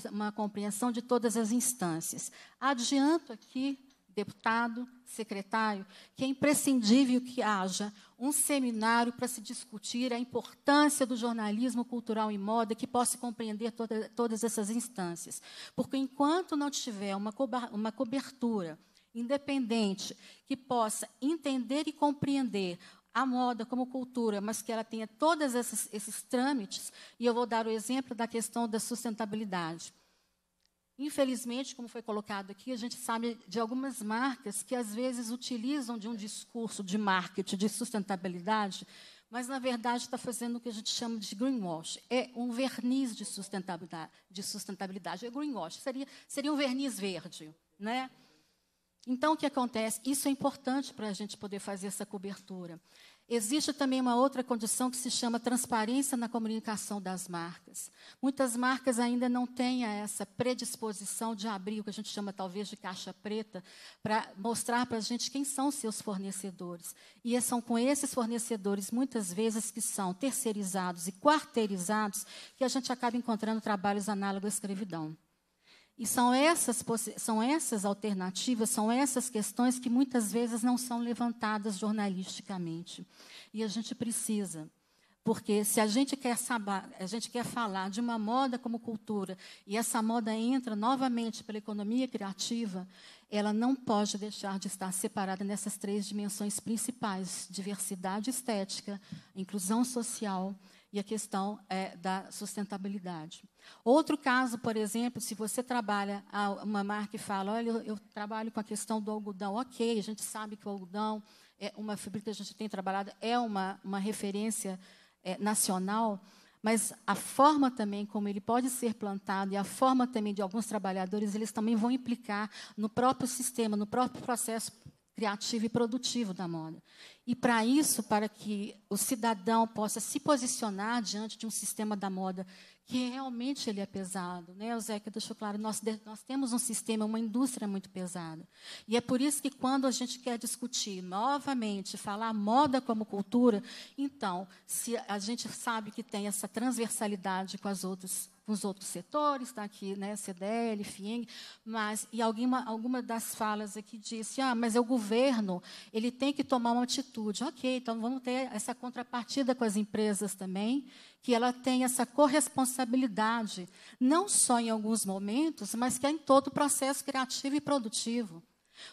uma compreensão de todas as instâncias. Adianto aqui deputado, secretário, que é imprescindível que haja um seminário para se discutir a importância do jornalismo cultural e moda que possa compreender toda, todas essas instâncias. Porque enquanto não tiver uma, uma cobertura independente que possa entender e compreender a moda como cultura, mas que ela tenha todos esses, esses trâmites, e eu vou dar o exemplo da questão da sustentabilidade. Infelizmente, como foi colocado aqui, a gente sabe de algumas marcas que às vezes utilizam de um discurso de marketing, de sustentabilidade, mas na verdade está fazendo o que a gente chama de greenwash. É um verniz de sustentabilidade. De sustentabilidade. É greenwash, seria, seria um verniz verde. Né? Então, o que acontece? Isso é importante para a gente poder fazer essa cobertura. Existe também uma outra condição que se chama transparência na comunicação das marcas. Muitas marcas ainda não têm essa predisposição de abrir o que a gente chama talvez de caixa preta para mostrar para a gente quem são seus fornecedores. E é, são com esses fornecedores, muitas vezes, que são terceirizados e quarteirizados, que a gente acaba encontrando trabalhos análogos à escravidão. E são essas, são essas alternativas, são essas questões que muitas vezes não são levantadas jornalisticamente. E a gente precisa, porque se a gente quer saber, a gente quer falar de uma moda como cultura, e essa moda entra novamente pela economia criativa, ela não pode deixar de estar separada nessas três dimensões principais: diversidade estética, inclusão social e a questão é, da sustentabilidade. Outro caso, por exemplo, se você trabalha, uma marca e fala, olha, eu, eu trabalho com a questão do algodão. Ok, a gente sabe que o algodão, é uma fibra que a gente tem trabalhado, é uma, uma referência é, nacional, mas a forma também como ele pode ser plantado e a forma também de alguns trabalhadores, eles também vão implicar no próprio sistema, no próprio processo criativo e produtivo da moda. E para isso, para que o cidadão possa se posicionar diante de um sistema da moda que realmente ele é pesado. Né? O Zeca deixou claro, nós, nós temos um sistema, uma indústria muito pesada. E é por isso que quando a gente quer discutir novamente, falar moda como cultura, então, se a gente sabe que tem essa transversalidade com as outras com os outros setores, está aqui, né, CDL, FIENG, mas, e alguma, alguma das falas aqui disse, ah, mas é o governo, ele tem que tomar uma atitude. Ok, então vamos ter essa contrapartida com as empresas também, que ela tem essa corresponsabilidade, não só em alguns momentos, mas que é em todo o processo criativo e produtivo.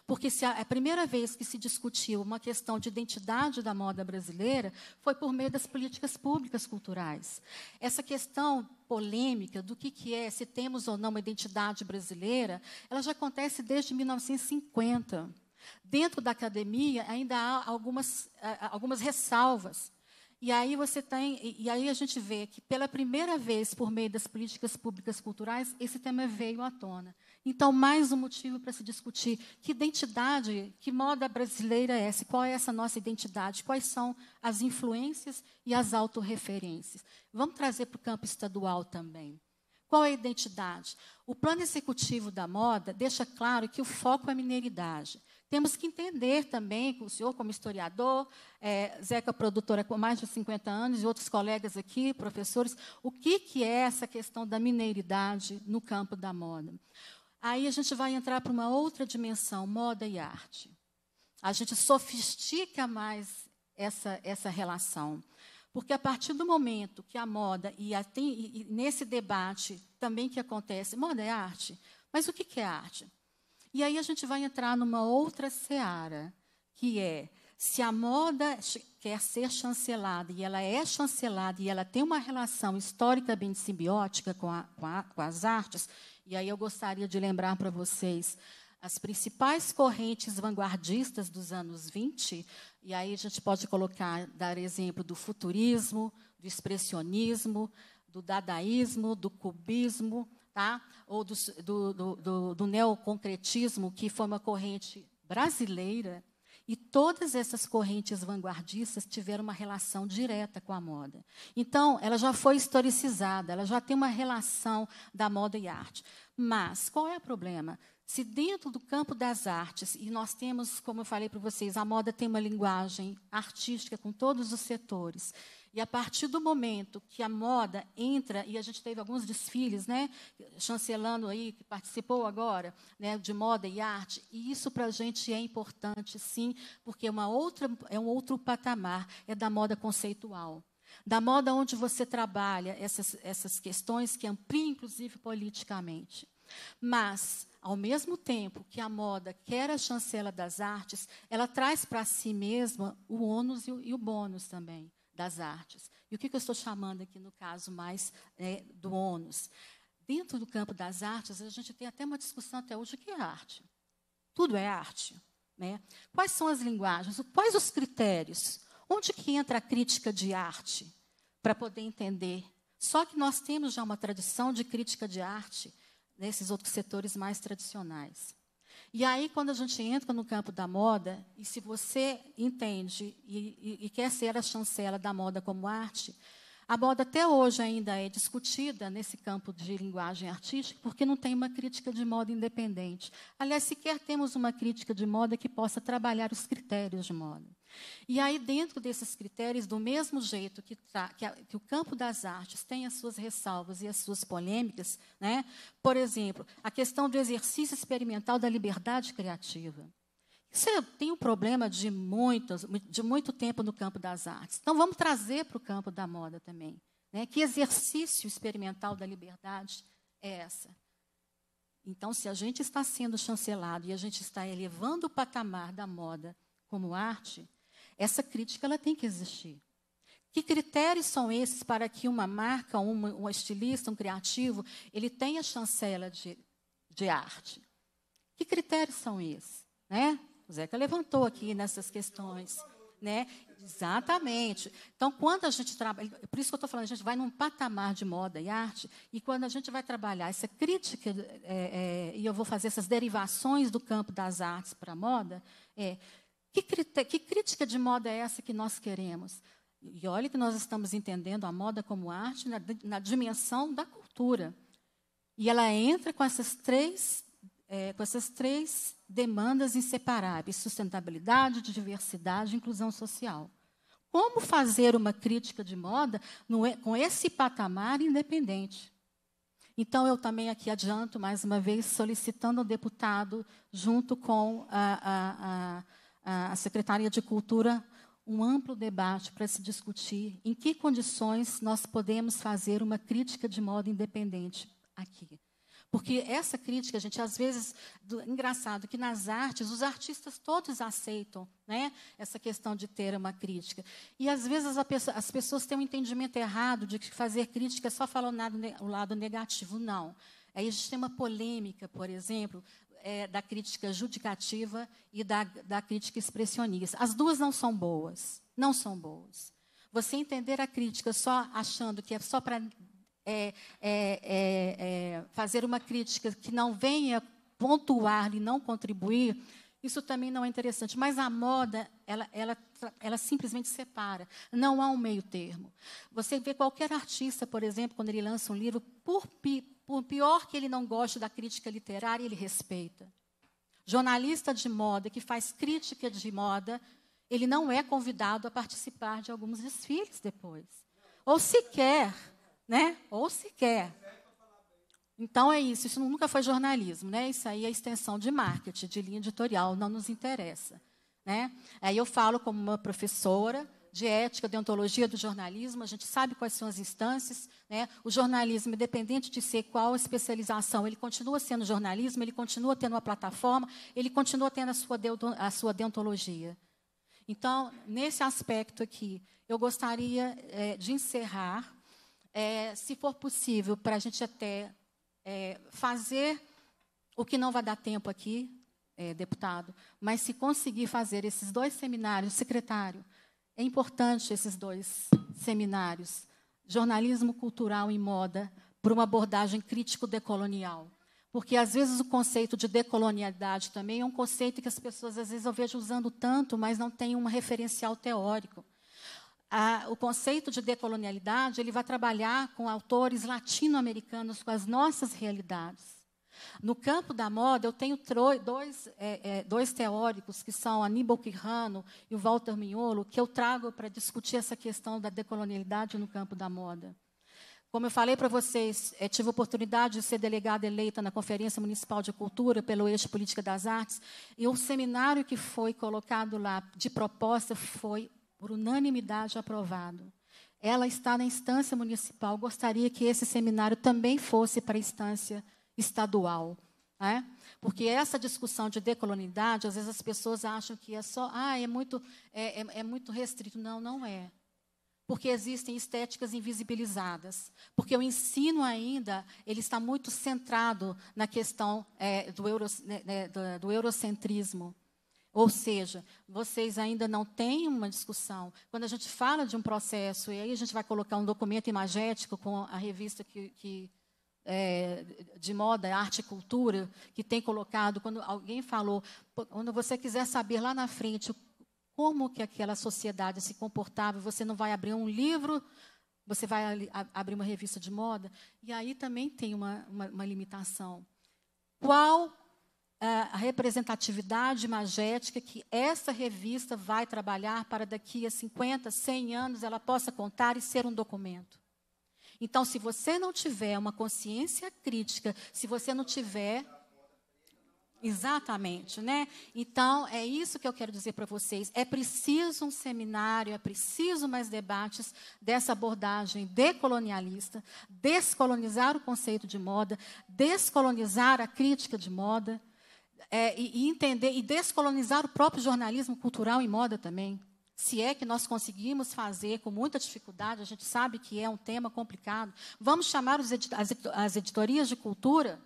Porque se a, a primeira vez que se discutiu uma questão de identidade da moda brasileira foi por meio das políticas públicas culturais. Essa questão polêmica do que, que é, se temos ou não uma identidade brasileira, ela já acontece desde 1950. Dentro da academia ainda há algumas, algumas ressalvas. E aí você tem, e aí a gente vê que pela primeira vez por meio das políticas públicas culturais esse tema veio à tona. Então, mais um motivo para se discutir que identidade, que moda brasileira é essa, qual é essa nossa identidade, quais são as influências e as autorreferências. Vamos trazer para o campo estadual também. Qual é a identidade? O plano executivo da moda deixa claro que o foco é a mineiridade. Temos que entender também o senhor, como historiador, é, Zeca, produtora com mais de 50 anos, e outros colegas aqui, professores, o que, que é essa questão da mineiridade no campo da moda. Aí a gente vai entrar para uma outra dimensão, moda e arte. A gente sofistica mais essa, essa relação. Porque a partir do momento que a moda, e, a, tem, e, e nesse debate também que acontece, moda é arte, mas o que, que é arte? E aí a gente vai entrar numa outra seara, que é se a moda quer ser chancelada, e ela é chancelada, e ela tem uma relação histórica bem simbiótica com, a, com, a, com as artes, e aí eu gostaria de lembrar para vocês as principais correntes vanguardistas dos anos 20, e aí a gente pode colocar, dar exemplo do futurismo, do expressionismo, do dadaísmo, do cubismo, tá? ou do, do, do, do neoconcretismo, que foi uma corrente brasileira, e todas essas correntes vanguardistas tiveram uma relação direta com a moda. Então, ela já foi historicizada, ela já tem uma relação da moda e arte. Mas qual é o problema? Se dentro do campo das artes, e nós temos, como eu falei para vocês, a moda tem uma linguagem artística com todos os setores, e a partir do momento que a moda entra, e a gente teve alguns desfiles, né, chancelando aí, que participou agora, né, de moda e arte, e isso para a gente é importante, sim, porque é, uma outra, é um outro patamar, é da moda conceitual. Da moda onde você trabalha essas, essas questões que amplia, inclusive, politicamente. Mas, ao mesmo tempo que a moda quer a chancela das artes, ela traz para si mesma o ônus e o, e o bônus também das artes. E o que, que eu estou chamando aqui, no caso, mais é, do ônus? Dentro do campo das artes, a gente tem até uma discussão até hoje, o que é arte? Tudo é arte. Né? Quais são as linguagens? Quais os critérios? Onde que entra a crítica de arte para poder entender? Só que nós temos já uma tradição de crítica de arte nesses outros setores mais tradicionais. E aí, quando a gente entra no campo da moda, e se você entende e, e, e quer ser a chancela da moda como arte, a moda até hoje ainda é discutida nesse campo de linguagem artística, porque não tem uma crítica de moda independente. Aliás, sequer temos uma crítica de moda que possa trabalhar os critérios de moda. E aí, dentro desses critérios, do mesmo jeito que, tá, que, a, que o campo das artes tem as suas ressalvas e as suas polêmicas, né? por exemplo, a questão do exercício experimental da liberdade criativa. Isso é, tem um problema de, muitos, de muito tempo no campo das artes. Então, vamos trazer para o campo da moda também. Né? Que exercício experimental da liberdade é essa? Então, se a gente está sendo chancelado e a gente está elevando o patamar da moda como arte, essa crítica ela tem que existir. Que critérios são esses para que uma marca, um estilista, um criativo, ele tenha chancela de, de arte? Que critérios são esses? Né? O Zeca levantou aqui nessas questões. Né? Exatamente. Então, quando a gente trabalha, por isso que eu estou falando, a gente vai num patamar de moda e arte, e quando a gente vai trabalhar essa crítica, é, é, e eu vou fazer essas derivações do campo das artes para a moda, é, que, que crítica de moda é essa que nós queremos? E olha que nós estamos entendendo a moda como arte na, na dimensão da cultura. E ela entra com essas três, é, com essas três demandas inseparáveis: sustentabilidade, diversidade, inclusão social. Como fazer uma crítica de moda no, com esse patamar independente? Então, eu também aqui adianto, mais uma vez, solicitando ao deputado, junto com a, a, a a Secretaria de Cultura um amplo debate para se discutir em que condições nós podemos fazer uma crítica de modo independente aqui. Porque essa crítica, gente, às vezes, do, engraçado que nas artes, os artistas todos aceitam né, essa questão de ter uma crítica. E às vezes pessoa, as pessoas têm um entendimento errado de que fazer crítica é só falar o lado, o lado negativo. Não. Aí a gente tem uma polêmica, por exemplo, é, da crítica judicativa e da, da crítica expressionista. As duas não são boas, não são boas. Você entender a crítica só achando que é só para é é, é, é, fazer uma crítica que não venha pontuar e não contribuir isso também não é interessante. Mas a moda, ela, ela, ela simplesmente separa. Não há um meio termo. Você vê qualquer artista, por exemplo, quando ele lança um livro, por, pi, por pior que ele não goste da crítica literária, ele respeita. Jornalista de moda que faz crítica de moda, ele não é convidado a participar de alguns desfiles depois. Ou sequer, né? Ou sequer. Então é isso, isso nunca foi jornalismo, né? Isso aí é extensão de marketing, de linha editorial, não nos interessa, né? Aí eu falo como uma professora de ética, deontologia do jornalismo, a gente sabe quais são as instâncias, né? O jornalismo, independente de ser qual especialização, ele continua sendo jornalismo, ele continua tendo uma plataforma, ele continua tendo a sua, a sua deontologia. Então, nesse aspecto aqui, eu gostaria é, de encerrar, é, se for possível, para a gente até é, fazer o que não vai dar tempo aqui, é, deputado, mas se conseguir fazer esses dois seminários, secretário, é importante esses dois seminários, jornalismo cultural e moda, para uma abordagem crítico-decolonial. Porque, às vezes, o conceito de decolonialidade também é um conceito que as pessoas, às vezes, eu vejo usando tanto, mas não tem um referencial teórico o conceito de decolonialidade ele vai trabalhar com autores latino-americanos, com as nossas realidades. No campo da moda, eu tenho dois, é, é, dois teóricos, que são Aníbal Quirrano e o Walter Mignolo, que eu trago para discutir essa questão da decolonialidade no campo da moda. Como eu falei para vocês, é, tive a oportunidade de ser delegada eleita na Conferência Municipal de Cultura pelo Eixo Política das Artes, e o seminário que foi colocado lá de proposta foi por unanimidade aprovado. Ela está na instância municipal. Gostaria que esse seminário também fosse para a instância estadual. né? Porque essa discussão de decolonidade, às vezes as pessoas acham que é só, ah, é muito, é, é, é muito restrito. Não, não é. Porque existem estéticas invisibilizadas. Porque o ensino ainda ele está muito centrado na questão é, do, euro, né, né, do, do eurocentrismo. Ou seja, vocês ainda não têm uma discussão. Quando a gente fala de um processo, e aí a gente vai colocar um documento imagético com a revista que, que é, de moda, arte e cultura, que tem colocado, quando alguém falou, quando você quiser saber lá na frente como que aquela sociedade se comportava, você não vai abrir um livro, você vai abrir uma revista de moda, e aí também tem uma, uma, uma limitação. Qual a representatividade magética que essa revista vai trabalhar para daqui a 50, 100 anos ela possa contar e ser um documento. Então, se você não tiver uma consciência crítica, se você não tiver. Exatamente, né? Então, é isso que eu quero dizer para vocês. É preciso um seminário, é preciso mais debates dessa abordagem decolonialista, descolonizar o conceito de moda, descolonizar a crítica de moda é, e entender e descolonizar o próprio jornalismo cultural e moda também. Se é que nós conseguimos fazer com muita dificuldade, a gente sabe que é um tema complicado. Vamos chamar as, as editorias de cultura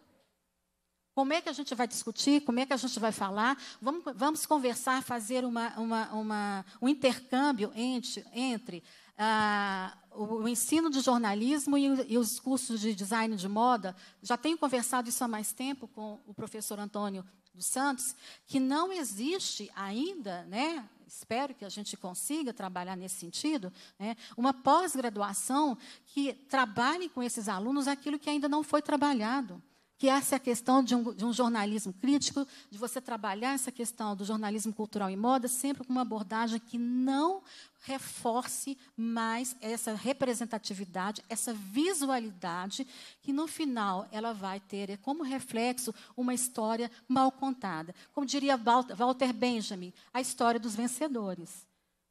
como é que a gente vai discutir? Como é que a gente vai falar? Vamos, vamos conversar, fazer uma, uma, uma, um intercâmbio entre, entre ah, o, ensino de jornalismo e, e, os cursos de design de moda. Já tenho conversado isso há mais tempo com o professor Antônio dos santos, que não existe ainda, né? Espero que a gente consiga trabalhar nesse sentido, né? uma pós-graduação que trabalhe com esses alunos aquilo que ainda não foi trabalhado que essa é a questão de um, de um, jornalismo crítico, de você trabalhar essa questão do jornalismo cultural e moda sempre com uma abordagem que não reforce mais essa representatividade, essa visualidade, que no final ela vai ter é como reflexo uma história mal contada. Como diria Walter Benjamin, a história dos vencedores.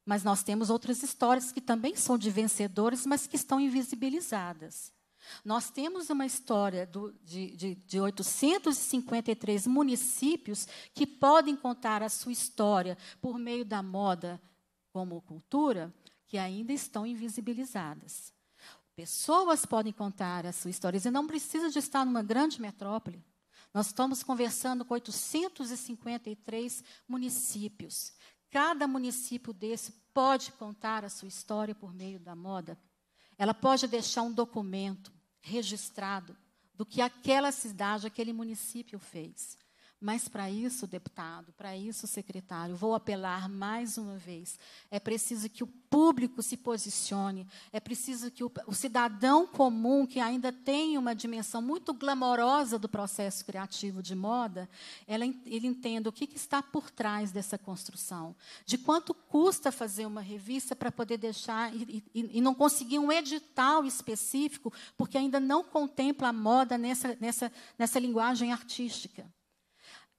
Mas nós temos outras histórias que também são de vencedores, mas que estão invisibilizadas. Nós temos uma história do, de, de, de 853 municípios que podem contar a sua história por meio da moda, como cultura, que ainda estão invisibilizadas. Pessoas podem contar as suas histórias e não precisa de estar numa grande metrópole. Nós estamos conversando com 853 municípios. Cada município desse pode contar a sua história por meio da moda. Ela pode deixar um documento registrado do que aquela cidade, aquele município fez. Mas para isso, deputado, para isso, secretário, vou apelar mais uma vez. É preciso que o público se posicione, é preciso que o, o cidadão comum, que ainda tem uma dimensão muito glamorosa do processo criativo de moda, ela, ele entenda o que, que está por trás dessa construção. De quanto custa fazer uma revista para poder deixar e, e, e não conseguir um edital específico, porque ainda não contempla a moda nessa, nessa, nessa linguagem artística.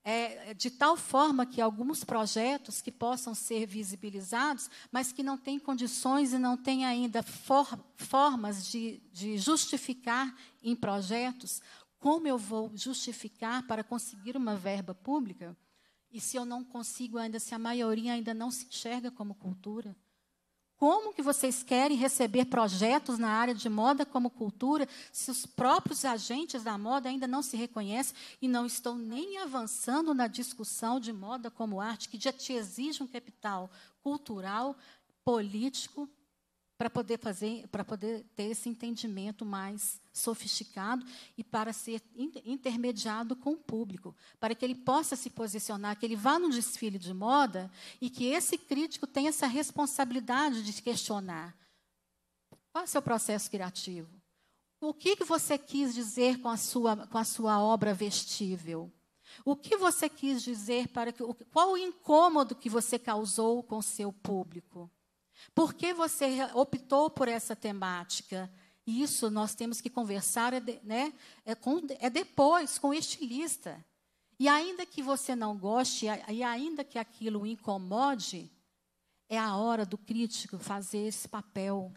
É, é, de tal forma que alguns projetos que possam ser visibilizados, mas que não têm condições e não têm ainda for, formas de, de justificar em projetos, como eu vou justificar para conseguir uma verba pública? E se eu não consigo ainda, se a maioria ainda não se enxerga como cultura? Como que vocês querem receber projetos na área de moda como cultura se os próprios agentes da moda ainda não se reconhecem e não estão nem avançando na discussão de moda como arte, que já te exige um capital cultural, político para poder fazer, para poder ter esse entendimento mais sofisticado e para ser intermediado com o público, para que ele possa se posicionar, que ele vá no desfile de moda e que esse crítico tenha essa responsabilidade de questionar qual é o seu processo criativo, o que, que você quis dizer com a sua com a sua obra vestível. O que você quis dizer para que, qual o incômodo que você causou com o seu público? Por que você optou por essa temática? Isso nós temos que conversar é né, é, com, é depois com o estilista. E ainda que você não goste, e ainda que aquilo incomode, é a hora do crítico fazer esse papel.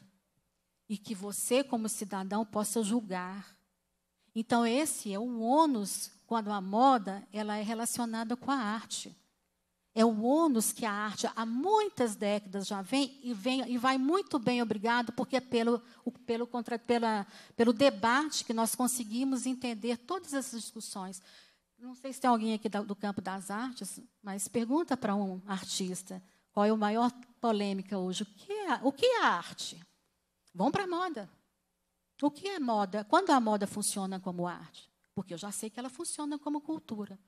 E que você, como cidadão, possa julgar. Então, esse é o ônus quando a moda ela é relacionada com a arte é o ônus que a arte há muitas décadas já vem e, vem, e vai muito bem, obrigado, porque é pelo, pelo, contra, pela, pelo debate que nós conseguimos entender todas essas discussões. Não sei se tem alguém aqui do campo das artes, mas pergunta para um artista qual é a maior polêmica hoje. O que é, o que é arte? Vão para a moda. O que é moda? Quando a moda funciona como arte? Porque eu já sei que ela funciona como cultura.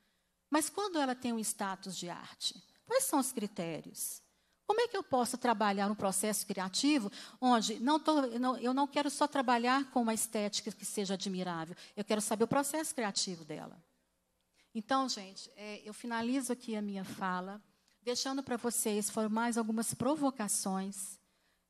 Mas quando ela tem um status de arte, quais são os critérios? Como é que eu posso trabalhar um processo criativo onde não tô, não, eu não quero só trabalhar com uma estética que seja admirável, eu quero saber o processo criativo dela? Então, gente, é, eu finalizo aqui a minha fala, deixando para vocês foram mais algumas provocações.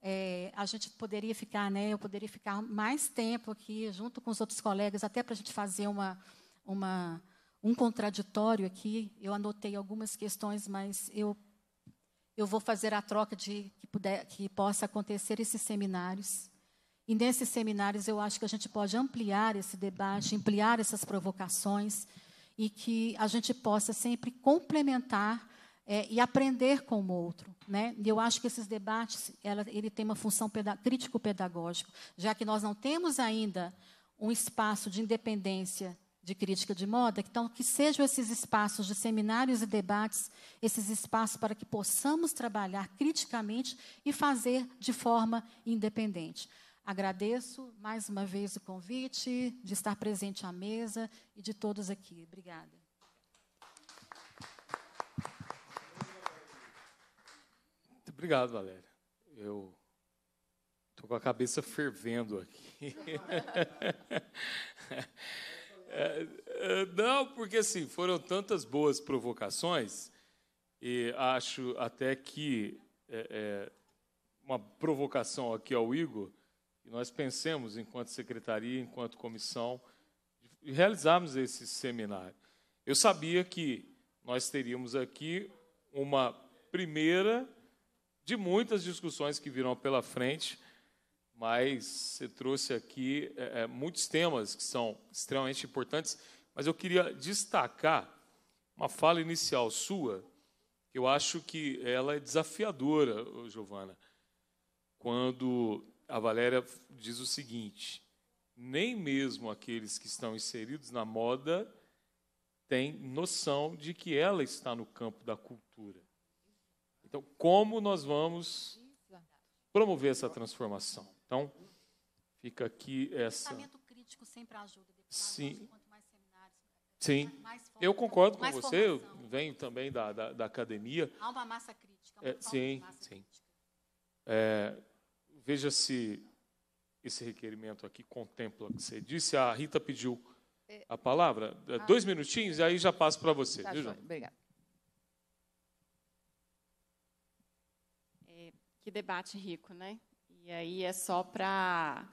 É, a gente poderia ficar, né? Eu poderia ficar mais tempo aqui junto com os outros colegas, até para a gente fazer uma, uma um contraditório aqui. Eu anotei algumas questões, mas eu eu vou fazer a troca de que puder que possa acontecer esses seminários. E nesses seminários eu acho que a gente pode ampliar esse debate, ampliar essas provocações e que a gente possa sempre complementar é, e aprender com o outro. Né? E eu acho que esses debates, ela, ele tem uma função peda crítico-pedagógico, já que nós não temos ainda um espaço de independência de crítica de moda, então que sejam esses espaços de seminários e debates, esses espaços para que possamos trabalhar criticamente e fazer de forma independente. Agradeço mais uma vez o convite de estar presente à mesa e de todos aqui. Obrigada. Muito obrigado, Valéria. Eu estou com a cabeça fervendo aqui. É, é, não, porque assim, foram tantas boas provocações, e acho até que é, é, uma provocação aqui ao Igor, que nós pensemos, enquanto secretaria, enquanto comissão, de realizarmos esse seminário. Eu sabia que nós teríamos aqui uma primeira de muitas discussões que virão pela frente mas você trouxe aqui é, é, muitos temas que são extremamente importantes, mas eu queria destacar uma fala inicial sua, que eu acho que ela é desafiadora, Giovana, quando a Valéria diz o seguinte: nem mesmo aqueles que estão inseridos na moda têm noção de que ela está no campo da cultura. Então, como nós vamos promover essa transformação? Então, fica aqui essa. Pensamento crítico sempre ajuda. Deputado. Sim. Sim, eu concordo com você. Eu venho também da, da, da, academia. Há uma massa crítica. É, uma é, sim, massa sim. Crítica. É, veja se esse requerimento aqui contempla o que você disse. A Rita pediu é. a palavra. É, ah. dois minutinhos e aí já passo para você. Tá, Obrigada. É, que debate rico, né? E aí é só para.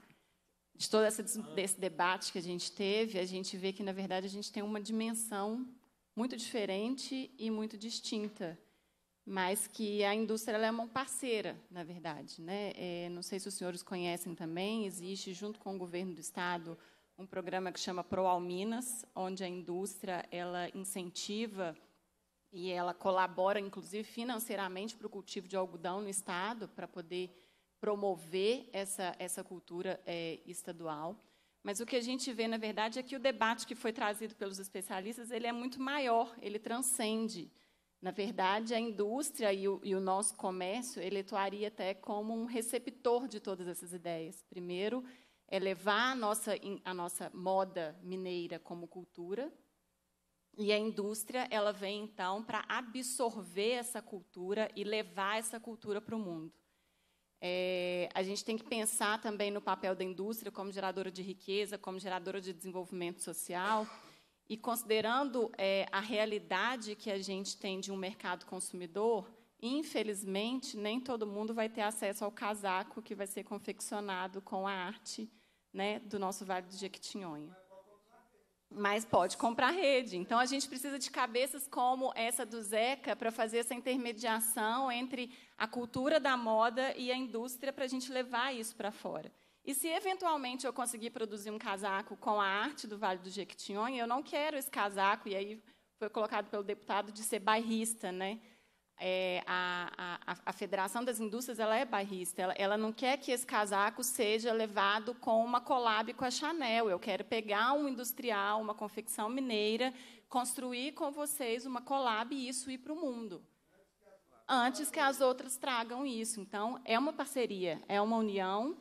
De todo esse, desse debate que a gente teve, a gente vê que, na verdade, a gente tem uma dimensão muito diferente e muito distinta, mas que a indústria é uma parceira, na verdade. Né? É, não sei se os senhores conhecem também, existe, junto com o governo do Estado, um programa que chama ProAlminas, onde a indústria ela incentiva e ela colabora, inclusive financeiramente, para o cultivo de algodão no estado, para poder promover essa, essa cultura é, estadual. Mas o que a gente vê, na verdade, é que o debate que foi trazido pelos especialistas ele é muito maior, ele transcende. Na verdade, a indústria e o, e o nosso comércio ele atuaria até como um receptor de todas essas ideias. Primeiro, é levar a nossa, a nossa moda mineira como cultura, e a indústria ela vem, então, para absorver essa cultura e levar essa cultura para o mundo. É, a gente tem que pensar também no papel da indústria como geradora de riqueza, como geradora de desenvolvimento social. E considerando é, a realidade que a gente tem de um mercado consumidor, infelizmente, nem todo mundo vai ter acesso ao casaco que vai ser confeccionado com a arte né, do nosso Vale do Jequitinhonha mas pode comprar rede. Então a gente precisa de cabeças como essa do Zeca para fazer essa intermediação entre a cultura da moda e a indústria para a gente levar isso para fora. E se eventualmente eu conseguir produzir um casaco com a arte do Vale do Jequitinhonha, eu não quero esse casaco e aí foi colocado pelo deputado de ser bairrista, né? é, a, a, a, Federação das Indústrias ela é barrista, ela, ela, não quer que esse casaco seja levado com uma collab com a Chanel. Eu quero pegar um industrial, uma confecção mineira, construir com vocês uma collab e isso ir para o mundo. Antes que as outras tragam isso. Então, é uma parceria, é uma união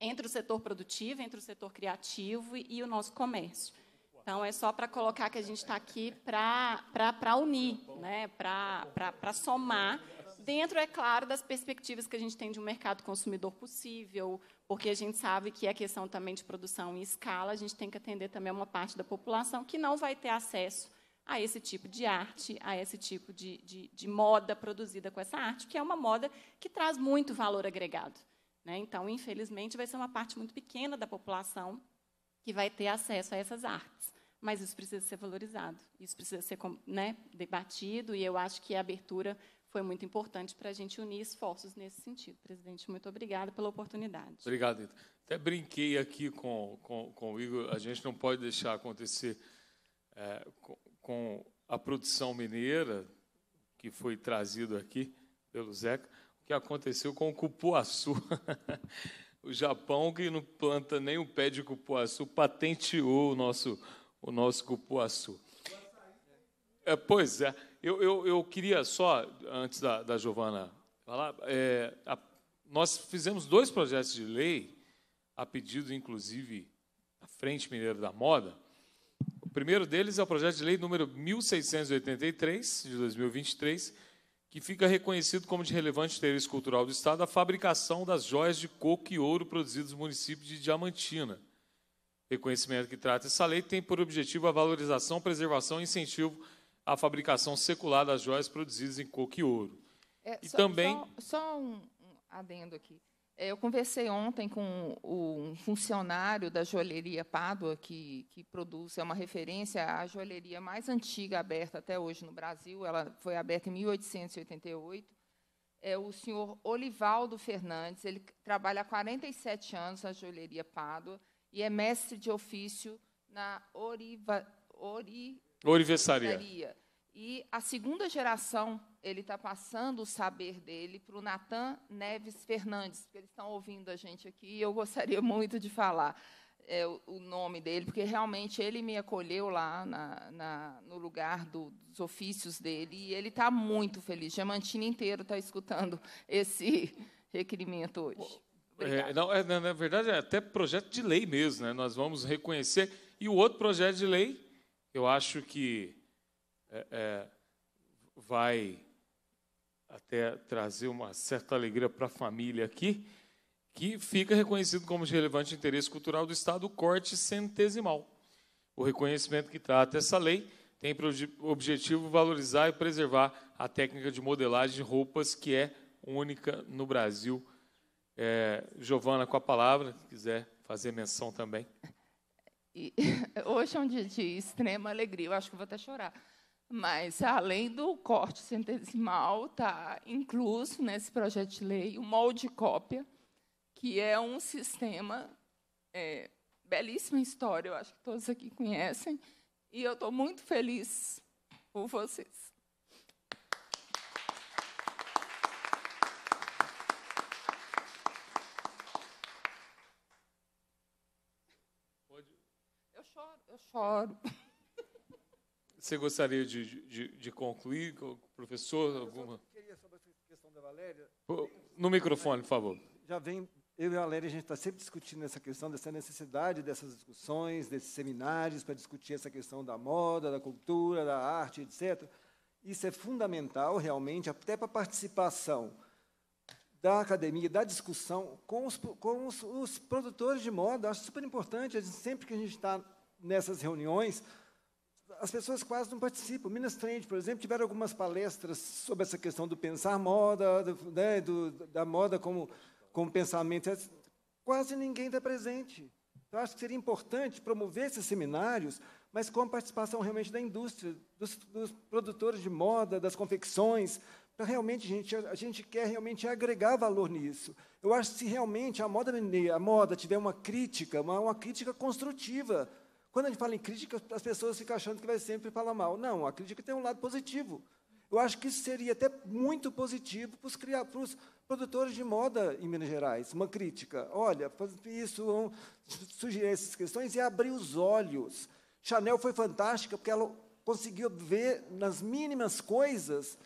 entre o setor produtivo, entre o setor criativo e, e o nosso comércio. Então, é só para colocar que a gente está aqui para unir, né? para somar, dentro, é claro, das perspectivas que a gente tem de um mercado consumidor possível, porque a gente sabe que a é questão também de produção em escala, a gente tem que atender também uma parte da população que não vai ter acesso a esse tipo de arte, a esse tipo de, de, de moda produzida com essa arte, que é uma moda que traz muito valor agregado. Né? Então, infelizmente, vai ser uma parte muito pequena da população que vai ter acesso a essas artes. Mas isso precisa ser valorizado, isso precisa ser né, debatido, e eu acho que a abertura foi muito importante para a gente unir esforços nesse sentido. Presidente, muito obrigada pela oportunidade. Obrigado, Ita. Até brinquei aqui com, com, com o Igor, a gente não pode deixar acontecer é, com, com a produção mineira, que foi trazido aqui pelo Zeca, o que aconteceu com o cupuaçu. O Japão, que não planta nem o pé de cupuaçu, patenteou o nosso, o nosso cupuaçu. É, pois é. Eu, eu, eu queria só, antes da, da Giovana falar, é, a, nós fizemos dois projetos de lei, a pedido, inclusive, da Frente Mineira da Moda. O primeiro deles é o projeto de lei número 1683, de 2023, que fica reconhecido como de relevante interesse cultural do Estado a fabricação das joias de coco e ouro produzidas no município de Diamantina. Reconhecimento que trata essa lei tem por objetivo a valorização, preservação e incentivo à fabricação secular das joias produzidas em coco e ouro. É, e só, também. Só, só um adendo aqui. É, eu conversei ontem com um funcionário da joalheria Pádua, que, que produz, é uma referência à joalheria mais antiga aberta até hoje no Brasil, ela foi aberta em 1888, é o senhor Olivaldo Fernandes, ele trabalha há 47 anos na joalheria Pádua e é mestre de ofício na Oriva, Ori, Orivesaria. E a segunda geração, ele está passando o saber dele para o Natan Neves Fernandes, porque eles estão ouvindo a gente aqui e eu gostaria muito de falar é, o, o, nome dele, porque realmente ele me acolheu lá na, na, no lugar do, dos ofícios dele e ele está muito feliz. Diamantina inteiro está escutando esse requerimento hoje. É, não, é, na verdade, é até projeto de lei mesmo. Né? Nós vamos reconhecer. E o outro projeto de lei, eu acho que é, é, vai até trazer uma certa alegria para a família aqui, que fica reconhecido como de relevante interesse cultural do Estado o corte centesimal. O reconhecimento que trata essa lei tem por objetivo valorizar e preservar a técnica de modelagem de roupas que é única no Brasil. É, Giovana, com a palavra, se quiser fazer menção também. E, hoje é um dia de extrema alegria, eu acho que vou até chorar mas, além do corte centesimal, está incluso nesse projeto de lei o molde cópia, que é um sistema, é, belíssima história, eu acho que todos aqui conhecem, e eu estou muito feliz por vocês. Pode. Eu choro, eu choro. Você gostaria de, de, de concluir, professor? Alguma? Eu queria sobre a questão da Valéria. No microfone, por favor. Já vem, eu e a Valéria, a gente está sempre discutindo essa questão, dessa necessidade dessas discussões, desses seminários para discutir essa questão da moda, da cultura, da arte, etc. Isso é fundamental, realmente, até para a participação da academia, da discussão com os, com os, os produtores de moda. Acho super importante, sempre que a gente está nessas reuniões, as pessoas quase não participam. Minas Trend, por exemplo, tiveram algumas palestras sobre essa questão do pensar moda, do, né, do, da moda como, como pensamento. Quase ninguém está presente. Então, acho que seria importante promover esses seminários, mas com a participação realmente da indústria, dos, dos produtores de moda, das confecções, para realmente, gente, a gente quer realmente agregar valor nisso. Eu acho que se realmente a moda a moda tiver uma crítica, uma, uma crítica construtiva, quando a gente fala em crítica, as pessoas ficam achando que vai sempre falar mal. Não, a crítica tem um lado positivo. Eu acho que isso seria até muito positivo para os, para os produtores de moda em Minas Gerais. Uma crítica. Olha, isso sugerir essas questões e abrir os olhos. Chanel foi fantástica porque ela conseguiu ver nas mínimas coisas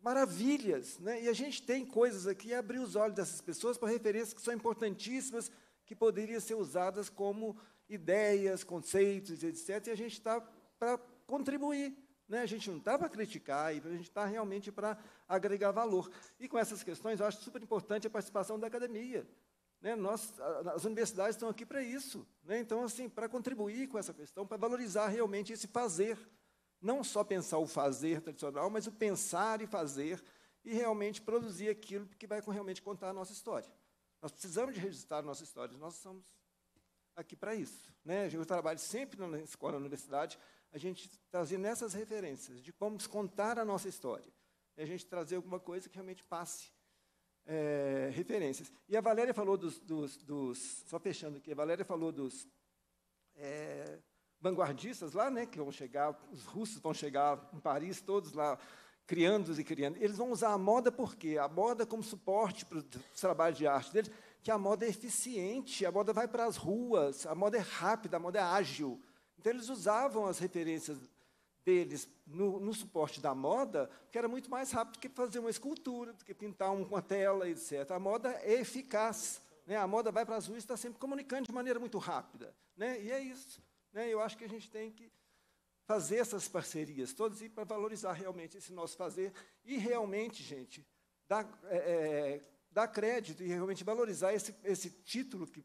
maravilhas. Né? E a gente tem coisas aqui, abrir os olhos dessas pessoas para referências que são importantíssimas, que poderiam ser usadas como ideias, conceitos, etc. E a gente está para contribuir. Né? A gente não está para criticar, a gente está realmente para agregar valor. E com essas questões, eu acho super importante a participação da academia. Né? Nós, as universidades estão aqui para isso. Né? Então, assim, para contribuir com essa questão, para valorizar realmente esse fazer. Não só pensar o fazer tradicional, mas o pensar e fazer e realmente produzir aquilo que vai realmente contar a nossa história. Nós precisamos de registrar a nossa história, nós somos aqui para isso. Né? Eu trabalho sempre na escola, na universidade, a gente trazendo essas referências de como contar a nossa história. E a gente trazer alguma coisa que realmente passe é, referências. E a Valéria falou dos, dos, dos, Só fechando aqui, a Valéria falou dos é, vanguardistas lá, né, que vão chegar, os russos vão chegar em Paris, todos lá criando e criando. Eles vão usar a moda por quê? A moda como suporte para o trabalho de arte deles que a moda é eficiente, a moda vai para as ruas, a moda é rápida, a moda é ágil. Então, eles usavam as referências deles no, no suporte da moda, porque era muito mais rápido do que fazer uma escultura, do que pintar um, uma tela, etc. A moda é eficaz. Né? A moda vai para as ruas e está sempre comunicando de maneira muito rápida. Né? E é isso. Né? Eu acho que a gente tem que fazer essas parcerias todas e para valorizar realmente esse nosso fazer e realmente, gente, dar, é, é dar crédito e realmente valorizar esse, esse título que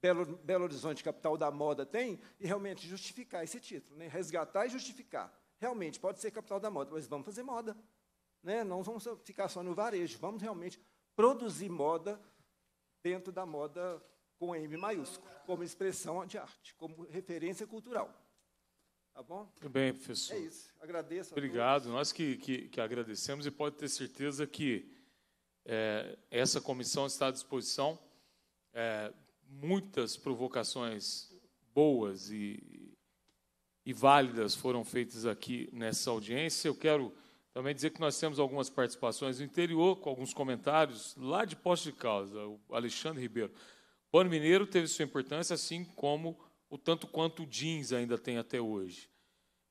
Belo, Belo Horizonte, capital da moda, tem, e realmente justificar esse título, né? resgatar e justificar. Realmente, pode ser capital da moda, mas vamos fazer moda. Né? Não vamos ficar só no varejo, vamos realmente produzir moda dentro da moda com M maiúsculo, como expressão de arte, como referência cultural. Tá bom? Muito bem, professor. É isso. Agradeço. Obrigado. Nós que, que, que agradecemos e pode ter certeza que é, essa comissão está à disposição. É, muitas provocações boas e, e válidas foram feitas aqui nessa audiência. Eu quero também dizer que nós temos algumas participações no interior, com alguns comentários lá de posse de Causa, o Alexandre Ribeiro. O Pano Mineiro teve sua importância, assim como o tanto quanto o jeans ainda tem até hoje.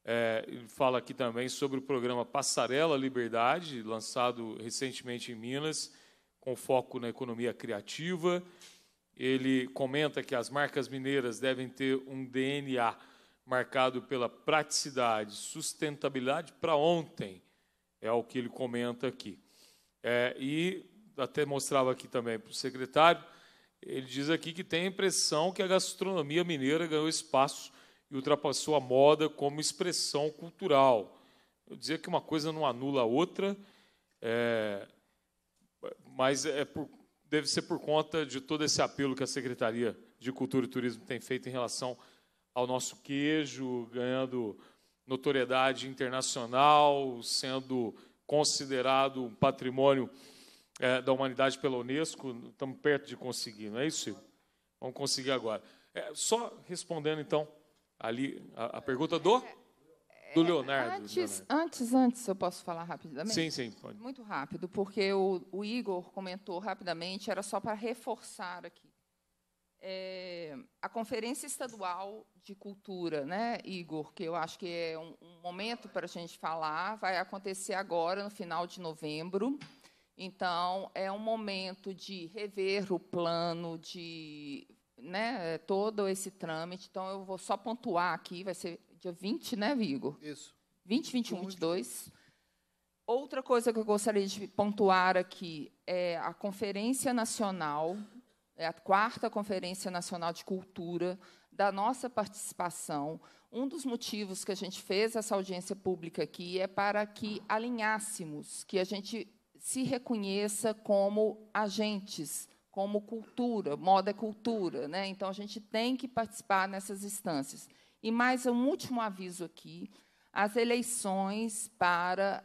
É, fala aqui também sobre o programa Passarela Liberdade, lançado recentemente em Minas, com foco na economia criativa. Ele comenta que as marcas mineiras devem ter um DNA marcado pela praticidade, sustentabilidade para ontem, é o que ele comenta aqui. É, e até mostrava aqui também para o secretário, ele diz aqui que tem a impressão que a gastronomia mineira ganhou espaço e ultrapassou a moda como expressão cultural. Eu dizer que uma coisa não anula a outra, é, mas é por, deve ser por conta de todo esse apelo que a Secretaria de Cultura e Turismo tem feito em relação ao nosso queijo, ganhando notoriedade internacional, sendo considerado um patrimônio é, da humanidade pela Unesco. Estamos perto de conseguir, não é isso? Vamos conseguir agora. É, só respondendo, então, Ali, a, a pergunta do? É, do Leonardo. Antes, Leonardo. antes, antes, eu posso falar rapidamente? Sim, sim, pode. Muito rápido, porque o, o Igor comentou rapidamente, era só para reforçar aqui. É, a Conferência Estadual de Cultura, né, Igor, que eu acho que é um, um momento para a gente falar, vai acontecer agora, no final de novembro. Então, é um momento de rever o plano, de né, todo esse trâmite. Então, eu vou só pontuar aqui, vai ser dia 20, né, Vigo? Isso. 20, 21, 22. Outra coisa que eu gostaria de pontuar aqui é a Conferência Nacional, é a quarta Conferência Nacional de Cultura, da nossa participação. Um dos motivos que a gente fez essa audiência pública aqui é para que alinhássemos, que a gente se reconheça como agentes como cultura, moda é cultura, né? Então a gente tem que participar nessas instâncias. E mais um último aviso aqui: as eleições para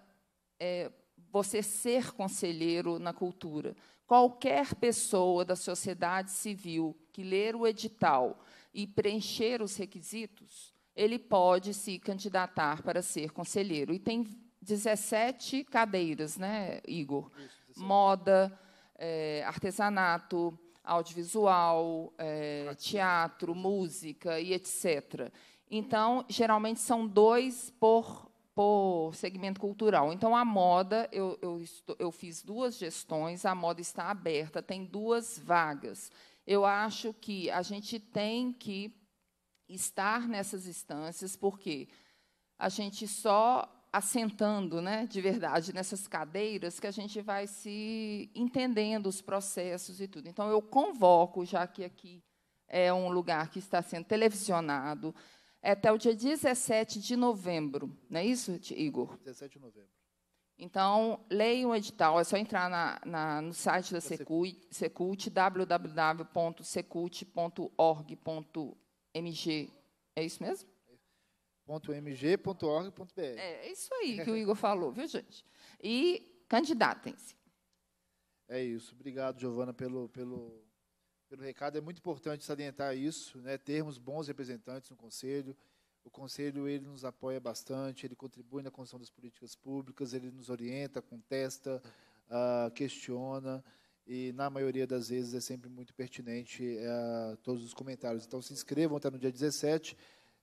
é, você ser conselheiro na cultura. Qualquer pessoa da sociedade civil que ler o edital e preencher os requisitos, ele pode se candidatar para ser conselheiro. E tem 17 cadeiras, né, Igor? Isso, 17. Moda, é, artesanato, audiovisual, é, teatro, música e etc. Então, geralmente são dois por, por segmento cultural. Então, a moda, eu, eu, estou, eu fiz duas gestões, a moda está aberta, tem duas vagas. Eu acho que a gente tem que estar nessas instâncias, porque a gente só assentando né, de verdade nessas cadeiras que a gente vai se entendendo os processos e tudo. Então, eu convoco, já que aqui é um lugar que está sendo televisionado, é até o dia 17 de novembro. Não é isso, Igor? 17 de novembro. Então, leiam o edital, é só entrar na, na, no site da Secult, Secult www.secult.org.mg. É isso mesmo? .mg.org.br. É, é isso aí que o Igor falou, viu, gente? E candidatem-se. É isso. Obrigado, Giovana, pelo, pelo, pelo recado. É muito importante salientar isso, né? termos bons representantes no Conselho. O Conselho ele nos apoia bastante, ele contribui na construção das políticas públicas, ele nos orienta, contesta, uh, questiona, e, na maioria das vezes, é sempre muito pertinente uh, todos os comentários. Então, se inscrevam até tá no dia 17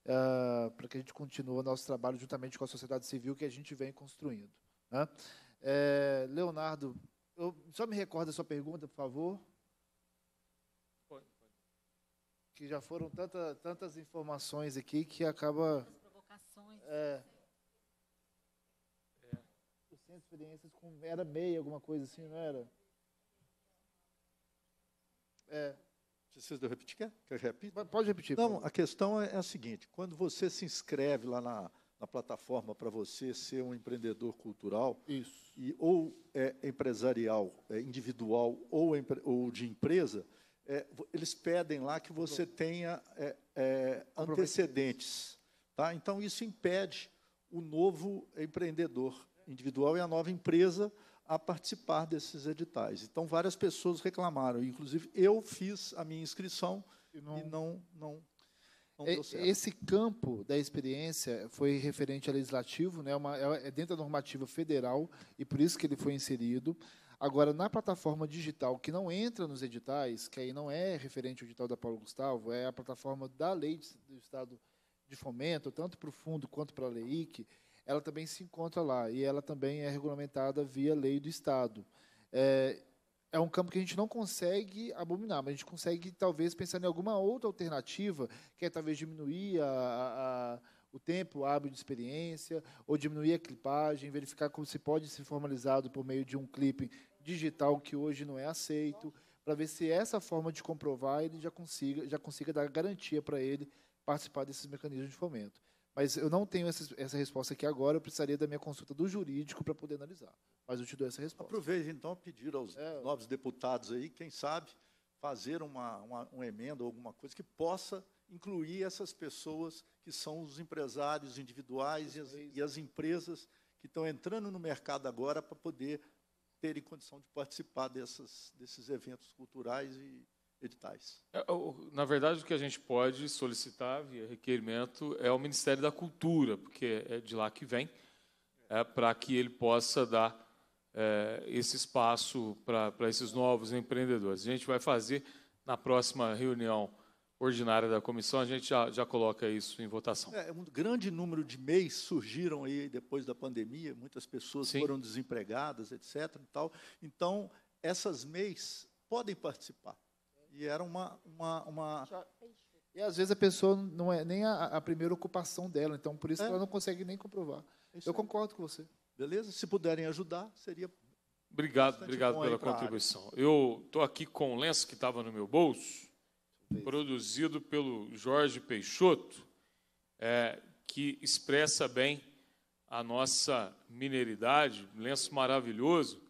uh, para que a gente continue o nosso trabalho juntamente com a sociedade civil que a gente vem construindo. Né? É, Leonardo, eu, só me recorda a sua pergunta, por favor. Pode, pode. Que já foram tanta, tantas informações aqui que acaba. As provocações. é. O centro de experiências com, era meia, alguma coisa assim, não era? É. Precisa repetir? Quer, quer repetir? Pode repetir. Não, pode. a questão é, é a seguinte: quando você se inscreve lá na, na plataforma para você ser um empreendedor cultural, Isso. E, ou é, empresarial, é, individual ou, empre, ou de empresa, é, eles pedem lá que você tenha é, é antecedentes. Tá? Então, isso impede o novo empreendedor individual e a nova empresa a participar desses editais. Então, várias pessoas reclamaram, inclusive eu fiz a minha inscrição e não, e não, não, não é, deu certo. Esse campo da experiência foi referente a legislativo, né, é uma, é, é dentro da normativa federal, e por isso que ele foi inserido. Agora, na plataforma digital, que não entra nos editais, que aí não é referente ao edital da Paulo Gustavo, é a plataforma da lei do Estado de Fomento, tanto para o fundo quanto para a LEIC, ela também se encontra lá e ela também é regulamentada via lei do Estado. É, é um campo que a gente não consegue abominar, mas a gente consegue talvez pensar em alguma outra alternativa, que é talvez diminuir a, a, a, o tempo hábil de experiência, ou diminuir a clipagem, verificar como se pode ser formalizado por meio de um clipe digital que hoje não é aceito, para ver se essa forma de comprovar ele já consiga, já consiga dar garantia para ele participar desses mecanismos de fomento. Mas eu não tenho essa, essa resposta aqui agora, eu precisaria da minha consulta do jurídico para poder analisar. Mas eu te dou essa resposta. Aproveite, então, pedir aos é, novos deputados aí, quem sabe, fazer uma, uma, uma emenda ou alguma coisa que possa incluir essas pessoas que são os empresários individuais e as, e as empresas que estão entrando no mercado agora para poder terem condição de participar dessas, desses eventos culturais e editais. É, na verdade, o que a gente pode solicitar via requerimento é o Ministério da Cultura, porque é de lá que vem, é, para que ele possa dar é, esse espaço para esses novos empreendedores. A gente vai fazer na próxima reunião ordinária da comissão, a gente já, já coloca isso em votação. É, é um grande número de MEIs surgiram aí depois da pandemia, muitas pessoas Sim. foram desempregadas, etc. E tal. Então, essas MEIs podem participar. E era uma, uma, uma... E às vezes a pessoa não é nem a, a primeira ocupação dela, então por isso é. ela não consegue nem comprovar. Isso Eu é. concordo com você. Beleza? Se puderem ajudar, seria. Obrigado, obrigado pela contribuição. Eu estou aqui com o lenço que estava no meu bolso, Beleza. produzido pelo Jorge Peixoto, é, que expressa bem a nossa mineridade, um lenço maravilhoso,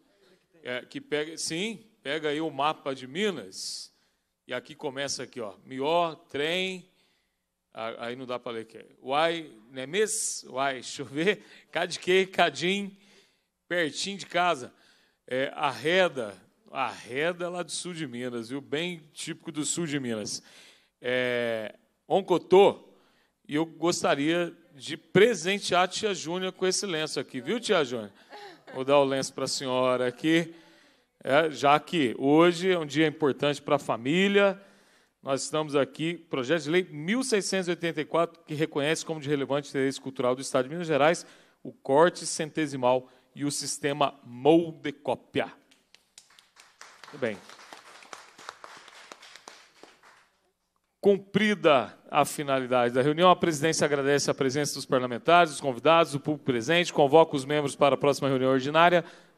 é, que pega, sim, pega aí o mapa de Minas e aqui começa aqui, ó, mió, trem, aí não dá para ler que é. Uai, nemes, né, uai, chover, Cadique, cadim, pertinho de casa. É, arreda, arreda lá do sul de Minas, viu? Bem típico do sul de Minas. É, oncotô, e eu gostaria de presentear a tia Júnior com esse lenço aqui, viu, tia Júnior? Vou dar o lenço para a senhora aqui é, já que hoje é um dia importante para a família. Nós estamos aqui, projeto de lei 1684, que reconhece como de relevante interesse cultural do Estado de Minas Gerais o corte centesimal e o sistema moldecópia. Muito bem. Cumprida a finalidade da reunião, a presidência agradece a presença dos parlamentares, dos convidados, do público presente, convoca os membros para a próxima reunião ordinária